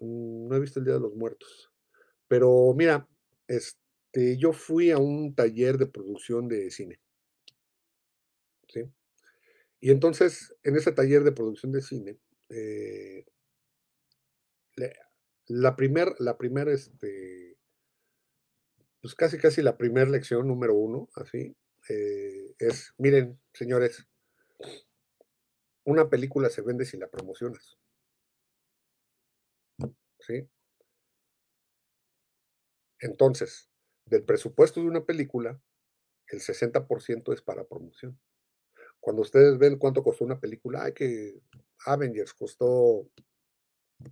Mm, no he visto el Día de los Muertos. Pero mira, este este, yo fui a un taller de producción de cine. ¿sí? Y entonces, en ese taller de producción de cine, eh, la primera, la primera este, pues casi, casi la primera lección número uno, así, eh, es, miren, señores, una película se vende si la promocionas. ¿Sí? Entonces, del presupuesto de una película, el 60% es para promoción. Cuando ustedes ven cuánto costó una película, hay que Avengers costó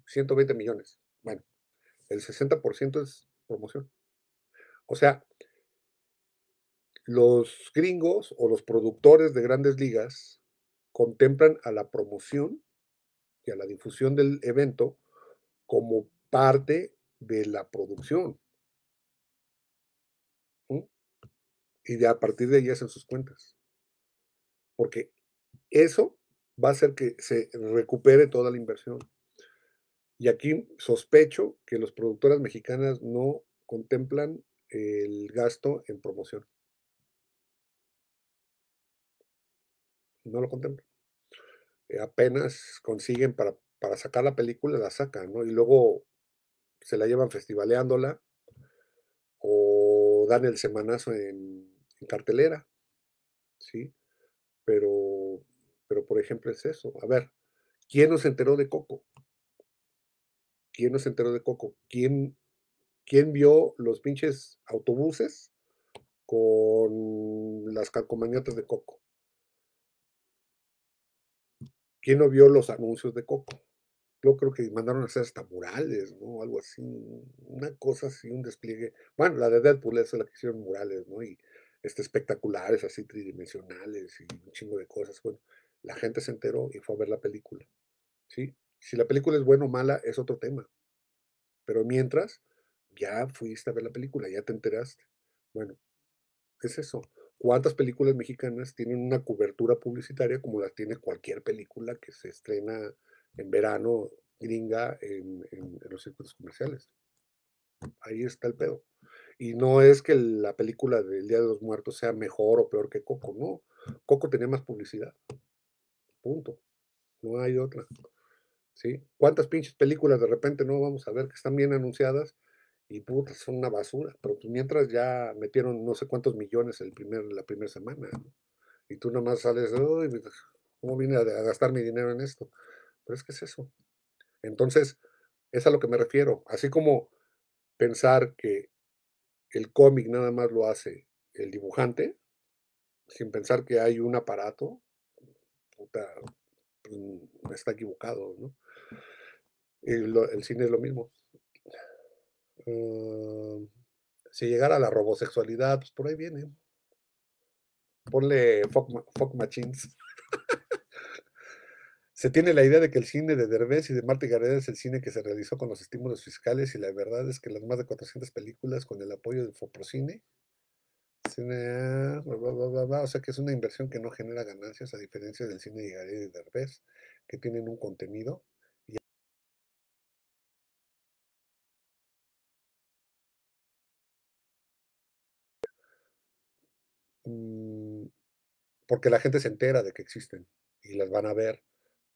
120 millones. Bueno, el 60% es promoción. O sea, los gringos o los productores de grandes ligas contemplan a la promoción y a la difusión del evento como parte de la producción. y de, a partir de ellas en sus cuentas. Porque eso va a hacer que se recupere toda la inversión. Y aquí sospecho que las productoras mexicanas no contemplan el gasto en promoción. No lo contemplan. Eh, apenas consiguen para, para sacar la película, la sacan, ¿no? Y luego se la llevan festivaleándola o dan el semanazo en en cartelera, ¿sí? Pero, pero, por ejemplo, es eso. A ver, ¿quién nos enteró de Coco? ¿Quién nos enteró de Coco? ¿Quién, quién vio los pinches autobuses con las calcomañatas de Coco? ¿Quién no vio los anuncios de Coco? yo creo que mandaron a hacer hasta murales, ¿no? Algo así, una cosa así, un despliegue. Bueno, la de Deadpool es la que hicieron murales, ¿no? Y este, espectaculares, así tridimensionales y un chingo de cosas. Bueno, la gente se enteró y fue a ver la película. ¿sí? Si la película es buena o mala, es otro tema. Pero mientras, ya fuiste a ver la película, ya te enteraste. Bueno, es eso. ¿Cuántas películas mexicanas tienen una cobertura publicitaria como la tiene cualquier película que se estrena en verano gringa en, los circuitos comerciales? Ahí está el pedo. Y no es que la película del Día de los Muertos sea mejor o peor que Coco, no. Coco tenía más publicidad. Punto. No hay otra. ¿Sí? ¿Cuántas pinches películas de repente no vamos a ver que están bien anunciadas y puta, son una basura? Pero pues, mientras ya metieron no sé cuántos millones el primer, la primera semana. Y tú nomás sales, de... Pues, ¿cómo vine a, a gastar mi dinero en esto? Pero es que es eso. Entonces, es a lo que me refiero. Así como pensar que el cómic nada más lo hace el dibujante, sin pensar que hay un aparato, puta, pues, mm, está equivocado, ¿no? El, el cine es lo mismo. Em, si llegara la robosexualidad, pues por ahí viene. Ponle fuck, fuck machines. Se tiene la idea de que el cine de Derbez y de Marta Gareda es el cine que se realizó con los estímulos fiscales y la verdad es que las más de 400 películas con el apoyo de Foprocine, o sea que es una inversión que no genera ganancias a diferencia del cine de Gareda y Derbez, que tienen un contenido mm, porque la gente se entera de que existen y las van a ver.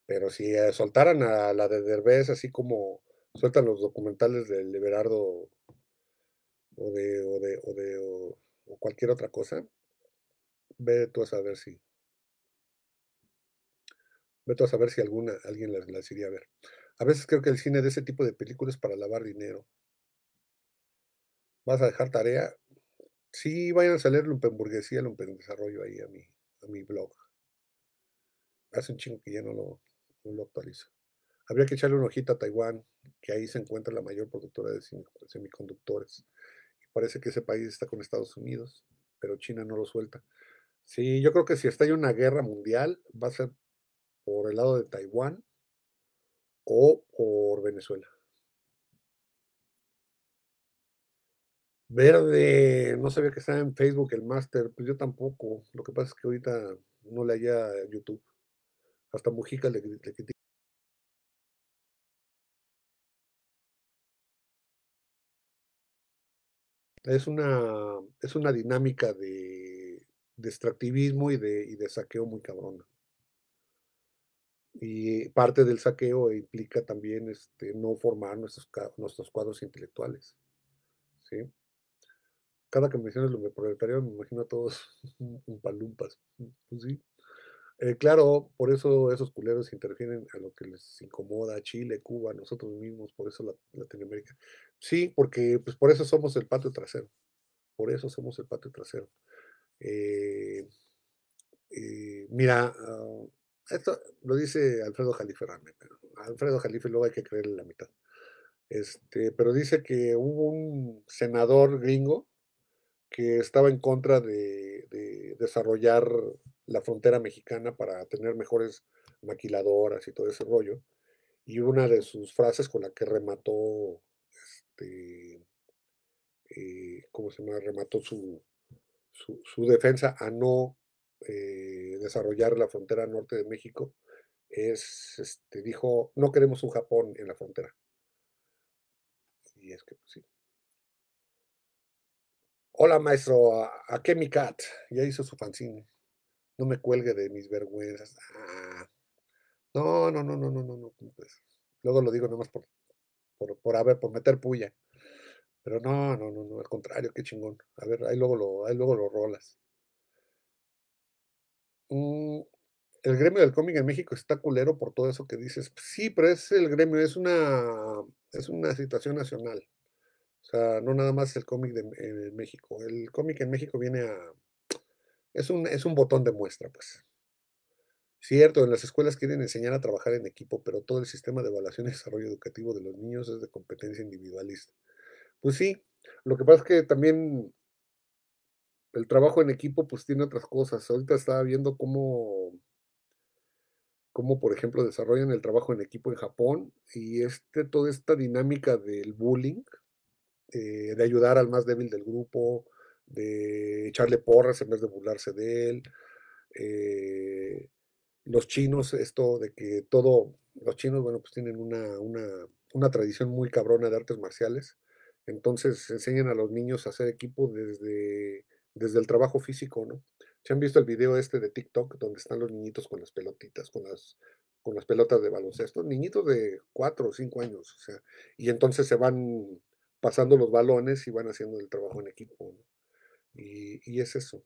Pero si eh, soltaran a la de Derbez, así como sueltan los documentales de Liberardo o de, o cualquier otra cosa, ve tú a saber si. Ve tú a saber si alguna, alguien las, iría a ver. A veces creo que el cine de ese tipo de películas es para lavar dinero. ¿Vas a dejar tarea? Sí, vayan a salir Lumpenburguesía, Lumpen Desarrollo ahí a mi, a mi blog. Hace un chingo que ya no lo, no lo actualiza. Habría que echarle una hojita a Taiwán, que ahí se encuentra la mayor productora de semiconductores. parece que ese país está con Estados Unidos, pero China no lo suelta. Sí, yo creo que si está en una guerra mundial, va a ser por el lado de Taiwán o por Venezuela. Verde, no sabía que estaba en Facebook el máster, pues yo tampoco. Lo que pasa es que ahorita no le haya YouTube hasta Mujica le, critica. Es una, es una dinámica de, extractivismo y de, de saqueo muy cabrona y parte del saqueo implica también este, no formar nuestros, nuestros cuadros intelectuales. ¿sí? Cada que mencionas lo me me imagino a todos un palumpas. Pues sí. Eh, claro, por eso esos culeros interfieren a lo que les incomoda, Chile, Cuba, nosotros mismos, por eso Latinoamérica. Sí, porque pues por eso somos el patio trasero, por eso somos el patio trasero. Eh, eh, mira, ah, esto lo dice Alfredo Jalife pero Alfredo Jalife luego hay que creerle la mitad. Este, pero dice que hubo un senador gringo que estaba en contra de desarrollar la frontera mexicana para tener mejores maquiladoras y todo ese rollo. Y una de sus frases con la que remató, este, eh, ¿cómo se llama? Remató su, su, defensa a no eh, desarrollar la frontera norte de México, es, este, dijo, no queremos un Japón en la frontera. Y es que pues, sí. Hola maestro, a, Cat, ya hizo su fanzine no me cuelgue de mis vergüenzas. Ah. no, no, no, no, no, no, no. luego lo digo nomás por, por, por, a por meter puya. Pero no, no, no, no, al contrario, qué chingón. A ver, ahí luego lo, ahí luego lo rolas. Mm, el gremio del cómic en México está culero por todo eso que dices. Sí, pero es el gremio, es una, es una situación nacional. O sea, no nada más el cómic de, México. El cómic en México viene a, es un, es un botón de muestra, pues. Cierto, en las escuelas quieren enseñar a trabajar en equipo, pero todo el sistema de evaluación y desarrollo educativo de los niños es de competencia individualista. Pues sí, lo que pasa es que también el trabajo en equipo pues tiene otras cosas. Ahorita estaba viendo cómo, por ejemplo, desarrollan el trabajo en equipo en Japón y este, toda esta dinámica del bullying, eh, de ayudar al más débil del grupo, de echarle porras en vez de burlarse de él. Eh, los chinos, esto de que todo, los chinos, bueno, pues tienen una, una, una tradición muy cabrona de artes marciales. Entonces enseñan a los niños a hacer equipo desde, desde el trabajo físico, ¿no? ¿Se han visto el video este de TikTok, donde están los niñitos con las pelotitas, con las, con las pelotas de baloncesto, niñitos de 4 o 5 años, o sea, y entonces se van pasando los balones y van haciendo el trabajo en equipo, ¿no? Y, es eso.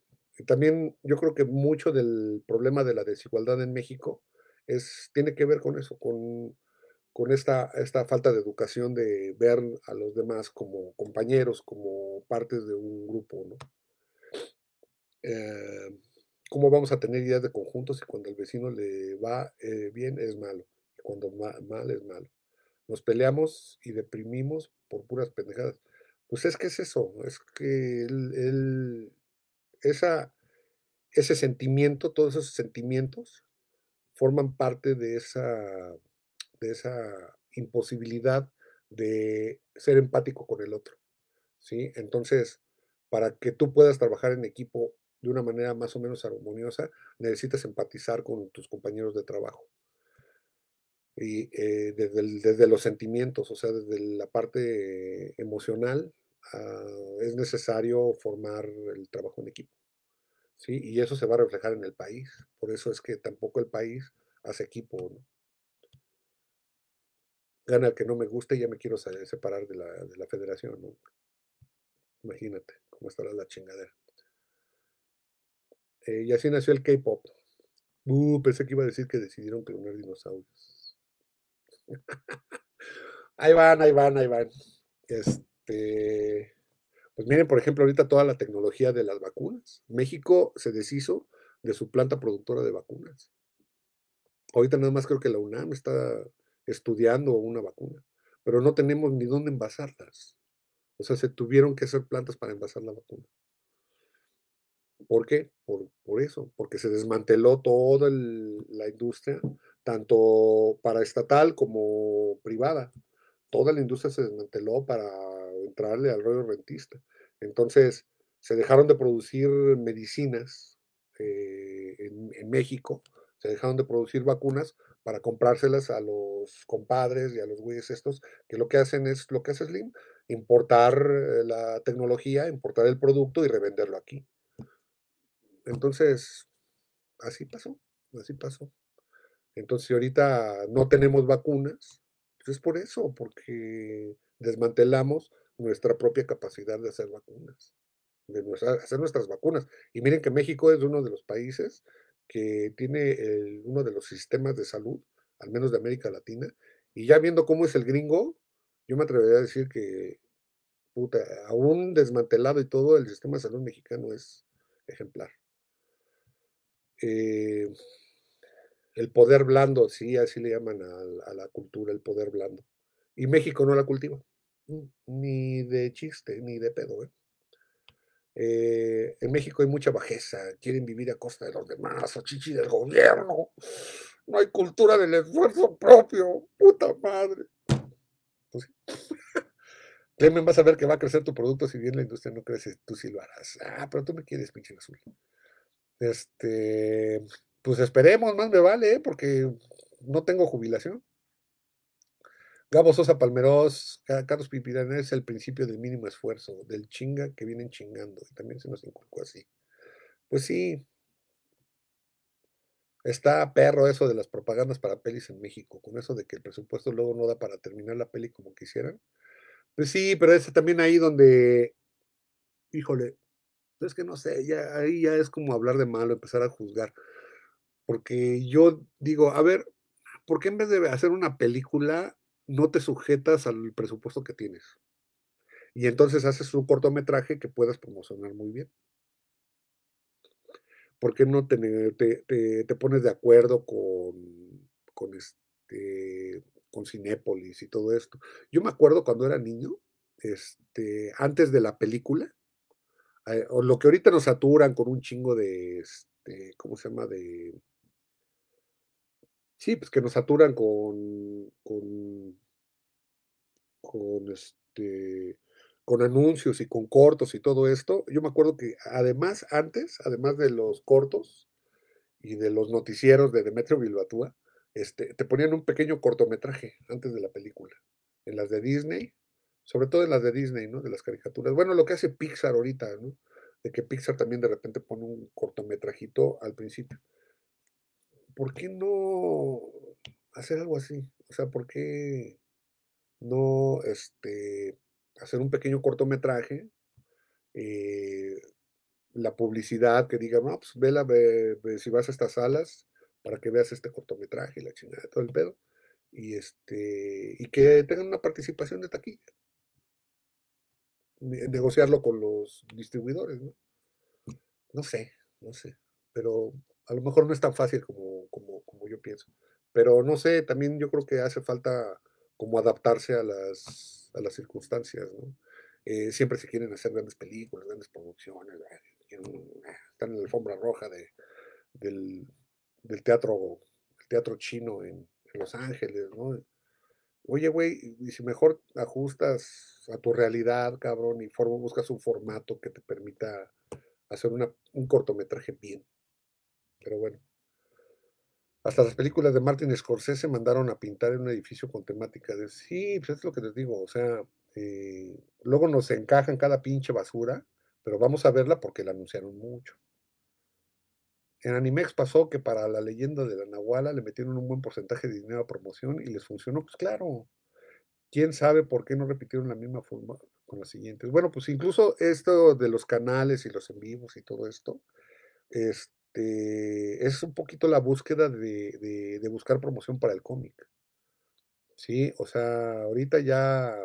También yo creo que mucho del problema de la desigualdad en México es, tiene que ver con eso, con, esta, esta falta de educación de ver a los demás como compañeros, como partes de un grupo, ¿no? Eh, ¿Cómo vamos a tener ideas de conjunto si cuando el vecino le va eh, bien es malo? Y cuando mal es malo. Nos peleamos y deprimimos por puras pendejadas. Pues es que es eso, es que esa, ese sentimiento, todos esos sentimientos forman parte de esa, de esa imposibilidad de ser empático con el otro. ¿sí? Entonces, para que tú puedas trabajar en equipo de una manera más o menos armoniosa, necesitas empatizar con tus compañeros de trabajo y, eh, desde, los sentimientos, o sea, desde la parte emocional, ah, es necesario formar el trabajo en equipo. ¿sí? Y eso se va a reflejar en el país. Por eso es que tampoco el país hace equipo. Gana el que no me guste y ya me quiero separar de la, federación. Imagínate cómo estará la chingadera. Eh, y así nació el K-pop. Uh, pensé que iba a decir que decidieron clonar dinosaurios ahí van, ahí van, ahí van. Este, pues miren, por ejemplo, ahorita toda la tecnología de las vacunas. México se deshizo de su planta productora de vacunas. Ahorita nada más creo que la UNAM está estudiando una vacuna, pero no tenemos ni dónde envasarlas. O sea, se tuvieron que hacer plantas para envasar la vacuna. ¿Por qué? Por, eso, porque se desmanteló toda la industria tanto para estatal como privada. Toda la industria se desmanteló para entrarle al rollo rentista. Entonces, se dejaron de producir medicinas eh, en, en, México, se dejaron de producir vacunas para comprárselas a los compadres y a los güeyes estos, que lo que hacen es lo que hace Slim, importar eh, la tecnología, importar el producto y revenderlo aquí. Entonces, así pasó, así pasó. Entonces, si ahorita no tenemos vacunas, pues, es por eso, porque desmantelamos nuestra propia capacidad de hacer vacunas, de hacer nuestras vacunas. Y miren que México es uno de los países que tiene uno de los sistemas de salud, al menos de América Latina, y ya viendo cómo es el gringo, yo me atrevería a decir que, puta, aún desmantelado y todo, el sistema de salud mexicano es ejemplar. Eh, el poder blando, sí, así le llaman a, la cultura, el poder blando. Y México no la cultiva, mm, ni de chiste, ni de pedo. ¿eh? ¿eh? en México hay mucha bajeza, quieren vivir a costa de los demás, o chichi del gobierno. No hay cultura del esfuerzo propio, puta madre. Pues, Clemen, vas a ver que va a crecer tu producto si bien la industria no crece, tú sí lo harás. Ah, pero tú me quieres, pinche azul. Este pues esperemos, más me vale, ¿eh? porque no tengo jubilación. Gabo Sosa Palmeros, Carlos Pipirán es el principio del mínimo esfuerzo, del chinga que vienen chingando. Y también se nos inculcó así. Pues sí. Está perro eso de las propagandas para pelis en México, con eso de que el presupuesto luego no da para terminar la peli como quisieran. Pues sí, pero es también ahí donde, híjole, es que no sé, ya, ahí ya es como hablar de malo, empezar a juzgar. Porque yo digo, a ver, ¿por qué en vez de hacer una película no te sujetas al presupuesto que tienes? Y entonces haces un cortometraje que puedas promocionar muy bien. ¿Por qué no te, te, pones de acuerdo con, con, este, con Cinépolis y todo esto? Yo me acuerdo cuando era niño, este, antes de la película, eh, o lo que ahorita nos saturan con un chingo de, este, ¿cómo se llama? De Sí, pues que nos saturan con, con, este con anuncios y con cortos y todo esto. Yo me acuerdo que además antes, además de los cortos y de los noticieros de Demetrio Bilbatúa, este, te ponían un pequeño cortometraje antes de la película, en las de Disney, sobre todo en las de Disney, ¿no? De las caricaturas. Bueno, lo que hace Pixar ahorita, ¿no? De que Pixar también de repente pone un cortometrajito al principio. ¿por qué no hacer algo así? O sea, ¿por qué no este, hacer un pequeño cortometraje? Eh, la publicidad que diga, no, pues vela ve, si vas a estas salas para que veas este cortometraje y la chingada, todo el pedo. Y, este, y que tengan una participación de taquilla. Negociarlo con los distribuidores, ¿no? No sé, no sé. Pero a lo mejor no es tan fácil como, como, yo pienso. Pero no sé, también yo creo que hace falta como adaptarse a las, a las circunstancias, ¿no? Eh, siempre se quieren hacer grandes películas, grandes producciones, ah, están en la alfombra roja del, teatro, teatro chino en, Los Ángeles, ¿no? Oye, güey, y si mejor ajustas a tu realidad, cabrón, y buscas un formato que te permita hacer un cortometraje bien pero bueno. Hasta las películas de Martin Scorsese mandaron a pintar en un edificio con temática de sí, pues es lo que les digo, o sea, eh, luego nos encajan cada pinche basura, pero vamos a verla porque la anunciaron mucho. En Animex pasó que para la leyenda de la Nahuala le metieron un buen porcentaje de dinero a promoción y les funcionó, pues claro. ¿Quién sabe por qué no repitieron la misma forma con las siguientes? Bueno, pues incluso esto de los canales y los en vivos y todo esto, este este, es un poquito la búsqueda de, buscar promoción para el cómic. Sí, o sea, ahorita ya,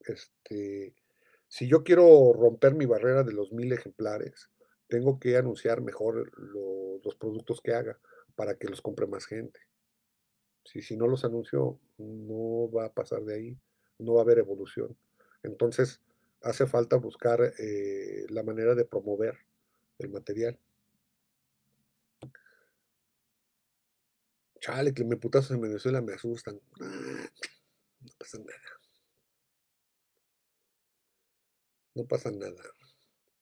este, si yo quiero romper mi barrera de los mil ejemplares, tengo que anunciar mejor los productos que haga para que los compre más gente. Si, no los anuncio, no va a pasar de ahí, no va a haber evolución. Entonces, hace falta buscar eh, la manera de promover el material. Chale, que me putazos en Venezuela me asustan. Ah, no pasa nada. No pasa nada.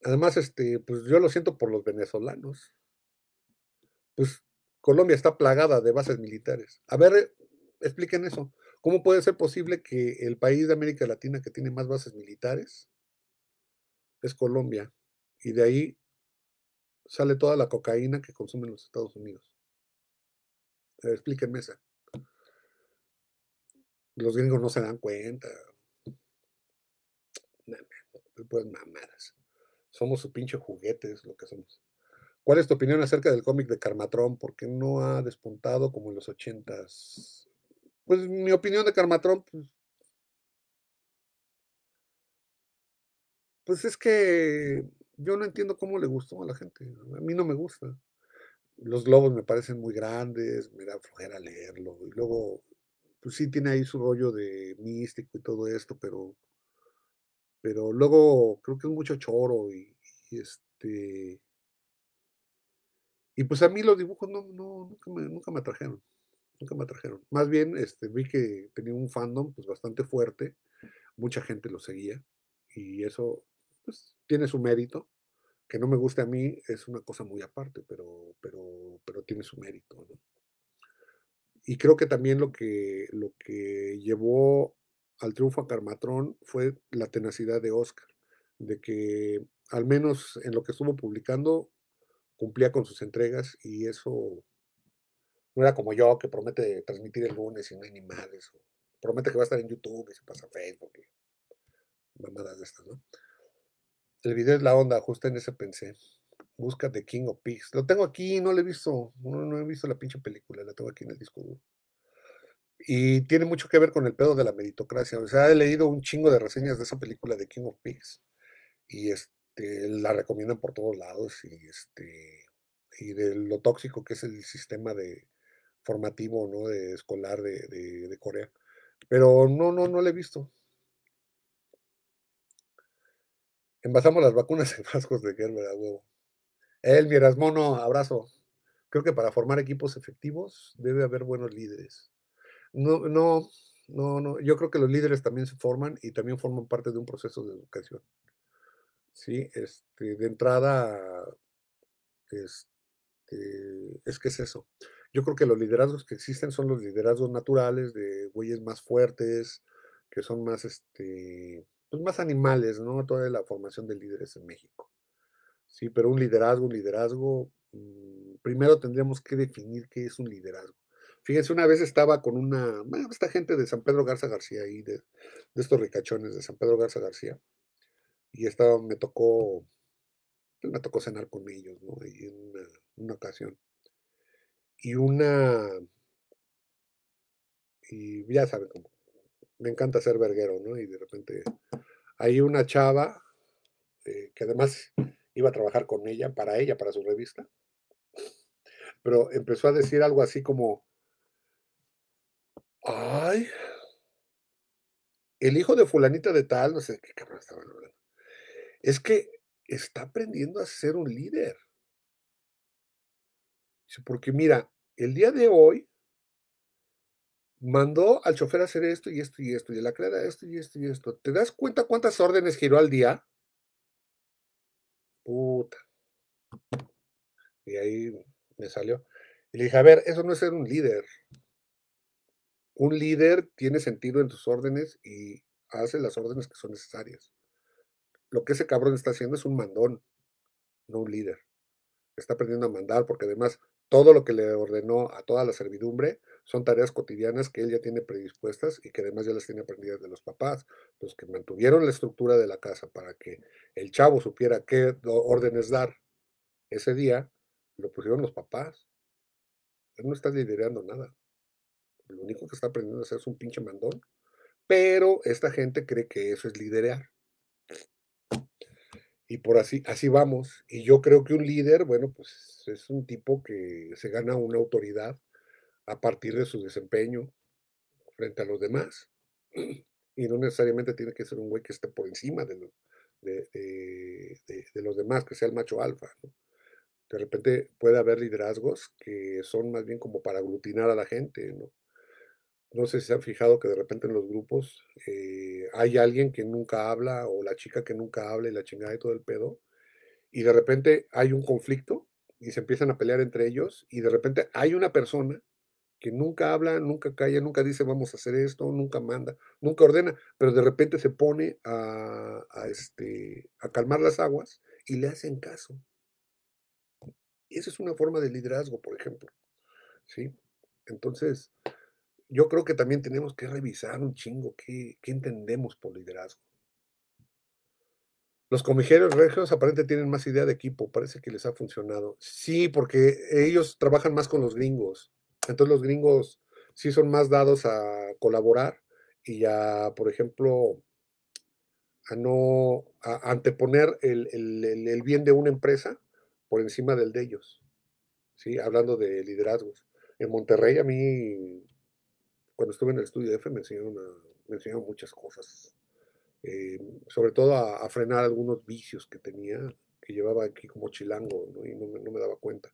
Además, este, pues yo lo siento por los venezolanos. Pues Colombia está plagada de bases militares. A ver, eh, expliquen eso. ¿Cómo puede ser posible que el país de América Latina que tiene más bases militares es Colombia? Y de ahí sale toda la cocaína que consumen los Estados Unidos explíquenme esa. Los gringos no se dan cuenta. pues mamadas. Somos su pinche juguete, lo que somos. ¿Cuál es tu opinión acerca del cómic de Carmatrón? porque no ha despuntado como en los ochentas? Pues mi opinión de Carmatrón, pues, pues es que yo no entiendo cómo le gustó a la gente. A mí no me gusta los globos me parecen muy grandes, me da flojera leerlo. Y luego, pues sí tiene ahí su rollo de místico y todo esto, pero, pero luego creo que es mucho choro y, este... Y pues a mí los dibujos no, nunca, me, nunca atrajeron, nunca me atrajeron. Más bien este, vi que tenía un fandom pues, bastante fuerte, mucha gente lo seguía y eso pues, tiene su mérito que no me guste a mí es una cosa muy aparte, pero, pero, pero tiene su mérito. Y creo que también lo que, lo que llevó al triunfo a Carmatrón fue la tenacidad de Oscar, de que al menos en lo que estuvo publicando cumplía con sus entregas y eso no era como yo que promete transmitir el lunes y no hay ni promete que va a estar en YouTube y se pasa a Facebook mamadas de estas, ¿no? El video es la onda, justo en ese pensé. Busca The King of Pigs. Lo tengo aquí, no lo he visto. No, no he visto la pinche película, la tengo aquí en el disco duro. Y tiene mucho que ver con el pedo de la meritocracia. O sea, he leído un chingo de reseñas de esa película de King of Pigs. Y este, la recomiendan por todos lados. Y este y de lo tóxico que es el sistema de formativo, ¿no? De escolar de, de, de Corea. Pero no, no, no lo he visto. Envasamos las vacunas en frascos de Gerber a huevo. El miras, Mono, abrazo. Creo que para formar equipos efectivos debe haber buenos líderes. No, no, no, no. Yo creo que los líderes también se forman y también forman parte de un proceso de educación. Sí, este, de entrada, este, es que es eso. Yo creo que los liderazgos que existen son los liderazgos naturales de güeyes más fuertes, que son más, este, pues, más animales, ¿no? Toda la formación de líderes en México. Sí, pero un liderazgo, un liderazgo, mm, primero tendríamos que definir qué es un liderazgo. Fíjense, una vez estaba con una, esta gente de San Pedro Garza García ahí, de, estos ricachones de San Pedro Garza García, y estaba, me tocó, pues, me tocó cenar con ellos, ¿no? en una, ocasión. Y una, y ya saben cómo, me encanta ser verguero, ¿no? Y de repente hay una chava eh, que además iba a trabajar con ella, para ella, para su revista, pero empezó a decir algo así como, ay, el hijo de fulanita de tal, no sé qué cabrón estaban hablando, es que está aprendiendo a ser un líder. Porque mira, el día de hoy, mandó al chofer a hacer esto y esto y esto, y la clara esto y esto y esto. ¿Te das cuenta cuántas órdenes giró al día? Puta. Y ahí me salió. Y le dije, a ver, eso no es ser un líder. Un líder tiene sentido en sus órdenes y hace las órdenes que son necesarias. Lo que ese cabrón está haciendo es un mandón, no un líder. Está aprendiendo a mandar porque además todo lo que le ordenó a toda la servidumbre son tareas cotidianas que él ya tiene predispuestas y que además ya las tiene aprendidas de los papás, los que mantuvieron la estructura de la casa para que el chavo supiera qué órdenes dar ese día, lo pusieron los papás. Él no está liderando nada. Lo único que está aprendiendo a hacer es un pinche mandón. Pero esta gente cree que eso es liderear. Y por así, así vamos. Y yo creo que un líder, bueno, pues es un tipo que se gana una autoridad a partir de su desempeño frente a los demás. Y no necesariamente tiene que ser un güey que esté por encima de los, demás, que sea el macho alfa. De repente puede haber liderazgos que son más bien como para aglutinar a la gente. No, no sé si se han fijado que de repente en los grupos eh, hay alguien que nunca habla o la chica que nunca habla y la chingada y todo el pedo. Y de repente hay un conflicto y se empiezan a pelear entre ellos y de repente hay una persona que nunca habla, nunca calla, nunca dice vamos a hacer esto, nunca manda, nunca ordena, pero de repente se pone a, este, a calmar las aguas y le hacen caso. Esa es una forma de liderazgo, por ejemplo. ¿Sí? Entonces, yo creo que también tenemos que revisar un chingo qué, qué entendemos por liderazgo. Los comijeros regios aparentemente tienen más idea de equipo, parece que les ha funcionado. Sí, porque ellos trabajan más con los gringos. Entonces los gringos sí son más dados a colaborar y a, por ejemplo, a no a anteponer el, bien de una empresa por encima del de ellos. ¿sí? Hablando de liderazgos. En Monterrey a mí, cuando estuve en el estudio F, me enseñaron, me enseñaron muchas cosas. Eh, sobre todo a, frenar algunos vicios que tenía, que llevaba aquí como chilango, ¿no? y no me daba cuenta.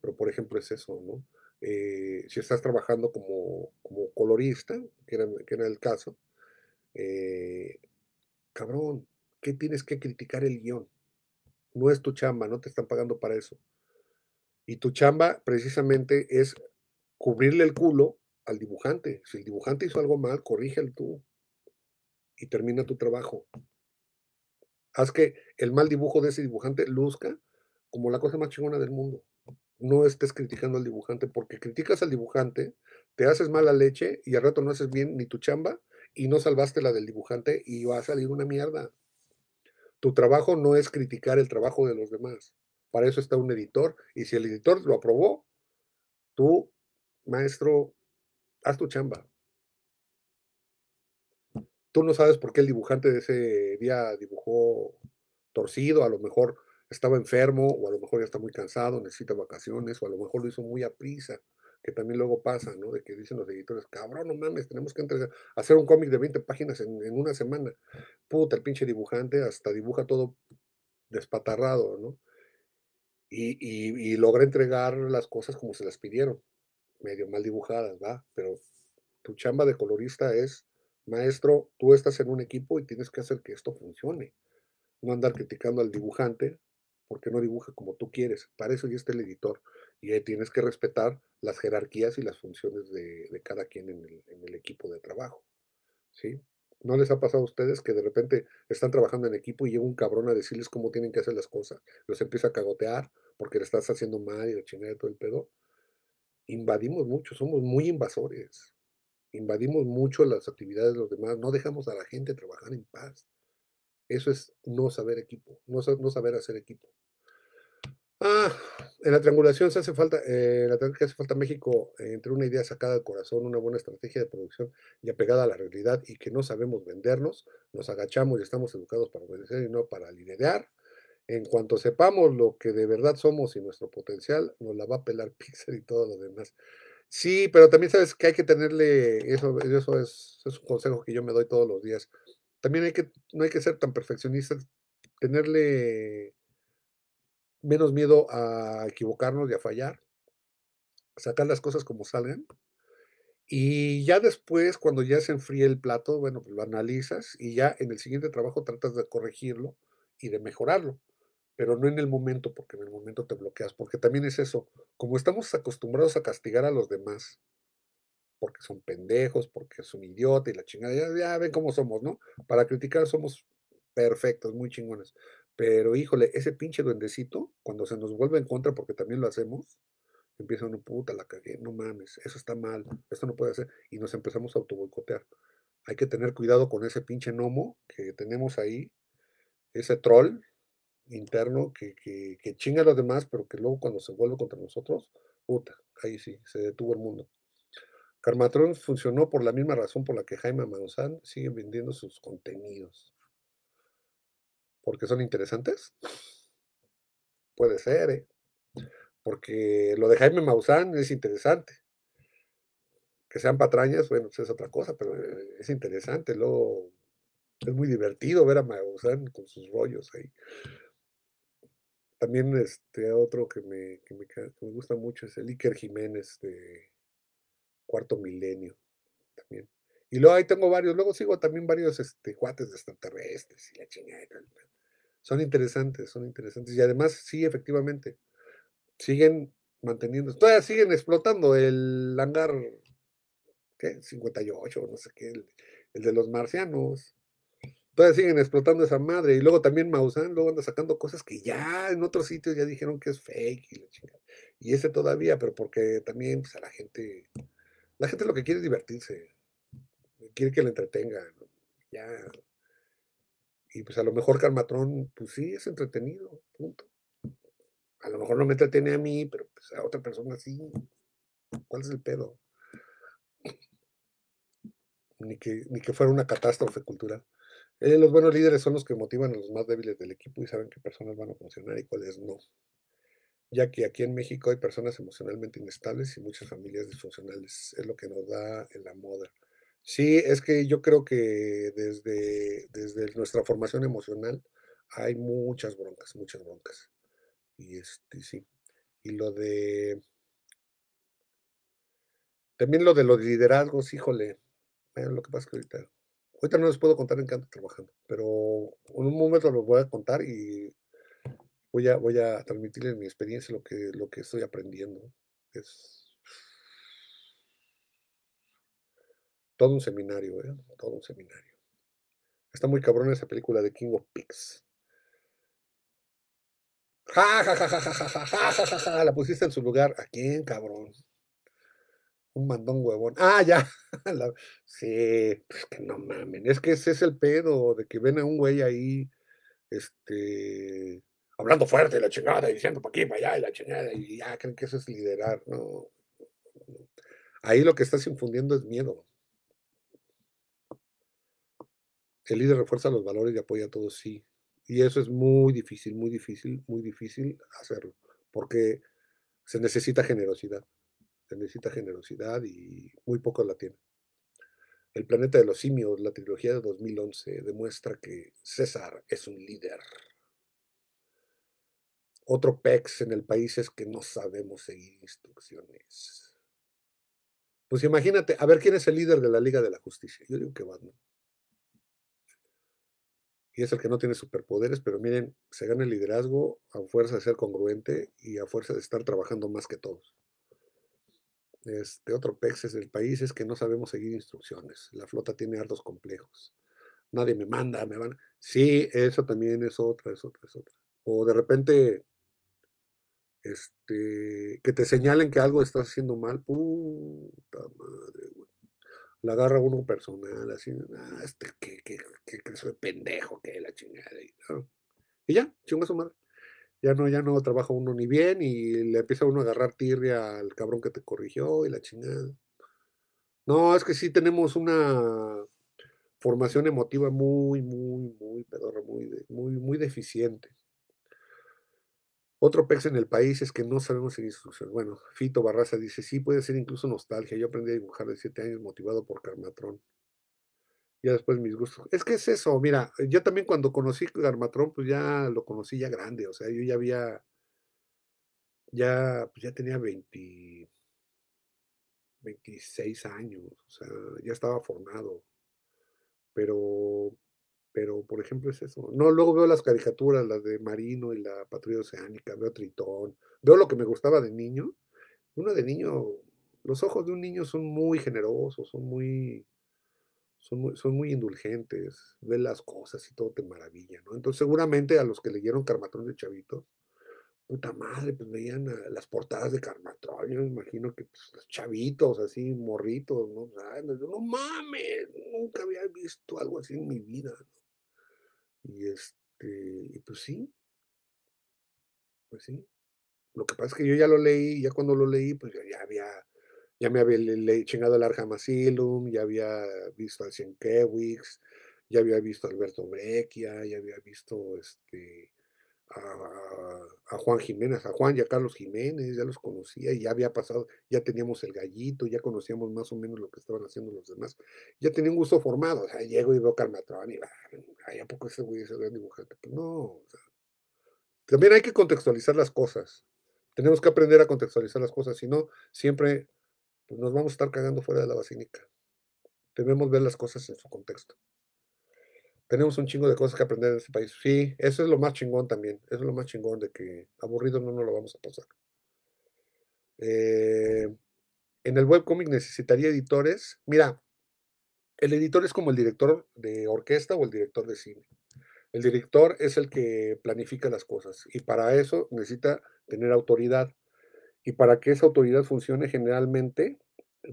Pero, por ejemplo, es eso, ¿no? Eh, si estás trabajando como, colorista, que era, el caso, eh, cabrón, ¿qué tienes que criticar el guión? No es tu chamba, no te están pagando para eso. Y tu chamba precisamente es cubrirle el culo al dibujante. Si el dibujante hizo algo mal, corrígelo tú y termina tu trabajo. Haz que el mal dibujo de ese dibujante luzca como la cosa más chingona del mundo no estés criticando al dibujante, porque criticas al dibujante, te haces mala leche y al rato no haces bien ni tu chamba y no salvaste la del dibujante y va a salir una mierda. Tu trabajo no es criticar el trabajo de los demás. Para eso está un editor y si el editor lo aprobó, tú, maestro, haz tu chamba. Tú no sabes por qué el dibujante de ese día dibujó torcido, a lo mejor estaba enfermo o a lo mejor ya está muy cansado, necesita vacaciones o a lo mejor lo hizo muy a prisa, que también luego pasa, ¿no? De que dicen los editores, cabrón, no mames, tenemos que entregar, hacer un cómic de 20 páginas en, una semana. Puta, el pinche dibujante hasta dibuja todo despatarrado, ¿no? Y, y, logra entregar las cosas como se las pidieron, medio mal dibujadas, ¿va? Pero tu chamba de colorista es, maestro, tú estás en un equipo y tienes que hacer que esto funcione. No andar criticando al dibujante porque no dibuja como tú quieres. Para eso ya está el editor. Y ahí tienes que respetar las jerarquías y las funciones de, cada quien en el, equipo de trabajo. ¿Sí? ¿No les ha pasado a ustedes que de repente están trabajando en equipo y llega un cabrón a decirles cómo tienen que hacer las cosas? Los empieza a cagotear porque le estás haciendo mal y la chingada todo el pedo. Invadimos mucho, somos muy invasores. Invadimos mucho las actividades de los demás, no dejamos a la gente trabajar en paz. Eso es no saber equipo, no saber hacer equipo. Ah, en la triangulación se hace falta, eh, en la que hace falta México eh, entre una idea sacada del corazón, una buena estrategia de producción y apegada a la realidad y que no sabemos vendernos, nos agachamos y estamos educados para obedecer y no para liderar. En cuanto sepamos lo que de verdad somos y nuestro potencial, nos la va a pelar Pixar y todo lo demás. Sí, pero también sabes que hay que tenerle, eso, eso es, un consejo que yo me doy todos los días. También hay que, no hay que ser tan perfeccionistas, tenerle menos miedo a equivocarnos y a fallar, sacar las cosas como salen Y ya después, cuando ya se enfríe el plato, bueno, pues lo analizas y ya en el siguiente trabajo tratas de corregirlo y de mejorarlo, pero no en el momento, porque en el momento te bloqueas, porque también es eso, como estamos acostumbrados a castigar a los demás, porque son pendejos, porque son idiota y la chingada, ya, ya ven cómo somos, ¿no? Para criticar somos perfectos, muy chingones, pero híjole, ese pinche duendecito, cuando se nos vuelve en contra, porque también lo hacemos, empieza uno, puta, la cagué, no mames, eso está mal, esto no puede ser, y nos empezamos a autoboicotear. Hay que tener cuidado con ese pinche gnomo que tenemos ahí, ese troll interno que, chinga a los demás, pero que luego cuando se vuelve contra nosotros, puta, ahí sí, se detuvo el mundo. Carmatron funcionó por la misma razón por la que Jaime Manozán sigue vendiendo sus contenidos porque son interesantes. Puede ser, ¿eh? Porque lo de Jaime Maussan es interesante. Que sean patrañas, bueno, pues, es otra cosa, pero eh, es interesante. Luego es muy divertido ver a Maussan con sus rollos ahí. También este otro que me, gusta mucho es el Iker Jiménez de Cuarto Milenio. También. Y luego ahí tengo varios, luego sigo también varios este, cuates de extraterrestres y la chingada son interesantes, son interesantes. Y además, sí, efectivamente, siguen manteniendo, todavía siguen explotando el hangar, ¿qué? 58, no sé qué, el, de los marcianos. Todavía siguen explotando esa madre. Y luego también Maussan, luego anda sacando cosas que ya en otros sitios ya dijeron que es fake y la chingada. Y ese todavía, pero porque también pues, a la gente, la gente lo que quiere es divertirse, quiere que le entretenga. Ya, y pues a lo mejor carmatrón, pues sí, es entretenido, punto. A lo mejor no me entretiene a mí, pero pues, a otra persona sí. ¿Cuál es el pedo? Ni que, fuera una catástrofe cultural. Eh, los buenos líderes son los que motivan a los más débiles del equipo y saben qué personas van a funcionar y cuáles no. Ya que aquí en México hay personas emocionalmente inestables y muchas familias disfuncionales. Es lo que nos da en la moda. Sí, es que yo creo que desde, nuestra formación emocional hay muchas broncas, muchas broncas. Y este, sí. Y lo de. También lo de los liderazgos, híjole. lo que pasa que ahorita. Ahorita no les puedo contar en qué ando trabajando, pero en un momento los voy a contar y voy a, voy a transmitirles mi experiencia, lo que, lo que estoy aprendiendo. Es, Todo un seminario, ¿eh? Todo un seminario. Está muy cabrón esa película de King of Pigs. Ja, ja, ja, ja, ja, ja, ja, ja, ja, ja, la pusiste en su lugar. ¿A quién, cabrón? Un mandón huevón. Ah, ya. sí, pues que no mamen. Es que ese es el pedo de que ven a un güey ahí, este, hablando fuerte, la chingada, y diciendo para aquí, para allá, y la chingada, y ya creen que eso es liderar. No. Ahí lo que estás infundiendo es miedo. El líder refuerza los valores y apoya a todos, sí. Y eso es muy difícil, muy difícil, muy difícil hacerlo, porque se necesita generosidad. Se necesita generosidad y muy pocos la tienen. El planeta de los simios, la trilogía de 2011, demuestra que César es un líder. Otro pex en el país es que no sabemos seguir instrucciones. Pues imagínate, a ver quién es el líder de la Liga de la Justicia. Yo digo que Batman y es el que no tiene superpoderes, pero miren, se gana el liderazgo a fuerza de ser congruente y a fuerza de estar trabajando más que todos. Este otro pex es del país es que no sabemos seguir instrucciones. La flota tiene hartos complejos. Nadie me manda, me van. Sí, eso también es otra, es otra, es otra. O de repente, este, que te señalen que algo estás haciendo mal. Puta madre, güey la agarra uno personal, así, ah, este, que, que, que, pendejo, que la chingada. Y, ya, chinga su madre. Ya no, ya no trabaja uno ni bien y le empieza uno a agarrar tirria al cabrón que te corrigió y la chingada. No, es que sí tenemos una formación emotiva muy, muy, muy pedorra, muy, muy, muy deficiente. Otro pez en el país es que no sabemos si... instrucción. Bueno, Fito Barraza dice, sí, puede ser incluso nostalgia. Yo aprendí a dibujar de siete años motivado por Carmatrón. Ya después mis gustos. Es que es eso, mira, yo también cuando conocí Carmatrón, pues ya lo conocí ya grande, o sea, yo ya había, ya, pues, ya tenía 20, 26 años, o sea, ya estaba formado. Pero pero por ejemplo es eso. No, luego veo las caricaturas, las de Marino y la Patrulla Oceánica, veo Tritón, veo lo que me gustaba de niño. Uno de niño, los ojos de un niño son muy generosos, son muy, son muy, son muy indulgentes, Ve las cosas y todo te maravilla, ¿no? Entonces seguramente a los que leyeron Carmatrón de Chavitos, puta madre, pues veían las portadas de Carmatrón. yo me imagino que pues, los chavitos así, morritos, ¿no? no mames, nunca había visto algo así en mi vida, ¿no? Y este, pues sí, pues sí. Lo que pasa es que yo ya lo leí, ya cuando lo leí, pues ya había, ya me había chingado el arjamasilum ya había visto al Sienkiewicz, ya había visto a Alberto Breccia, ya había visto este a, Juan Jiménez, a Juan y a Carlos Jiménez, ya los conocía y ya había pasado, ya teníamos el gallito, ya conocíamos más o menos lo que estaban haciendo los demás, ya tenía un gusto formado, o sea, llego y veo Carmatrón y va, ¿a poco ese güey es el gran dibujante? Pues no, también hay que contextualizar las cosas, tenemos que aprender a contextualizar las cosas, si no, siempre pues, nos vamos a estar cagando fuera de la basílica. Debemos ver las cosas en su contexto. Tenemos un chingo de cosas que aprender en este país. Sí, eso es lo más chingón también. es lo más chingón de que aburrido no nos lo vamos a pasar. Eh, en el webcomic necesitaría editores. Mira, el editor es como el director de orquesta o el director de cine. El director es el que planifica las cosas y para eso necesita tener autoridad. Y para que esa autoridad funcione generalmente,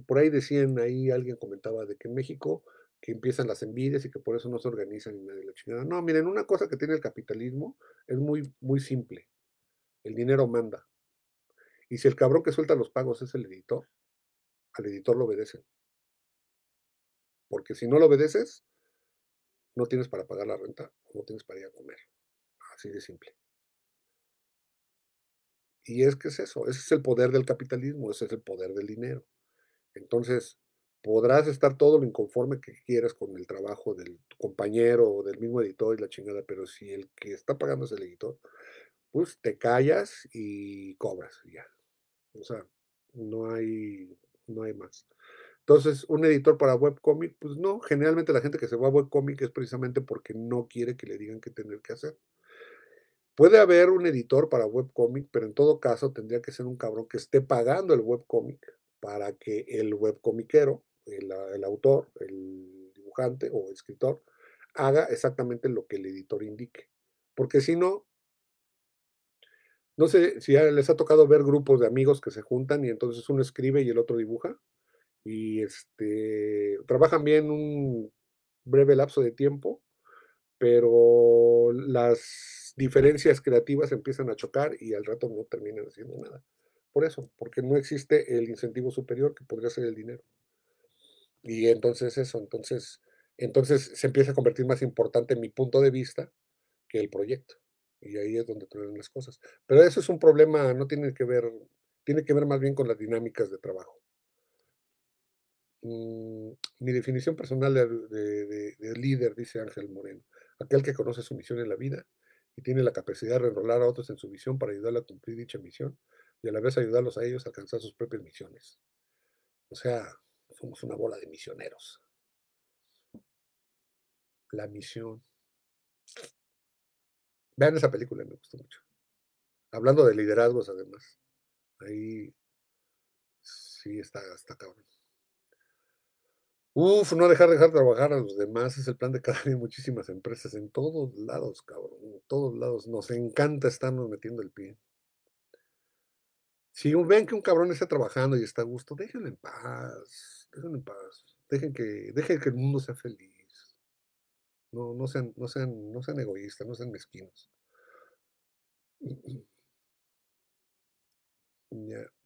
por ahí decían, ahí alguien comentaba de que en México que empiezan las envidias y que por eso no se organizan ni nada de la chingada. No, miren, una cosa que tiene el capitalismo es muy, muy simple. El dinero manda. Y si el cabrón que suelta los pagos es el editor, al editor lo obedecen. Porque si no lo obedeces, no tienes para pagar la renta no tienes para ir a comer. Así de simple. Y es que es eso, ese es el poder del capitalismo, ese es el poder del dinero. Entonces, podrás estar todo lo inconforme que quieras con el trabajo del compañero o del mismo editor y la chingada, pero si el que está pagando es el editor, pues te callas y cobras, ya. O sea, no hay, no hay más. Entonces, un editor para webcomic, pues no, generalmente la gente que se va a webcomic es precisamente porque no quiere que le digan qué tener que hacer. Puede haber un editor para webcomic, pero en todo caso tendría que ser un cabrón que esté pagando el webcomic para que el webcomiquero Ah, el, autor, el dibujante o escritor, haga exactamente lo que el editor indique. Porque si no, no sé si les ha tocado ver grupos de amigos que se juntan y entonces uno escribe y el otro dibuja. Y este, trabajan bien un breve lapso de tiempo, pero las diferencias creativas empiezan a chocar y al rato no terminan haciendo nada. Por eso, porque no existe el incentivo superior que podría ser el dinero. Y entonces eso, entonces, entonces se empieza a convertir más importante en mi punto de vista que el proyecto. Y ahí es donde traen las cosas. Pero eso es un problema, no tiene que ver, tiene que ver más bien con las dinámicas de trabajo. Mm, mi definición personal de, líder, dice Ángel Moreno, aquel que conoce su misión en la vida y tiene la capacidad de enrolar a otros en su visión para ayudarle a cumplir dicha misión y a la vez ayudarlos a ellos a alcanzar sus propias misiones. O sea, somos una bola de misioneros. La misión. Vean esa película, me gustó mucho. Hablando de liderazgos, además. Ahí sí está, está cabrón. Uf, no dejar dejar trabajar a los demás es el plan de cada día muchísimas empresas, en todos lados, cabrón, en todos lados. Nos encanta estarnos metiendo el pie. Si ven que un cabrón está trabajando y está a gusto, déjenlo en paz. Dejen en paz, dejen que, dejen que el mundo sea feliz. No, no, sean, no, sean, no sean egoístas, no sean mezquinos.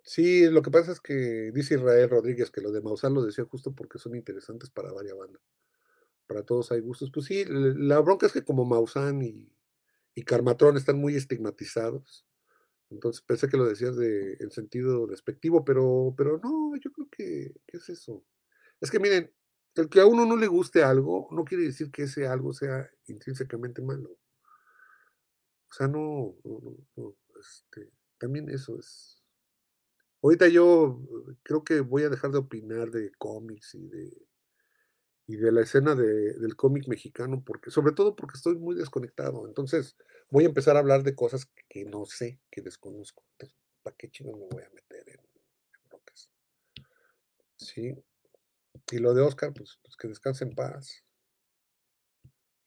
Sí, lo que pasa es que dice Israel Rodríguez que lo de Maussan lo decía justo porque son interesantes para varias bandas. Para todos hay gustos. Pues sí, la bronca es que como Maussan y, y Carmatrón están muy estigmatizados, entonces pensé que lo decías de, en sentido despectivo, pero, pero no, yo creo que, es eso. Es que miren, el que a uno no le guste algo no quiere decir que ese algo sea intrínsecamente malo. O sea, no, no este, también eso es. Ahorita yo eh, creo que voy a dejar de opinar de cómics y de y de la escena del cómic mexicano, porque, sobre todo porque estoy muy desconectado. Entonces, voy a empezar a hablar de cosas que no sé, que desconozco. ¿Para qué chino me voy a meter en, Sí. Y lo de Oscar, pues, pues, que descanse en paz.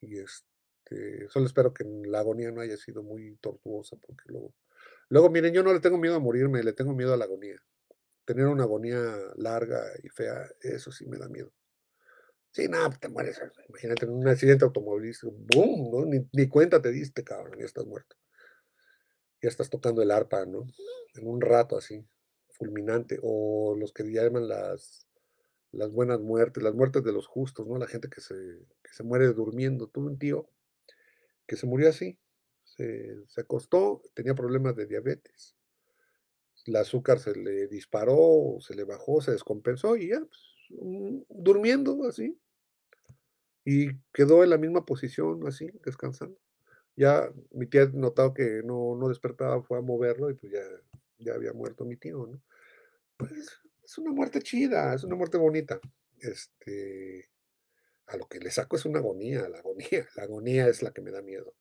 Y este, solo espero que la agonía no haya sido muy tortuosa, porque luego, luego, miren, yo no le tengo miedo a morirme, le tengo miedo a la agonía. Tener una agonía larga y fea, eso sí me da miedo Sí, nada, pues, te mueres. Imagínate en un accidente automovilístico, ¡boom! ¿no? Ni, cuenta te diste, cabrón, ya estás muerto. Ya estás tocando el arpa, ¿no? En un rato así, fulminante. O los que llaman las, las buenas muertes, las muertes de los justos, ¿no? La gente que se, se muere durmiendo. Tuve un tío que se murió así. Se, se acostó, tenía problemas de diabetes. El azúcar se le disparó, se le bajó, se descompensó y ya, pues, Mm, durmiendo así. Y quedó en la misma posición, así, descansando. Ya mi tía notado que no, despertaba, fue a moverlo y pues ya, ya había muerto mi tío, Pues es una muerte chida, es una muerte bonita. Este, a lo que le saco es una agonía, la agonía, la agonía es la que me da miedo.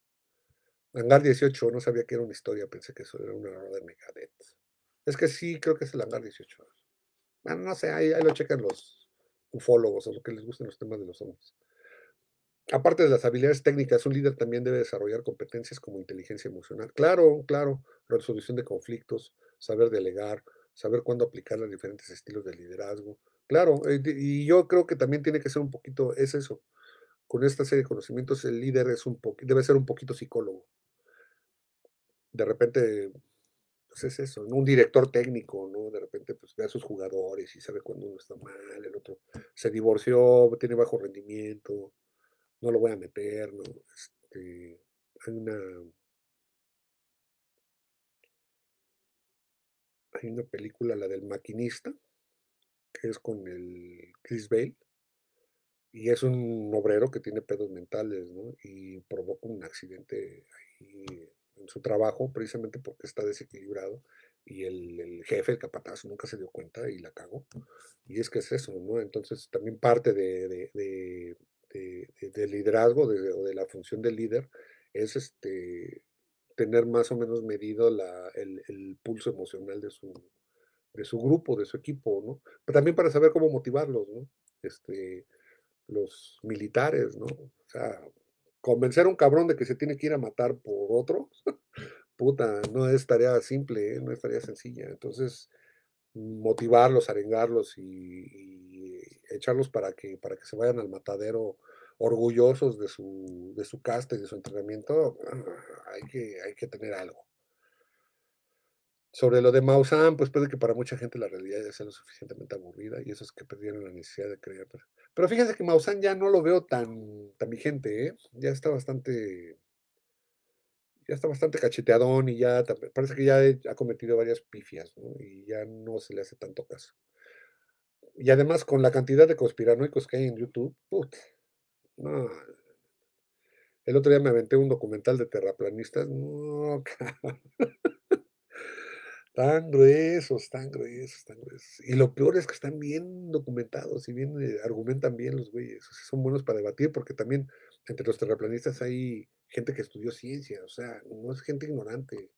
Langar 18, no sabía que era una historia, pensé que eso era un error de Megadeth. Es que sí, creo que es el Langar 18. Bueno, no sé, ahí, ahí lo checan los, ufólogos, o lo que les gusten los temas de los hombres. Aparte de las habilidades técnicas, un líder también debe desarrollar competencias como inteligencia emocional. Claro, claro, resolución de conflictos, saber delegar, saber cuándo aplicar los diferentes estilos de liderazgo. Claro, eh, y yo creo que también tiene que ser un poquito, es eso. Con esta serie de conocimientos, el líder es un debe ser un poquito psicólogo. De repente pues es eso, un director técnico, ¿no? De repente pues ve a sus jugadores y sabe cuando uno está mal, el otro se divorció, tiene bajo rendimiento, no lo voy a meter, ¿no? Este, hay una hay una película, la del maquinista, que es con el Chris Bale, y es un obrero que tiene pedos mentales, ¿no? Y provoca un accidente ahí en su trabajo precisamente porque está desequilibrado y el, jefe, el capataz, nunca se dio cuenta y la cagó. Y es que es eso, ¿no? Entonces también parte de, liderazgo o de la función del líder es este tener más o menos medido el, pulso emocional de su, de su grupo, de su equipo, ¿no? Pero también para saber cómo motivarlos, ¿no? Este, los militares, ¿no? O sea, convencer a un cabrón de que se tiene que ir a matar por otro, puta, no es tarea simple, ¿eh? no es tarea sencilla. Entonces, motivarlos, arengarlos y, echarlos para que, para que se vayan al matadero orgullosos de su, de su casta y de su entrenamiento, ah, hay que, hay que tener algo. Sobre lo de Maussan, pues puede que para mucha gente la realidad ya sea lo suficientemente aburrida y eso es que perdieron la necesidad de creer. Pues. Pero fíjense que Maussan ya no lo veo tan, tan vigente, ¿eh? ya está bastante ya está bastante cacheteadón y ya parece que ya ha cometido varias pifias ¿no? y ya no se le hace tanto caso. Y además con la cantidad de conspiranoicos que hay en YouTube, put, el otro día me aventé un documental de terraplanistas, no, Tan gruesos, tan gruesos, tan gruesos. Y lo peor es que están bien documentados y bien eh, argumentan bien los güeyes. son buenos para debatir porque también entre los terraplanistas hay gente que estudió ciencia. O sea, no es gente ignorante.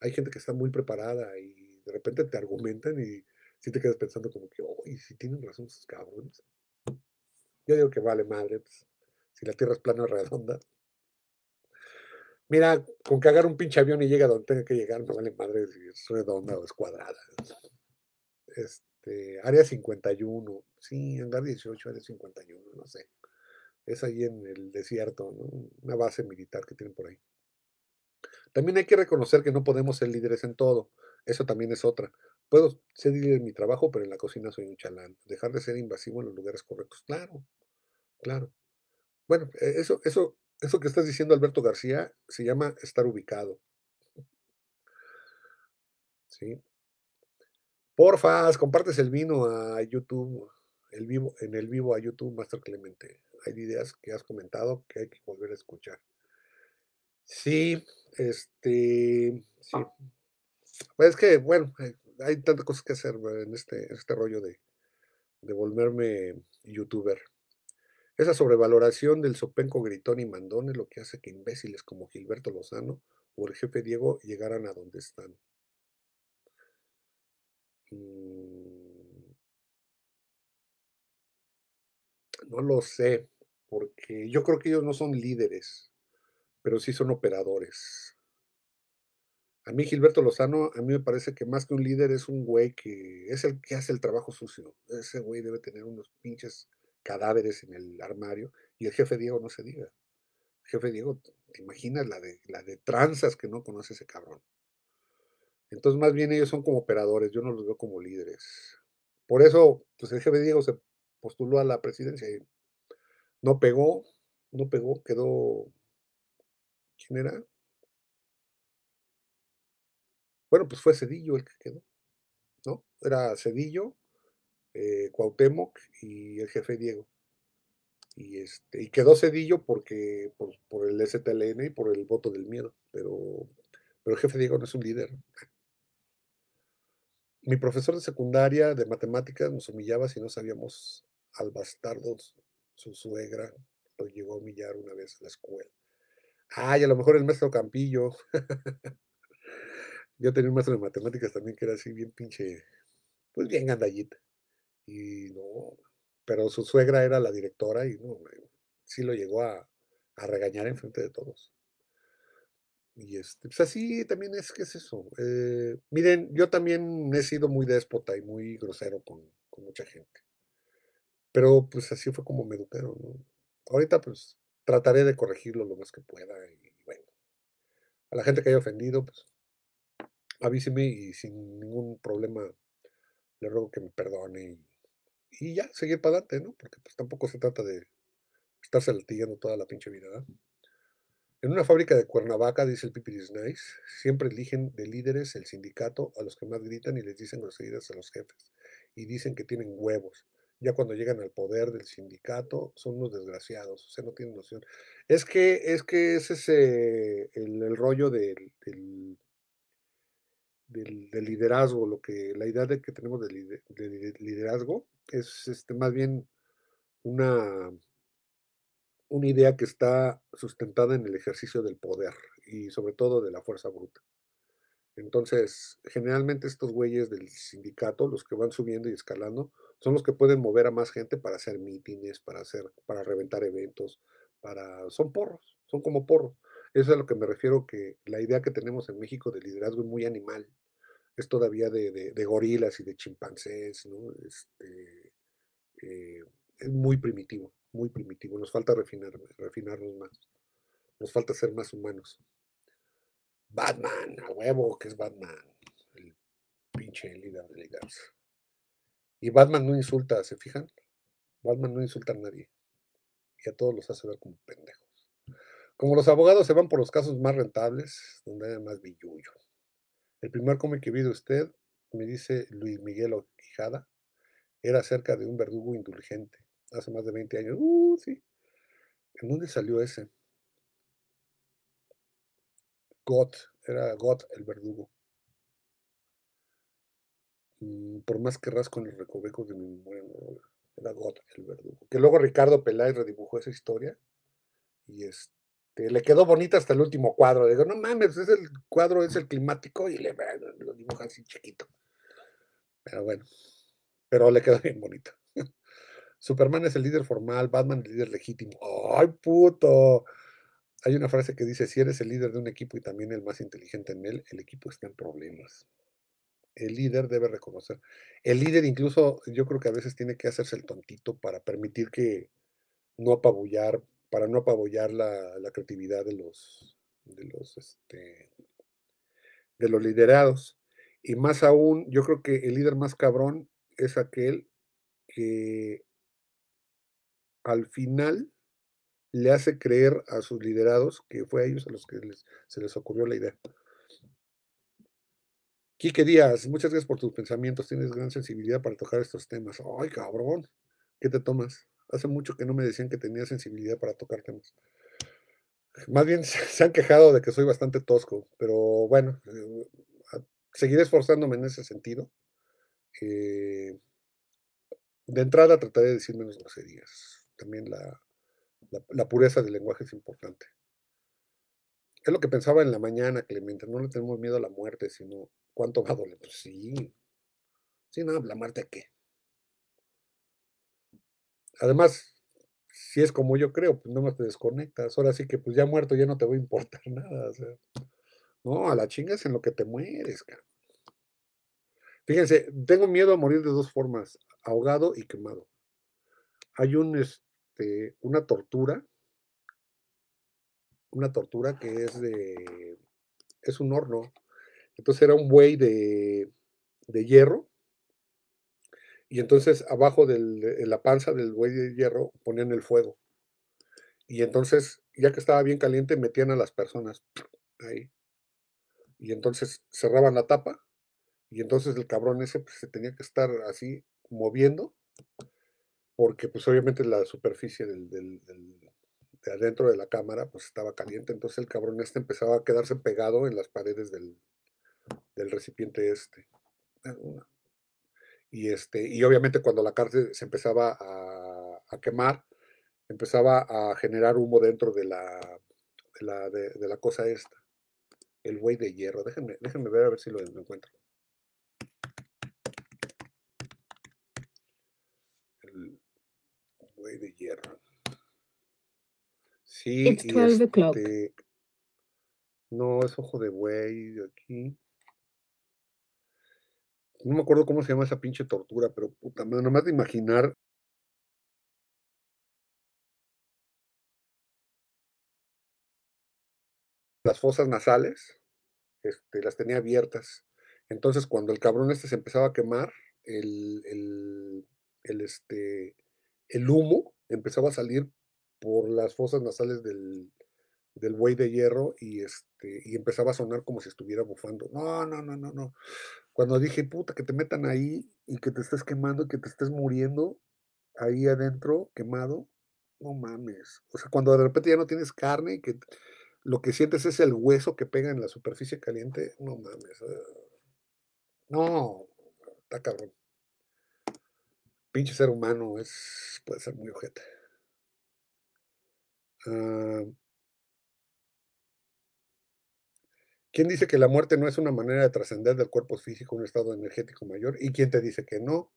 Hay gente que está muy preparada y de repente te argumentan y sí te quedas pensando como que, uy si tienen razón esos cabrones. Yo digo que vale madre, pues, si la Tierra es plana o redonda. Mira, con que agarre un pinche avión y llegue a donde tenga que llegar, no vale madre si es redonda o es cuadrada. Este, área 51, sí, andar 18, área 51, no sé. Es ahí en el desierto, una base militar que tienen por ahí. También hay que reconocer que no podemos ser líderes en todo. Eso también es otra. Puedo ser líder en mi trabajo, pero en la cocina soy un chalán. Dejar de ser invasivo en los lugares correctos, claro, claro. Bueno, e-, eso, eso eso que estás diciendo, Alberto García, se llama estar ubicado. ¿Sí? Porfa, compartes el vino a YouTube, el vivo, en el vivo a YouTube, Master Clemente. Hay ideas que has comentado que hay que volver a escuchar. Sí, este, sí. Ah. Pues es que, bueno, eh, hay tantas cosas que hacer eh, en este, este rollo de, de volverme youtuber. Esa sobrevaloración del sopenco gritón y mandón lo que hace que imbéciles como Gilberto Lozano o el jefe Diego llegaran a donde están. Mm. No lo sé, porque yo creo que ellos no son líderes, pero sí son operadores. A mí Gilberto Lozano, a mí me parece que más que un líder es un güey que es el que hace el trabajo sucio. Ese güey debe tener unos pinches cadáveres en el armario, y el jefe Diego no se diga. El jefe Diego, te imaginas la de, la de tranzas que no conoce ese cabrón. Entonces, más bien ellos son como operadores, yo no los veo como líderes. Por eso, pues el jefe Diego se postuló a la presidencia y no pegó, no pegó, quedó. ¿Quién era? Bueno, pues fue Cedillo el que quedó, ¿no? Era Cedillo, eh, Cuauhtémoc y el jefe Diego. Y, este, y quedó Cedillo porque, por, el STLN y por el voto del miedo, pero, pero el jefe Diego no es un líder. Mi profesor de secundaria de matemáticas nos humillaba si no sabíamos al bastardo, su suegra, lo llegó a humillar una vez en la escuela. Ay, a lo mejor el maestro Campillo. Yo tenía un maestro de matemáticas también que era así bien pinche, pues bien gandallita. Y no, pero su suegra era la directora y no, eh, sí lo llegó a, regañar en frente de todos. Y este, pues así también es que es eso. Eh, miren, yo también he sido muy déspota y muy grosero con, mucha gente. Pero pues así fue como me educaron. Ahorita pues trataré de corregirlo lo más que pueda. Y bueno, a la gente que haya ofendido, pues avíseme y sin ningún problema le ruego que me perdone y y ya, seguir para adelante, ¿no? Porque pues tampoco se trata de estar saltillando toda la pinche vida, En una fábrica de Cuernavaca, dice el Pipiris Nice, siempre eligen de líderes el sindicato a los que más gritan y les dicen groserías a los jefes. Y dicen que tienen huevos. Ya cuando llegan al poder del sindicato, son unos desgraciados. O sea, no tienen noción. Es que, es que ese es el, rollo del del, liderazgo, lo que la idea de que tenemos de, liderazgo es este, más bien una, una idea que está sustentada en el ejercicio del poder y sobre todo de la fuerza bruta. Entonces, generalmente estos güeyes del sindicato, los que van subiendo y escalando, son los que pueden mover a más gente para hacer mítines, para hacer, para reventar eventos, para son porros, son como porros. Eso es a lo que me refiero que la idea que tenemos en México de liderazgo es muy animal. Es todavía de, gorilas y de chimpancés, ¿no? Este, eh, es muy primitivo, muy primitivo. Nos falta refinar, refinarnos más. Nos falta ser más humanos. Batman, a huevo, que es Batman. El pinche líder de liderazgo. Y Batman no insulta, ¿se fijan? Batman no insulta a nadie. Y a todos los hace ver como pendejo. Como los abogados se van por los casos más rentables, donde hay más billullo. El primer cómic que vi de usted, me dice Luis Miguel Oquijada. era acerca de un verdugo indulgente, hace más de 20 años. Uh, sí. ¿En dónde salió ese? Got, era Got el verdugo. Mm, por más que rasco en el recoveco de mi memoria, era God el verdugo. Que luego Ricardo Peláez redibujó esa historia y, este, le quedó bonita hasta el último cuadro. Le digo, no mames, es el cuadro, es el climático, y le lo dibujan así chiquito. Pero bueno, pero le quedó bien bonito. Superman es el líder formal, Batman el líder legítimo. ¡Ay, puto! Hay una frase que dice, si eres el líder de un equipo y también el más inteligente en él, el equipo está en problemas. El líder debe reconocer. El líder incluso yo creo que a veces tiene que hacerse el tontito para permitir que no apabullar para no apabollar la, la creatividad de los, de los, este, de los liderados. Y más aún, yo creo que el líder más cabrón es aquel que al final le hace creer a sus liderados que fue a ellos a los que se les ocurrió la idea. Quique Díaz, muchas gracias por tus pensamientos. Tienes gran sensibilidad para tocar estos temas. Ay, cabrón, ¿qué te tomas? Hace mucho que no me decían que tenía sensibilidad para tocar temas. Más bien se han quejado de que soy bastante tosco, pero bueno, eh, seguiré esforzándome en ese sentido. Eh, de entrada trataré de decir menos groserías. También la, pureza del lenguaje es importante. Es lo que pensaba en la mañana, Clemente. No le tenemos miedo a la muerte, sino cuánto va a doler. Pues sí. Sí, no, la muerte qué. Además, si es como yo creo, pues más te desconectas. Ahora sí que pues ya muerto ya no te voy a importar nada. no, a la chinga es en lo que te mueres, cara. Fíjense, tengo miedo a morir de dos formas, ahogado y quemado. Hay un, este, una tortura, una tortura que es de, es un horno. Entonces era un buey de, de hierro y entonces abajo de la panza del buey de hierro ponían el fuego. Y entonces, ya que estaba bien caliente, metían a las personas ahí. Y entonces cerraban la tapa. Y entonces el cabrón ese pues, se tenía que estar así moviendo. Porque pues obviamente la superficie del, de adentro de la cámara pues estaba caliente. Entonces el cabrón este empezaba a quedarse pegado en las paredes del, del recipiente este. Ah, y, este, y obviamente cuando la cárcel se empezaba a, quemar, empezaba a generar humo dentro de la, de la, cosa esta. El buey de hierro. Déjenme, déjenme ver a ver si lo, encuentro. El buey de hierro. Sí, y este, no, es ojo de buey de aquí no me acuerdo cómo se llama esa pinche tortura, pero puta madre, más de imaginar las fosas nasales, este, las tenía abiertas. Entonces, cuando el cabrón este se empezaba a quemar, el, este, el humo empezaba a salir por las fosas nasales del, buey de hierro y, este, y empezaba a sonar como si estuviera bufando. No, no, no, no, no. Cuando dije, puta, que te metan ahí y que te estés quemando y que te estés muriendo ahí adentro, quemado, no mames. O sea, cuando de repente ya no tienes carne y que lo que sientes es el hueso que pega en la superficie caliente, no mames. Ah. No, está cabrón. Pinche ser humano es, puede ser muy ojete. Ah, ¿Quién dice que la muerte no es una manera de trascender del cuerpo físico a un estado energético mayor? ¿Y quién te dice que no?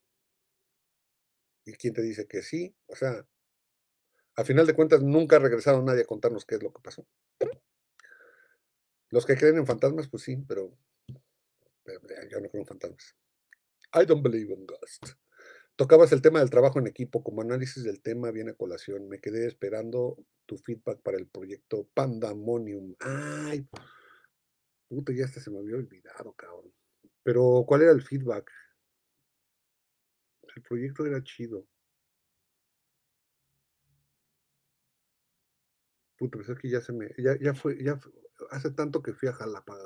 ¿Y quién te dice que sí? O sea, a final de cuentas nunca ha regresado nadie a contarnos qué es lo que pasó. Los que creen en fantasmas, pues sí, pero, yo no creo en fantasmas. I don't believe in ghosts. Tocabas el tema del trabajo en equipo, como análisis del tema viene a colación. Me quedé esperando tu feedback para el proyecto Pandamonium. Ay, Puta, ya hasta se me había olvidado, cabrón. Pero, ¿cuál era el feedback? El proyecto era chido. Puta, pues es que ya se me. Ya, fue. ya Hace tanto que fui a Jalapa,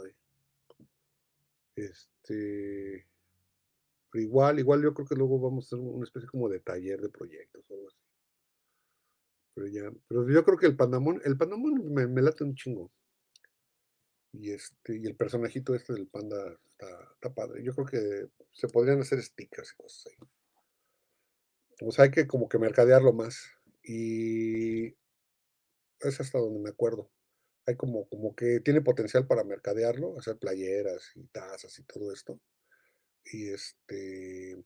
Este. Pero igual, igual yo creo que luego vamos a hacer una especie como de taller de proyectos o algo así. Pero ya. Pero yo creo que el Pandamón. El Pandamón me, me late un chingo. Y, este, y el personajito este del panda está, padre. Yo creo que se podrían hacer stickers y cosas así. O sea, hay que como que mercadearlo más. Y es hasta donde me acuerdo. Hay como, como que tiene potencial para mercadearlo, hacer playeras y tazas y todo esto. Y este.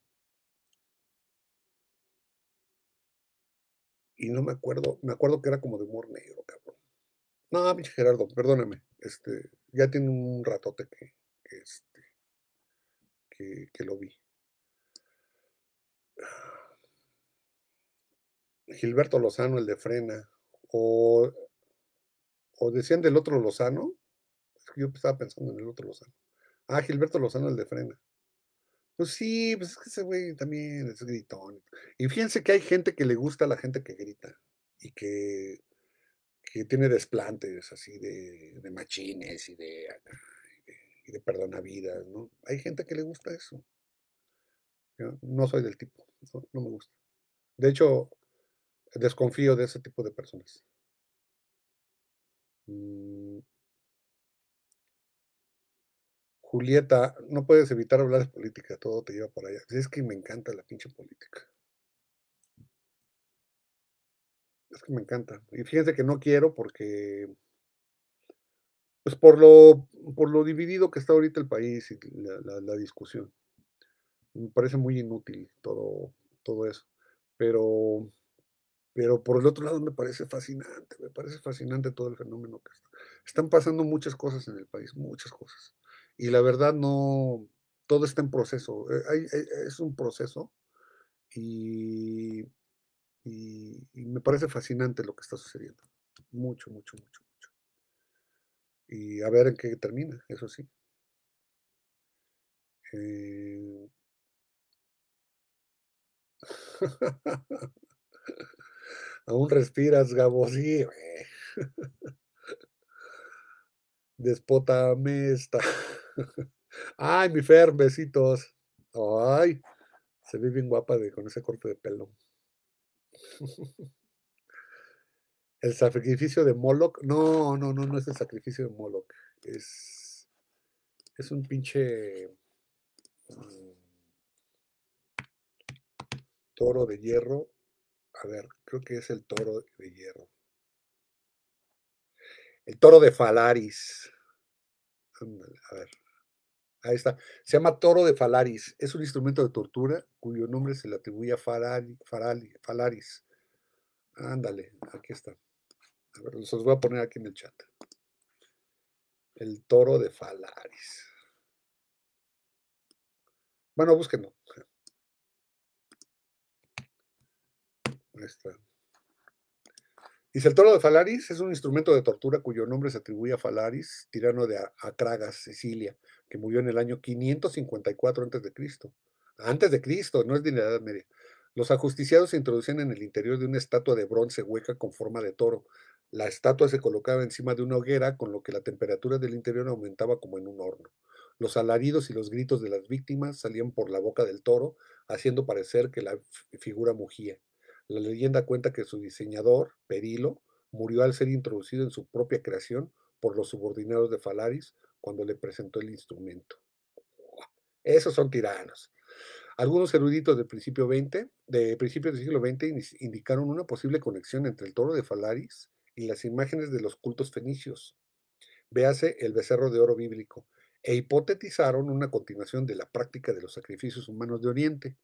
Y no me acuerdo, me acuerdo que era como de humor negro, cabrón. No, Gerardo, perdóname. Este, ya tiene un ratote este, que, que, lo vi. Gilberto Lozano, el de Frena, o, o decían del otro Lozano, yo estaba pensando en el otro Lozano. Ah, Gilberto Lozano, el de Frena. Pues sí, pues es que ese güey también es gritón. Y fíjense que hay gente que le gusta a la gente que grita y que tiene desplantes así de, machines y de, ah, y de perdonavidas, ¿no? Hay gente que le gusta eso. Yo no soy del tipo, no, me gusta. De hecho, desconfío de ese tipo de personas. Mm. Julieta, no puedes evitar hablar de política, todo te lleva por allá. Es que me encanta la pinche política. Es que me encanta. Y fíjense que no quiero porque, pues por lo, por lo dividido que está ahorita el país y la, discusión. Me parece muy inútil todo, todo eso. Pero, pero por el otro lado me parece fascinante, me parece fascinante todo el fenómeno que está. Están pasando muchas cosas en el país, muchas cosas. Y la verdad no, todo está en proceso. Eh, eh, es un proceso y y, me parece fascinante lo que está sucediendo. Mucho, mucho, mucho, mucho. Y a ver en qué termina, eso sí. Eh. Aún respiras, Gabo, sí. Despota mesta. Ay, mi fermecitos. Ay, se ve bien guapa de, con ese corte de pelo. El sacrificio de Moloch. No, no, no, no es el sacrificio de Moloch. Es, es un pinche mm, toro de hierro. A ver, creo que es el toro de hierro. El toro de Falaris. A ver. Ahí está. Se llama toro de Falaris. Es un instrumento de tortura cuyo nombre se le atribuye a Falaris. Ándale, aquí está. A ver, los voy a poner aquí en el chat. El toro de Falaris. Bueno, búsquenlo. Ahí está. Dice, el toro de Falaris es un instrumento de tortura cuyo nombre se atribuye a Falaris, tirano de Acragas, Sicilia, que murió en el año 554 a.C. Antes de Cristo, no es de la Edad Media. Los ajusticiados se introducían en el interior de una estatua de bronce hueca con forma de toro. La estatua se colocaba encima de una hoguera, con lo que la temperatura del interior aumentaba como en un horno. Los alaridos y los gritos de las víctimas salían por la boca del toro, haciendo parecer que la figura mugía. La leyenda cuenta que su diseñador, Perilo, murió al ser introducido en su propia creación por los subordinados de Falaris cuando le presentó el instrumento. Esos son tiranos. Algunos eruditos del principio 20, de principios del siglo XX indicaron una posible conexión entre el toro de Falaris y las imágenes de los cultos fenicios. Véase el becerro de oro bíblico, e hipotetizaron una continuación de la práctica de los sacrificios humanos de Oriente,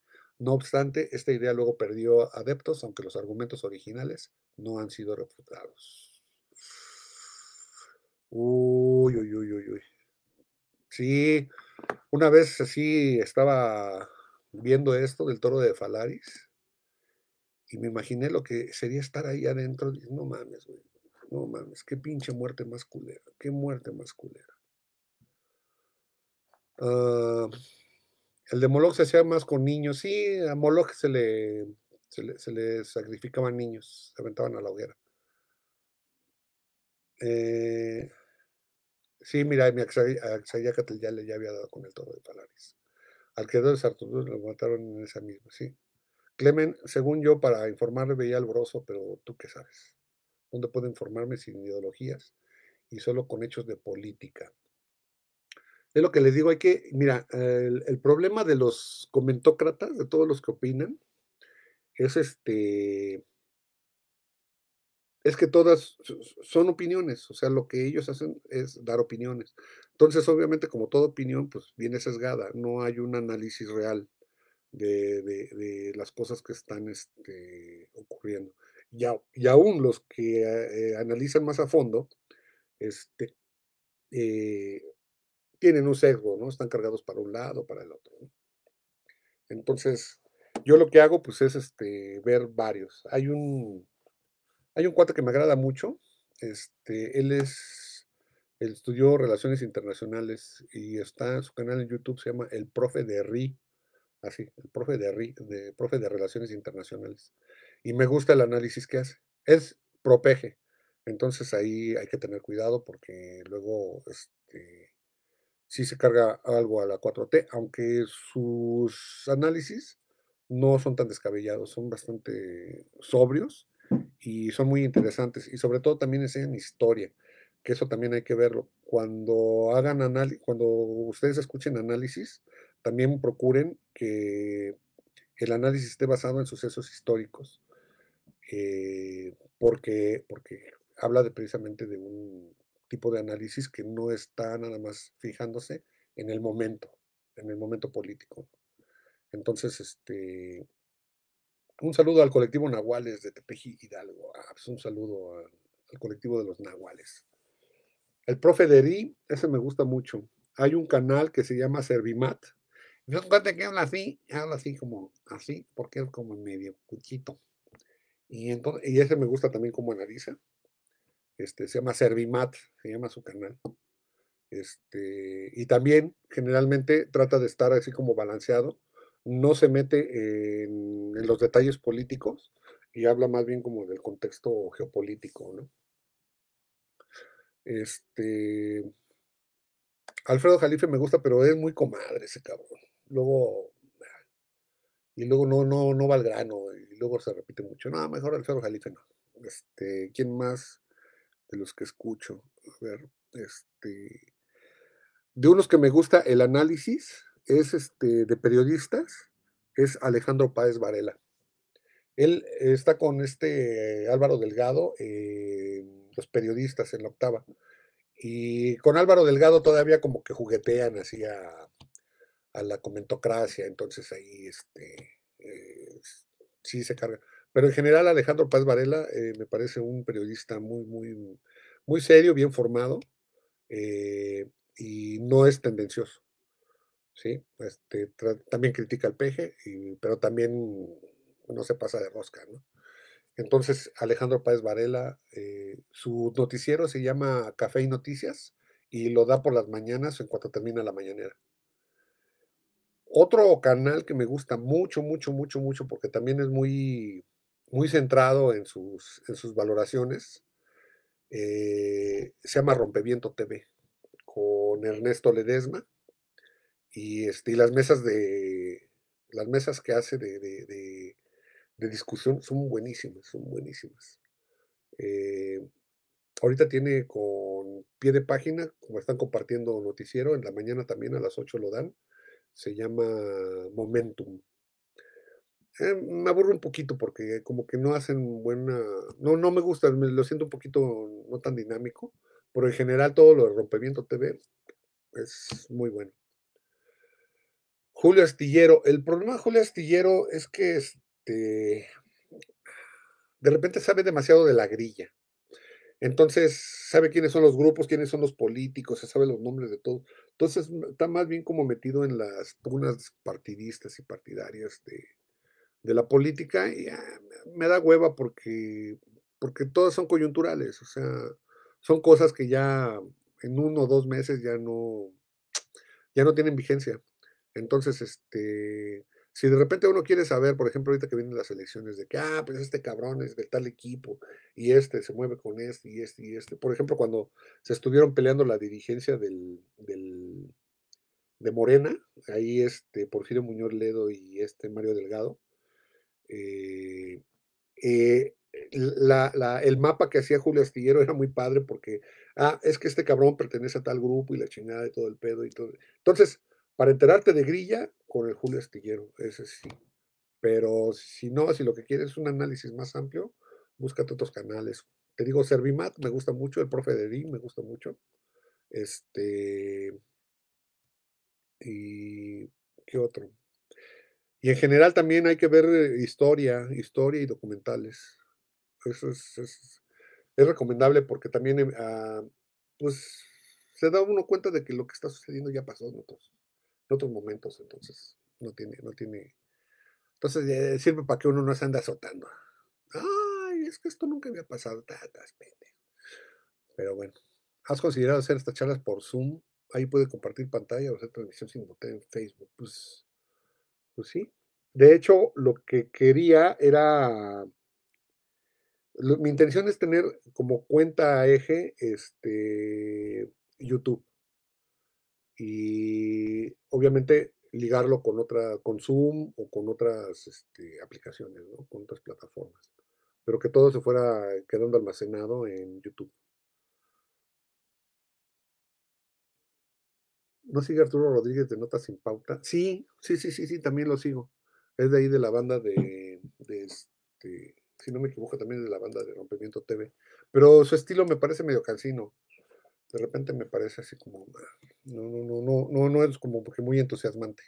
no obstante, esta idea luego perdió adeptos, aunque los argumentos originales no han sido refutados. Uy, uy, uy, uy, uy. Sí, una vez así estaba viendo esto del toro de Falaris y me imaginé lo que sería estar ahí adentro. no mames, güey. No mames, qué pinche muerte más culera. Qué muerte más culera. Ah, el de Moloch se hacía más con niños. Sí, a Moloch se le, se le, sacrificaban niños, se aventaban a la hoguera. Eh, sí, mira, mi Axayacatl ya le ya había dado con el toro de Palaris. Al que de lo mataron en esa misma, sí. Clemen, según yo, para informarle veía al pero tú qué sabes. ¿Dónde puedo informarme sin ideologías y solo con hechos de política? Es lo que les digo, hay que, mira, el, problema de los comentócratas, de todos los que opinan, es este, es que todas son opiniones, o sea, lo que ellos hacen es dar opiniones. Entonces, obviamente, como toda opinión, pues viene sesgada, no hay un análisis real de, las cosas que están este, ocurriendo. Y, aún los que eh, analizan más a fondo, este, eh, tienen un sesgo, ¿no? Están cargados para un lado, para el otro. Entonces, yo lo que hago, pues, es este, ver varios. Hay un, hay un cuate que me agrada mucho. Este, él es, él estudió Relaciones Internacionales y está, en su canal en YouTube se llama El Profe de Ri, así, El Profe de de, Profe de Relaciones Internacionales. Y me gusta el análisis que hace. Es propeje. Entonces ahí hay que tener cuidado porque luego este, si se carga algo a la 4T, aunque sus análisis no son tan descabellados, son bastante sobrios y son muy interesantes. Y sobre todo también en historia, que eso también hay que verlo. Cuando hagan cuando ustedes escuchen análisis, también procuren que el análisis esté basado en sucesos históricos, eh, porque, porque habla de, precisamente de un, tipo de análisis que no está nada más fijándose en el momento, en el momento político. Entonces, este, un saludo al colectivo Nahuales de Tepeji Hidalgo. Ah, pues, un saludo al colectivo de los Nahuales. El profe de Deri, ese me gusta mucho. Hay un canal que se llama Servimat. No cuenta que habla así, habla así como así, porque es como medio cuchito. Y, entonces, y ese me gusta también como analiza. Este, se llama Servimat, se llama su canal. Este, y también generalmente trata de estar así como balanceado, no se mete en, los detalles políticos y habla más bien como del contexto geopolítico, Este, Alfredo Jalife me gusta, pero es muy comadre ese cabrón. Luego, ah, y luego no, no, no va al grano, y luego se repite mucho. No, mejor Alfredo Jalife no. Este, ¿quién más? de los que escucho. A ver, este, de unos que me gusta el análisis es este de periodistas es Alejandro Páez Varela. Él está con este Álvaro Delgado, los periodistas en la octava. Y con Álvaro Delgado todavía como que juguetean así a, la comentocracia. Entonces ahí este, eh, sí se carga. Pero en general Alejandro Paz Varela eh, me parece un periodista muy, muy, muy serio, bien formado eh, y no es tendencioso. ¿sí? Este, también critica al peje, pero también no se pasa de rosca. Entonces Alejandro Paz Varela, eh, su noticiero se llama Café y Noticias y lo da por las mañanas en cuanto termina la mañanera. Otro canal que me gusta mucho, mucho, mucho, mucho, porque también es muy muy centrado en sus, en sus valoraciones. Eh, se llama Rompeviento TV, con Ernesto Ledesma. Y, este, las mesas de. Las mesas que hace de, discusión son buenísimas, son buenísimas. Eh, ahorita tiene con pie de página, como están compartiendo noticiero, en la mañana también a las 8 lo dan. Se llama Momentum eh, me aburro un poquito porque como que no hacen buena, no, no me gusta, lo siento un poquito no tan dinámico, pero en general todo lo de Rompimiento TV es muy bueno. Julio Astillero, el problema de Julio Astillero es que este, de repente sabe demasiado de la grilla. Entonces, sabe quiénes son los grupos, quiénes son los políticos, se sabe los nombres de todos. Entonces, está más bien como metido en las tunas partidistas y partidarias de, de la política y ah, me da hueva porque, porque todas son coyunturales, o sea, son cosas que ya en uno o dos meses ya no, ya no tienen vigencia. Entonces, este, si de repente uno quiere saber, por ejemplo, ahorita que vienen las elecciones, de que, ah, pues este cabrón es de tal equipo y este se mueve con este y este y este. Por ejemplo, cuando se estuvieron peleando la dirigencia del, del de Morena, ahí este Porfirio Muñoz Ledo y este Mario Delgado, eh, eh, el mapa que hacía Julio Astillero era muy padre porque, ah, es que este cabrón pertenece a tal grupo y la chingada de todo el pedo y todo. Entonces, para enterarte de grilla, con el Julio Astillero, ese sí. Pero si no, si lo que quieres es un análisis más amplio, búscate otros canales. Te digo, Servimat me gusta mucho, el profe de me gusta mucho. Este. ¿Y qué otro? Y en general también hay que ver eh, historia, historia y documentales. Eso es, recomendable porque también, em, ah, pues, se da uno cuenta de que lo que está sucediendo ya pasó en otros, en otros momentos, entonces no tiene, no tiene, entonces eh, sirve para que uno no se anda azotando. Ay, es que esto nunca había pasado, Pero bueno, ¿has considerado hacer estas charlas por Zoom? Ahí puede compartir pantalla o hacer transmisión sin botón en Facebook. Pues pues sí. De hecho, lo que quería era. mi intención es tener como cuenta eje este YouTube. Y obviamente ligarlo con otra, con Zoom o con otras este, aplicaciones, ¿no? Con otras plataformas. Pero que todo se fuera quedando almacenado en YouTube. ¿No sigue Arturo Rodríguez de Notas sin Pauta? Sí, sí, sí, sí, sí, también lo sigo. Es de ahí de la banda de, este, si no me equivoco, también de la banda de Rompimiento TV. Pero su estilo me parece medio cansino. De repente me parece así como, no, no, no, no, no, no es como porque muy entusiasmante.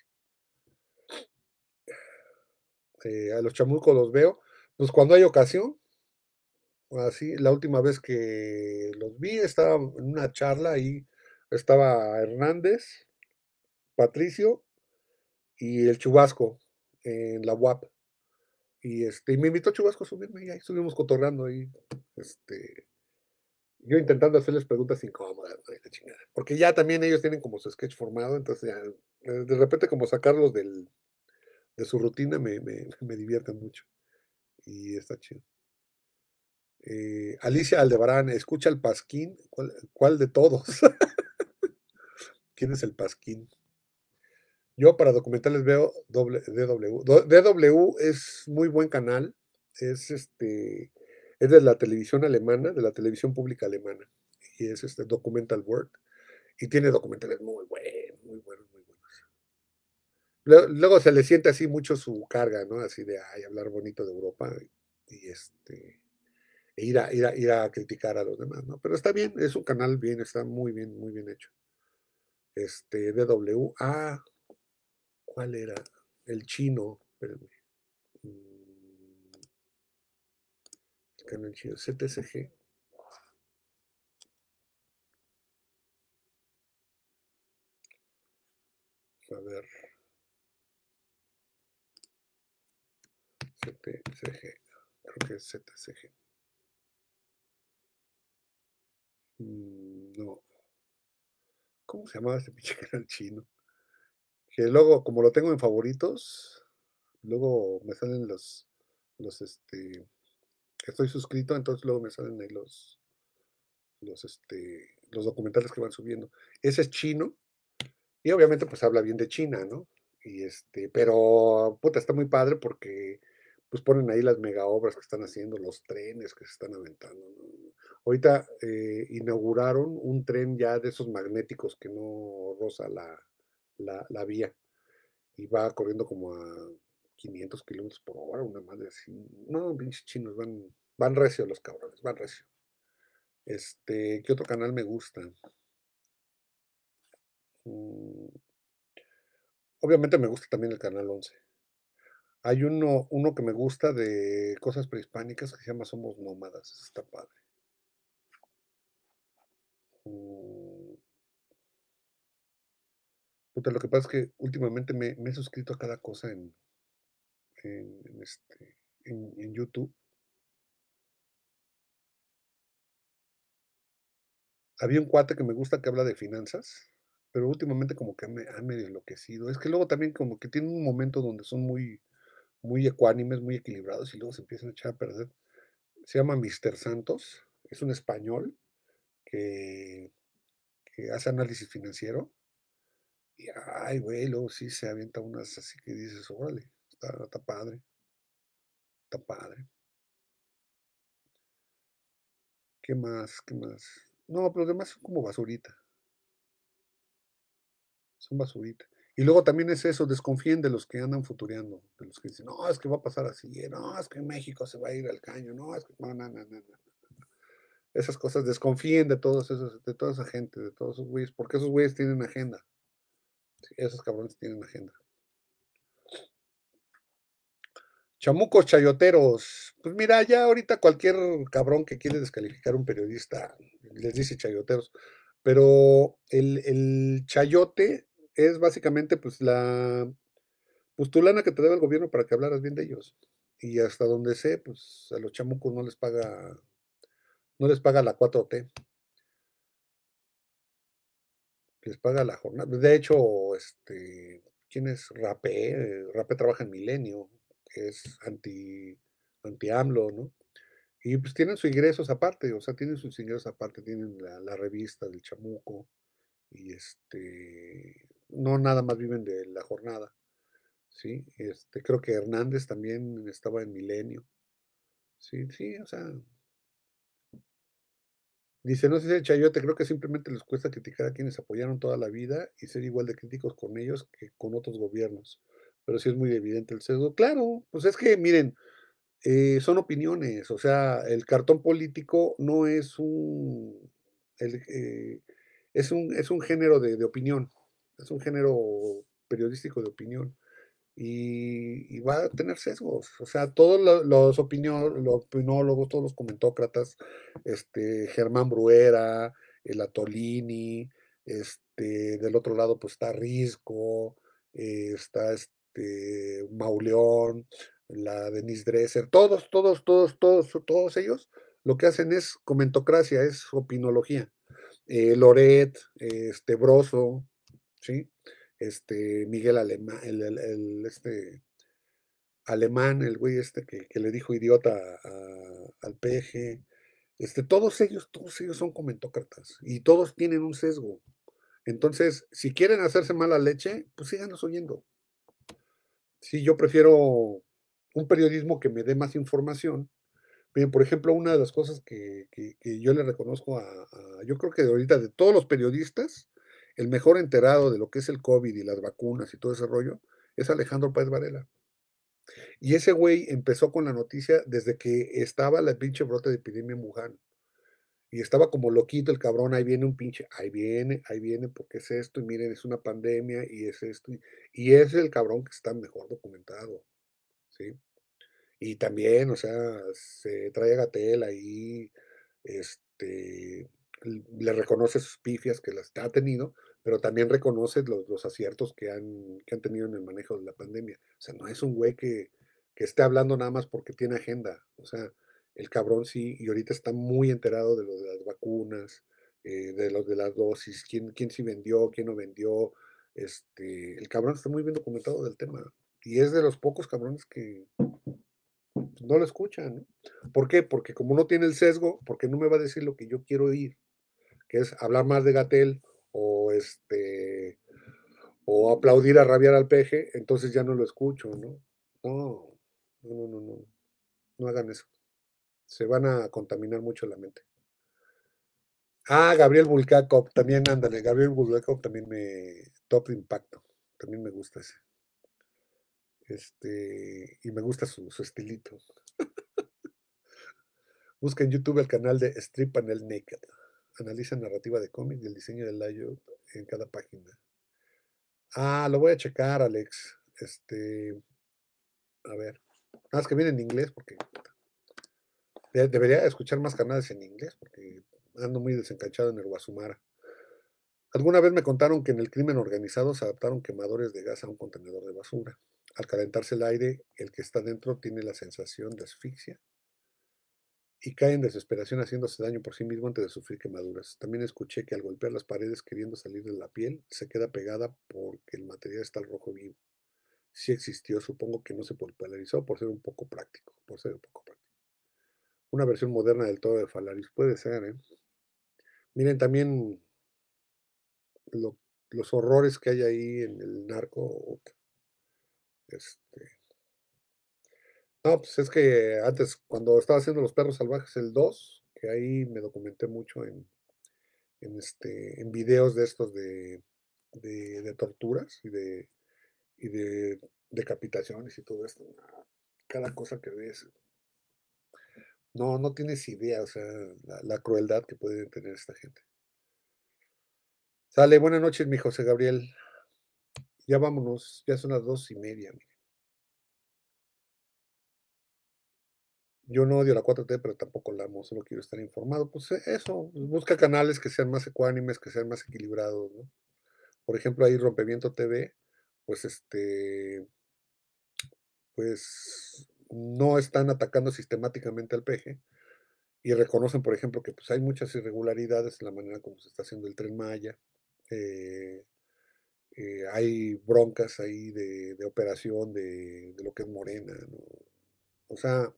Eh, a los chamucos los veo, pues cuando hay ocasión, así, la última vez que los vi estaba en una charla ahí estaba Hernández, Patricio y el Chubasco en la UAP. Y, este, me invitó Chubasco a subirme y ahí estuvimos cotorrando ahí. Este, yo intentando hacerles preguntas incómodas, cómo Porque ya también ellos tienen como su sketch formado, entonces eh, de repente como sacarlos de su rutina me, me, mucho. Y está chido. Eh, Alicia Aldebarán, escucha el Pasquín, cuál de todos? ¿Quién es el Pasquín? Yo para documentales veo DW. DW es muy buen canal. Es este es de la televisión alemana, de la televisión pública alemana. Y es este Documental World. Y tiene documentales muy buenos, muy buenos, muy buenos. Luego se le siente así mucho su carga, ¿no? Así de ay, hablar bonito de Europa y este e ir ir ir a criticar a los demás, ¿no? Pero está bien, es un canal bien, está muy bien, muy bien hecho este, ah ¿cuál era? El chino, espérame. Mm. El chino, CTCG. A ver. CTCG. Creo que es ZCG. Mm, no. ¿Cómo se llamaba ese pinche canal chino? Que luego, como lo tengo en favoritos, luego me salen los, los, este, estoy suscrito, entonces luego me salen ahí los, los, este, los documentales que van subiendo. Ese es chino y obviamente pues habla bien de China, ¿no? Y este, pero puta, está muy padre porque pues ponen ahí las mega obras que están haciendo, los trenes que se están aventando, ¿no? Ahorita eh, inauguraron un tren ya de esos magnéticos que no roza la, la, vía y va corriendo como a 500 kilómetros por hora, una madre así. No, pinches chinos, van, van recio los cabrones, van recio. Este, ¿qué otro canal me gusta? Mm. obviamente me gusta también el canal 11. Hay uno, uno que me gusta de cosas prehispánicas que se llama Somos Nómadas, está padre. Puta, lo que pasa es que últimamente me, he suscrito a cada cosa este, en, en, YouTube. Había un cuate que me gusta que habla de finanzas, pero últimamente como que me medio enloquecido. Es que luego también como que tiene un momento donde son muy, muy ecuánimes, muy equilibrados y luego se empiezan a echar a perder. Se llama Mr. Santos, es un español que, hace análisis financiero. Y ay, güey, luego sí se avienta unas así que dices, órale, está, padre. Está padre. ¿Qué más? ¿Qué más? No, pero los demás son como basurita. Son basurita. Y luego también es eso, desconfíen de los que andan futureando, de los que dicen, no, es que va a pasar así, no, es que México se va a ir al caño, no, es que no, no, no, no esas cosas, desconfíen de todos esos, de toda esa gente, de todos esos güeyes, porque esos güeyes tienen agenda. esos cabrones tienen agenda. Chamucos chayoteros. Pues mira, ya ahorita cualquier cabrón que quiere descalificar a un periodista les dice chayoteros. Pero el, chayote es básicamente pues la postulana que te da el gobierno para que hablaras bien de ellos. Y hasta donde sé, pues a los chamucos no les paga no les paga la 4T. Les paga la jornada. De hecho, este, ¿quién es Rapé Rapé trabaja en Milenio, es anti, anti AMLO, ¿no? Y pues tienen sus ingresos aparte, o sea, tienen sus ingresos aparte, tienen la, la revista del chamuco y este, no nada más viven de la jornada, ¿sí? Este, creo que Hernández también estaba en Milenio, sí, sí, o sea, Dice, no sé si el chayote, creo que simplemente les cuesta criticar a quienes apoyaron toda la vida y ser igual de críticos con ellos que con otros gobiernos. Pero sí es muy evidente el sesgo. Claro, pues es que, miren, eh, son opiniones, o sea, el cartón político no es un, eh, es un, es un género de opinión, es un género periodístico de opinión y, va a tener sesgos. O sea, todos los, opinólogos, todos los comentócratas, este, Germán Bruera, el Atolini, este, del otro lado pues está Risco, eh, está este, Mauleón, la Denise Dresser, todos, todos, todos, todos, todos ellos lo que hacen es comentocracia, es opinología. Eh, Loret, este, Broso, ¿sí? este Miguel Alemán, el, este alemán, el güey este que, le dijo idiota al peje, este, todos ellos, todos ellos son comentócratas y todos tienen un sesgo. Entonces, si quieren hacerse mala leche, pues síganos oyendo. si yo prefiero un periodismo que me dé más información. Bien, por ejemplo, una de las cosas que, yo le reconozco a, yo creo que de ahorita de todos los periodistas, el mejor enterado de lo que es el COVID y las vacunas y todo ese rollo es Alejandro Páez Varela. Y ese güey empezó con la noticia desde que estaba la pinche brota de epidemia en Wuhan. Y estaba como loquito el cabrón, ahí viene un pinche, ahí viene, ahí viene, porque es esto, y miren, es una pandemia, y es esto. Y, es el cabrón que está mejor documentado, ¿sí? Y también, o sea, se trae a Gatel ahí, este, le reconoce sus pifias que las ha tenido, pero también reconoce los, los aciertos que han, han tenido en el manejo de la pandemia. O sea, no es un güey que, esté hablando nada más porque tiene agenda. O sea, el cabrón sí, y ahorita está muy enterado de lo de las vacunas, eh, de lo de las dosis, quién, quién sí vendió, quién no vendió. Este, el cabrón está muy bien documentado del tema. Y es de los pocos cabrones que pues, no lo escuchan. ¿Por qué? Porque como no tiene el sesgo, porque no me va a decir lo que yo quiero oír, que es hablar más de Gatel o este o aplaudir a rabiar al peje, entonces ya no lo escucho, ¿no? No, no, no, no. No hagan eso. Se van a contaminar mucho la mente. Ah, Gabriel Bulgakov, también ándale, Gabriel Bulgakov también me top impacto, también me gusta ese. Este, y me gusta su, su estilito. Busca en YouTube el canal de Strip Panel Naked analiza narrativa de cómic y el diseño del layout en cada página. Ah, lo voy a checar, Alex. Este, a ver. más ah, que viene en inglés porque debería escuchar más canales en inglés porque ando muy desencanchado en el Guasumara. Alguna vez me contaron que en el crimen organizado se adaptaron quemadores de gas a un contenedor de basura. Al calentarse el aire, el que está dentro tiene la sensación de asfixia y cae en desesperación haciéndose daño por sí mismo antes de sufrir quemaduras. También escuché que al golpear las paredes queriendo salir de la piel, se queda pegada porque el material está al rojo vivo. Si existió, supongo que no se popularizó por ser un poco práctico, por ser un poco Una versión moderna del todo de Falaris puede ser, ¿eh? Miren también los horrores que hay ahí en el narco. Este, no, pues es que antes, cuando estaba haciendo Los Perros Salvajes, el 2, que ahí me documenté mucho en, este, en videos de estos de, torturas y de, y de decapitaciones y todo esto. Ah, cada cosa que ves. No, no tienes idea, o sea, la, crueldad que pueden tener esta gente. Sale, buenas noches, mi José Gabriel. Ya vámonos, ya son las dos y media, yo no odio la 4T, pero tampoco la amo, solo quiero estar informado. Pues eh, eso, pues, busca canales que sean más ecuánimes, que sean más equilibrados, ¿no? Por ejemplo, ahí Rompimiento TV, pues este, pues no están atacando sistemáticamente al PG y reconocen, por ejemplo, que pues hay muchas irregularidades en la manera como se está haciendo el tren Maya. Eh, eh, hay broncas ahí de, de operación de, lo que es Morena, O sea,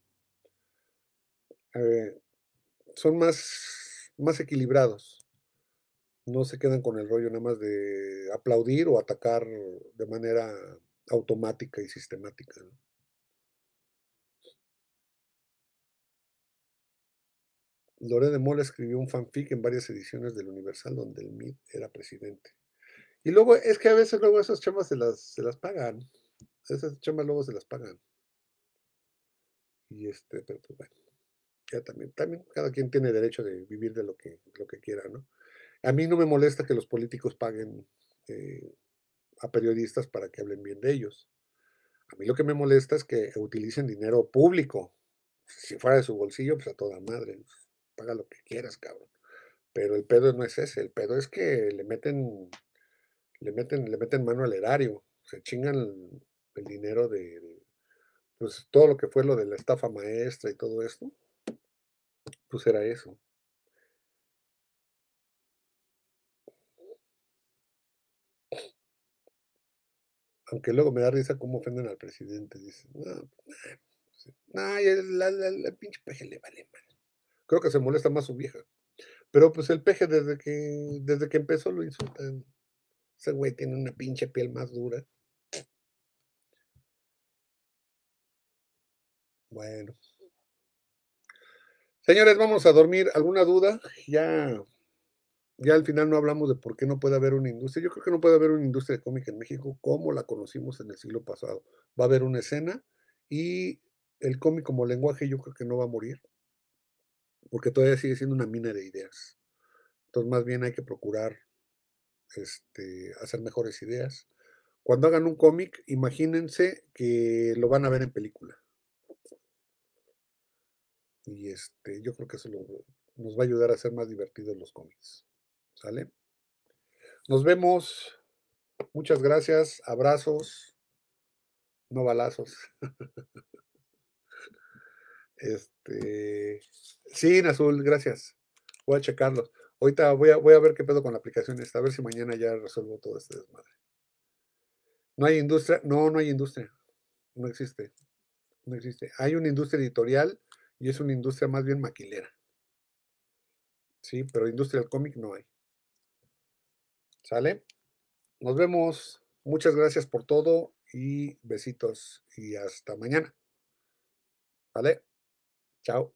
eh, son más, más equilibrados. No se quedan con el rollo nada más de aplaudir o atacar de manera automática y sistemática. Lorena de Mola escribió un fanfic en varias ediciones del Universal donde el MID era presidente. Y luego, es que a veces luego esas chamas se las, se las pagan. Esas chamas luego se las pagan. Y este, pero pues bueno. Ya también, también cada quien tiene derecho de vivir de lo que, lo que quiera, ¿no? A mí no me molesta que los políticos paguen eh, a periodistas para que hablen bien de ellos. A mí lo que me molesta es que utilicen dinero público. Si fuera de su bolsillo, pues a toda madre. Paga lo que quieras, cabrón. Pero el pedo no es ese. El pedo es que le meten, le meten, le meten mano al erario. Se chingan el, dinero de, pues, todo lo que fue lo de la estafa maestra y todo esto pues era eso. Aunque luego me da risa cómo ofenden al presidente. dice no, no. Pues, la, pinche peje le vale mal. Creo que se molesta más su vieja. Pero pues el peje desde que, desde que empezó lo insultan. Ese güey tiene una pinche piel más dura. Bueno. Señores, vamos a dormir. ¿Alguna duda? Ya, ya al final no hablamos de por qué no puede haber una industria. Yo creo que no puede haber una industria de cómic en México como la conocimos en el siglo pasado. Va a haber una escena y el cómic como lenguaje yo creo que no va a morir, porque todavía sigue siendo una mina de ideas. Entonces, más bien hay que procurar este, hacer mejores ideas. Cuando hagan un cómic, imagínense que lo van a ver en película y este, yo creo que eso nos va a ayudar a hacer más divertidos los cómics. ¿Sale? Nos vemos. Muchas gracias. Abrazos. No balazos. este. Sí, en azul, gracias. Voy a checarlo, Ahorita voy a, voy a ver qué pedo con la aplicación esta, a ver si mañana ya resuelvo todo este desmadre. ¿No hay industria? No, no hay industria. No existe. No existe. Hay una industria editorial y es una industria más bien maquilera. Sí, pero industria del cómic no hay. ¿Sale? Nos vemos. Muchas gracias por todo y besitos y hasta mañana. ¿Vale? Chao.